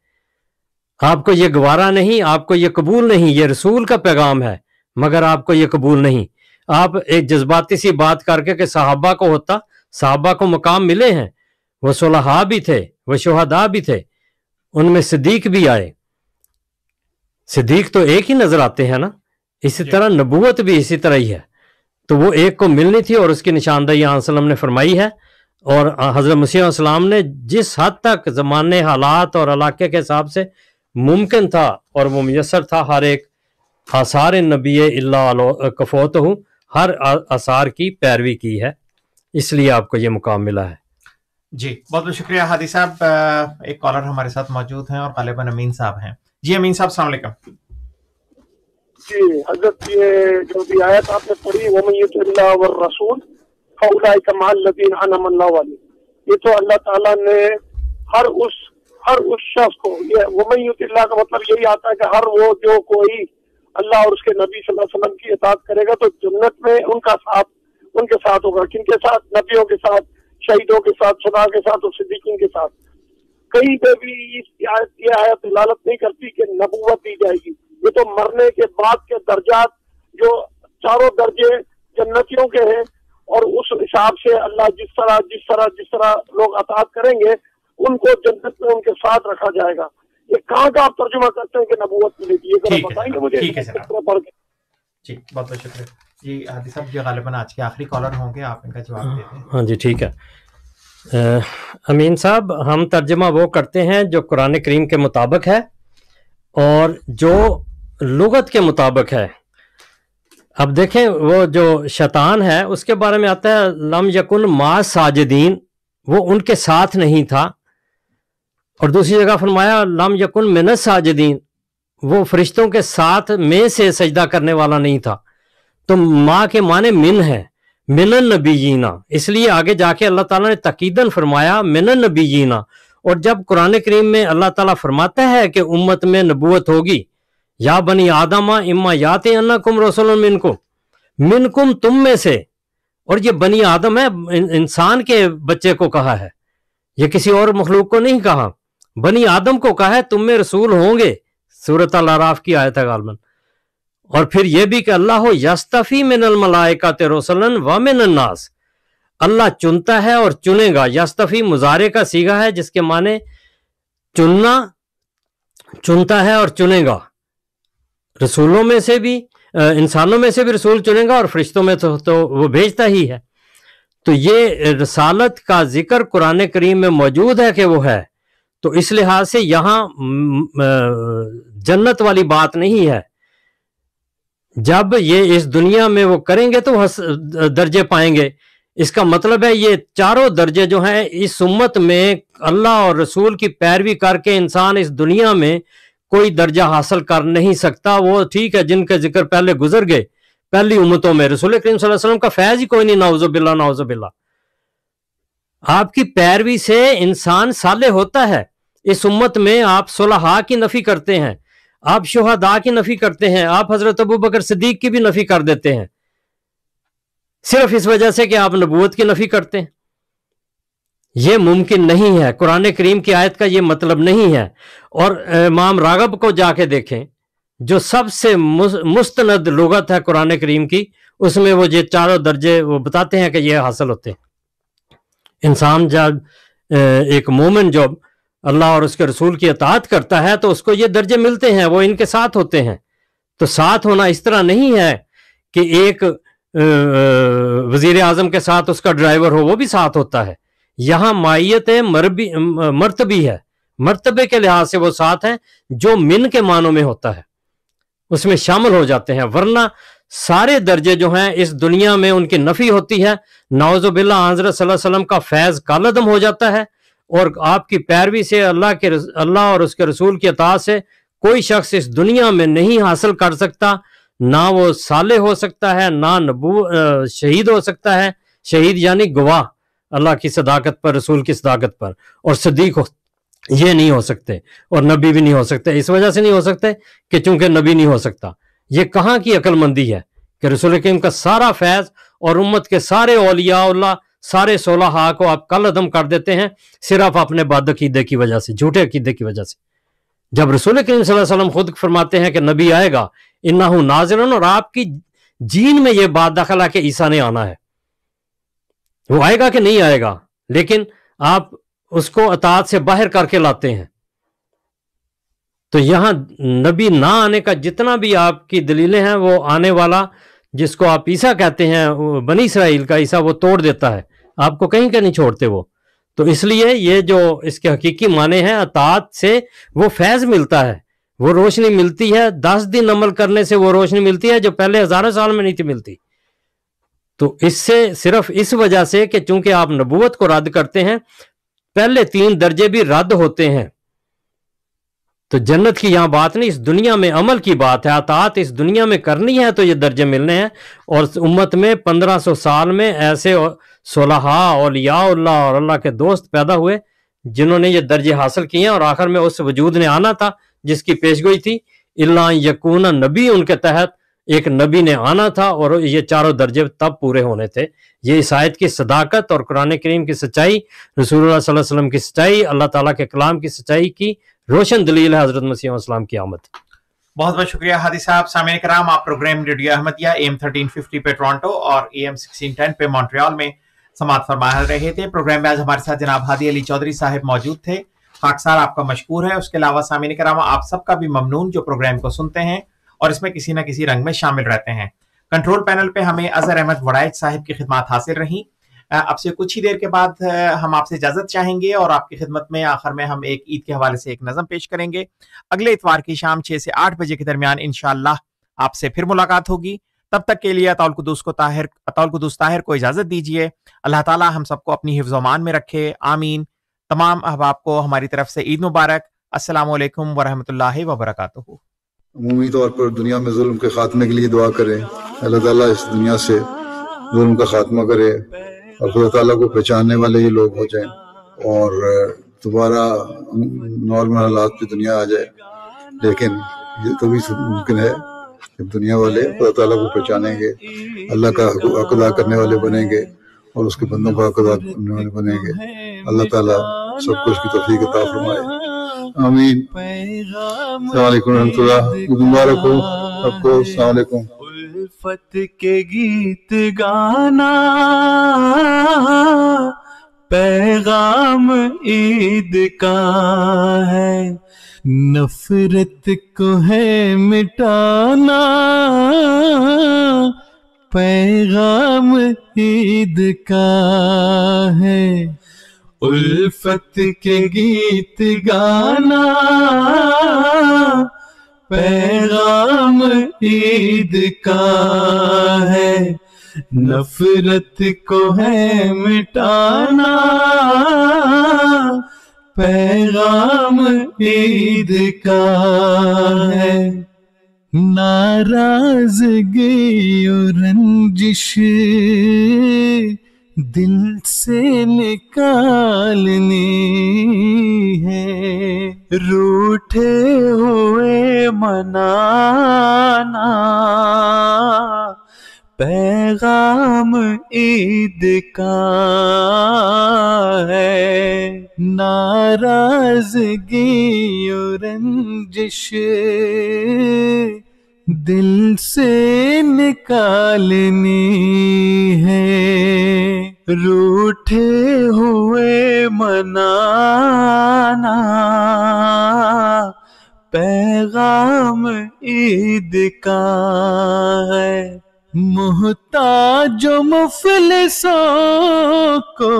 आपको यह गवारा नहीं आपको यह कबूल नहीं ये रसूल का पैगाम है मगर आपको यह कबूल नहीं आप एक जज्बाती सी बात करके कि साहबा को होता साहबा को मकाम मिले हैं वह सोलहा भी थे वह शोहदा भी थे उनमें सिद्दीक भी आए सिद्दीक तो एक ही नजर आते हैं ना इसी तरह नबूत भी इसी तरह ही है तो वो एक को मिलनी थी और उसकी निशानदही आसलम ने फरमाई है और हज़रत मसीम ने जिस हद तक ज़माने हालात और इलाके के हिसाब से मुमकिन था और वो मैसर था हर एक आसार नबी कफोत हूँ हर आसार की पैरवी की है इसलिए आपको ये मुकाम मिला है जी बहुत बहुत शुक्रिया हादी साहब एक कॉलर हमारे साथ मौजूद हैं और गालिबन अमीन साहब हैं जी अमीन साहब सलामकुम जी हजरत ये जो भी आयत आपने पढ़ी वमन रसूल फौलाई कमाल लदीन अनमल्ला वाली ये तो अल्लाह ताला ने हर उस हर उस शख्स को ये वो मैं वमन का मतलब यही आता है कि हर वो जो कोई अल्लाह और उसके नबी सल्लल्लाहु अलैहि वसल्लम की इताअत करेगा तो जन्नत में उनका साथ उनके साथ होगा किनके साथ नबियों के साथ शहीदों के साथ सुना के साथ और सिद्दीकीन के साथ कहीं पे भी इस आयत लालत नहीं करती कि नबूवत दी जाएगी ये तो मरने के बाद के दर्जात जो चारों दर्जे जन्नतियों के हैं और उस हिसाब से अल्लाह जिस तरह जिस तरह जिस तरह लोग अतात करेंगे उनको जन्नत में उनके साथ रखा जाएगा ये कहाँ का आप तर्जुमा करते हैं कि नबूवत मिलेगी ये बताएंगे मुझे बहुत बहुत शुक्रिया जी आदि साहब गालिबा आज के आखिरी कॉलर होंगे आप इनका जवाब दे हाँ जी ठीक है आ, अमीन साहब हम तर्जमा वो करते हैं जो कुरान करीम के मुताबिक है और जो लगत के मुताबिक है अब देखें वो जो शैतान है उसके बारे में आता है लम यकुन मा साजदीन वो उनके साथ नहीं था और दूसरी जगह फरमाया लम यकुन मिनस साजदीन वो फरिश्तों के साथ में से सजदा करने वाला नहीं था तो माँ के माने मिन है मिनन जीना इसलिए आगे जाके अल्लाह ताला ने तकीदन फरमाया मिनन जीना और जब कुरान करीम में अल्लाह ताला फरमाता है कि उम्मत में नबूत होगी या बनी आदमा इम्मा याते अन्ना कुम रसोल मिनकुम मिनकुम तुम में से और ये बनी आदम है इंसान के बच्चे को कहा है ये किसी और मखलूक को नहीं कहा बनी आदम को कहा है तुम में रसूल होंगे सूरत अल आराफ की आयत है गालमन और फिर यह भी कि अल्लाह यस्तफ़ी मिनल मलाइका तेरोसलन व मिनन्नास अल्लाह चुनता है और चुनेगा यस्तफ़ी मुजारे का सीगा है जिसके माने चुनना चुनता है और चुनेगा रसूलों में से भी इंसानों में से भी रसूल चुनेगा और फरिश्तों में तो, तो वो भेजता ही है तो ये रसालत का जिक्र कुरान करीम में मौजूद है कि वो है तो इस लिहाज से यहां जन्नत वाली बात नहीं है जब ये इस दुनिया में वो करेंगे तो दर्जे पाएंगे इसका मतलब है ये चारों दर्जे जो हैं इस उम्मत में अल्लाह और रसूल की पैरवी करके इंसान इस दुनिया में कोई दर्जा हासिल कर नहीं सकता वो ठीक है जिनका जिक्र पहले गुजर गए पहली उम्मतों में रसूल करीम वसल्लम का फैज ही कोई नहीं नाउजबिल्ला नाउजबिल्ला आपकी पैरवी से इंसान साले होता है इस उम्मत में आप सुलहा की नफी करते हैं आप शोहदा की नफी करते हैं आप हजरत अबू बकर सिद्दीक की भी नफी कर देते हैं सिर्फ इस वजह से कि आप नबूत की नफी करते हैं यह मुमकिन नहीं है कुरान करीम की आयत का यह मतलब नहीं है और इमाम रागब को जाके देखें जो सबसे मुस्तनद लुगत है कुरान करीम की उसमें वो ये चारों दर्जे वो बताते हैं कि ये हासिल होते हैं इंसान जब एक मोमिन जब अल्लाह और उसके रसूल की अतात करता है तो उसको ये दर्जे मिलते हैं वो इनके साथ होते हैं तो साथ होना इस तरह नहीं है कि एक वजीर आजम के साथ उसका ड्राइवर हो वो भी साथ होता है यहाँ माइत मरबी मरतबी है मरतबे के लिहाज से वो साथ हैं जो मिन के मानों में होता है उसमें शामिल हो जाते हैं वरना सारे दर्जे जो हैं इस दुनिया में उनकी नफी होती है नावजुबिल्ला हजरत वसल्लम का फैज़ कालदम हो जाता है और आपकी पैरवी से अल्लाह के अल्लाह और उसके रसूल की अता से कोई शख्स इस दुनिया में नहीं हासिल कर सकता ना वो साले हो सकता है ना नबू शहीद हो सकता है शहीद यानी गवाह अल्लाह की सदाकत पर रसूल की सदाकत पर और सदीक हो ये नहीं हो सकते और नबी भी नहीं हो सकते इस वजह से नहीं हो सकते कि चूंकि नबी नहीं हो सकता ये कहाँ की अक्लमंदी है कि रसूल का सारा फैज़ और उम्मत के सारे औलिया सारे सोलह हा को आप कल अदम कर देते हैं सिर्फ अपने बद अकीदे की वजह से झूठे अकीदे की वजह से जब रसूल करीम खुद फरमाते हैं कि नबी आएगा इन्ना नाजिर और आपकी जीन में यह बात दखल है कि ईसा ने आना है वो आएगा कि नहीं आएगा लेकिन आप उसको अतात से बाहर करके लाते हैं तो यहां नबी ना आने का जितना भी आपकी दलीलें हैं वो आने वाला जिसको आप ईसा कहते हैं बनी इसराइल का ईसा वो तोड़ देता है आपको कहीं का नहीं छोड़ते वो तो इसलिए ये जो इसके हकीकी माने हैं अतात से वो फैज मिलता है वो रोशनी मिलती है दस दिन अमल करने से वो रोशनी मिलती है जो पहले हजारों साल में नहीं थी मिलती तो इससे सिर्फ इस वजह से कि चूंकि आप नबूवत को रद्द करते हैं पहले तीन दर्जे भी रद्द होते हैं तो जन्नत की यहाँ बात नहीं इस दुनिया में अमल की बात है अतात इस दुनिया में करनी है तो ये दर्जे मिलने हैं और उम्मत में 1500 साल में ऐसे सोलहा औलियाल्ला और अल्लाह के दोस्त पैदा हुए जिन्होंने ये दर्जे हासिल किए और आखिर में उस वजूद ने आना था जिसकी पेशगोई थी इला यकून नबी उनके तहत एक नबी ने आना था और ये चारों दर्जे तब पूरे होने थे ये इस की सदाकत और कुरान करीम की सच्चाई रसूल वसल्लम की सच्चाई अल्लाह ताला के कलाम की सच्चाई की रोशन दलील है हजरत मसीम की आमद बहुत बहुत शुक्रिया हादी साहब सामने कराम आप programme radio Ahmadiyya M thirteen fifty पे टोरंटो और ए एम सिक्सटीन टेन पे मॉन्ट्रियाल में समाप्त फरमा रहे थे प्रोग्राम में आज हमारे साथ जनाब हादी अली चौधरी साहब मौजूद थे खाकसार आपका मशहूर है उसके अलावा सामिन कराम आप सबका भी ममनून जो प्रोग्राम को सुनते हैं और इसमें किसी न किसी रंग में शामिल रहते हैं कंट्रोल पैनल पे हमें अजहर अहमद वड़ाइज साहब की खिदमत हासिल रहीं अब से कुछ ही देर के बाद हम आपसे इजाजत चाहेंगे और आपकी खिदमत में आखिर में हम एक ईद के हवाले से एक नज़म पेश करेंगे अगले इतवार की शाम छः से आठ बजे के दरमियान इन आपसे फिर मुलाकात होगी तब तक के लिए अतौल कुदूस को ताहिर अतौल कुदूस ताहिर को इजाज़त दीजिए अल्लाह ताला हम सबको अपनी हिफ्जोमान में रखे आमीन तमाम अहबाब को हमारी तरफ से ईद मुबारक असलकम वरहमल वबरक अमूमी तौर पर दुनिया में जुल्म के खात्मे के लिए दुआ करें अल्लाह ताला इस दुनिया से जुल्म का खात्मा करे और खुदा तला को पहचानने वाले ये लोग हो जाएं और दोबारा नॉर्मल हालात पे दुनिया आ जाए लेकिन ये तभी तो भी मुमकिन है जब दुनिया वाले खुदा तला को पहचानेंगे अल्लाह का हक अदा करने वाले बनेंगे और उसके बंदों का हक अदा करने वाले बनेंगे अल्लाह ताला कुछ की तफीक अता फरमाए आमीन सलाम अलैकुम रहमतुल्लाह मुबारक हो आपको सलाम अलैकुम उल्फत के गीत गाना पैगाम ईद का है नफरत को है मिटाना पैगाम ईद का है उल्फत के गीत गाना पैगाम ईद का है नफरत को है मिटाना पैगाम ईद का है नाराजगी और रंजिश दिल से निकालनी है रूठे हुए मनाना पैगाम ईद का है नाराजगी और रंजिश दिल से निकालनी है रूठे हुए मनाना पैगाम ईद का है मुफल सो को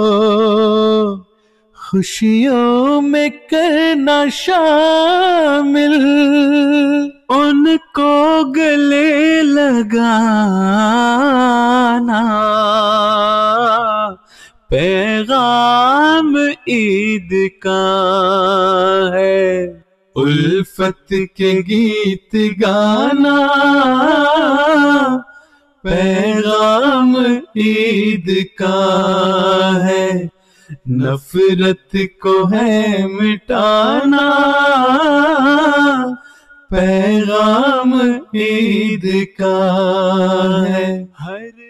खुशियों में करना शामिल उनको गले लगाना पैगाम ईद का है उल्फत के गीत गाना पैगाम ईद का है नफरत को है मिटाना पैगाम ईद का है हर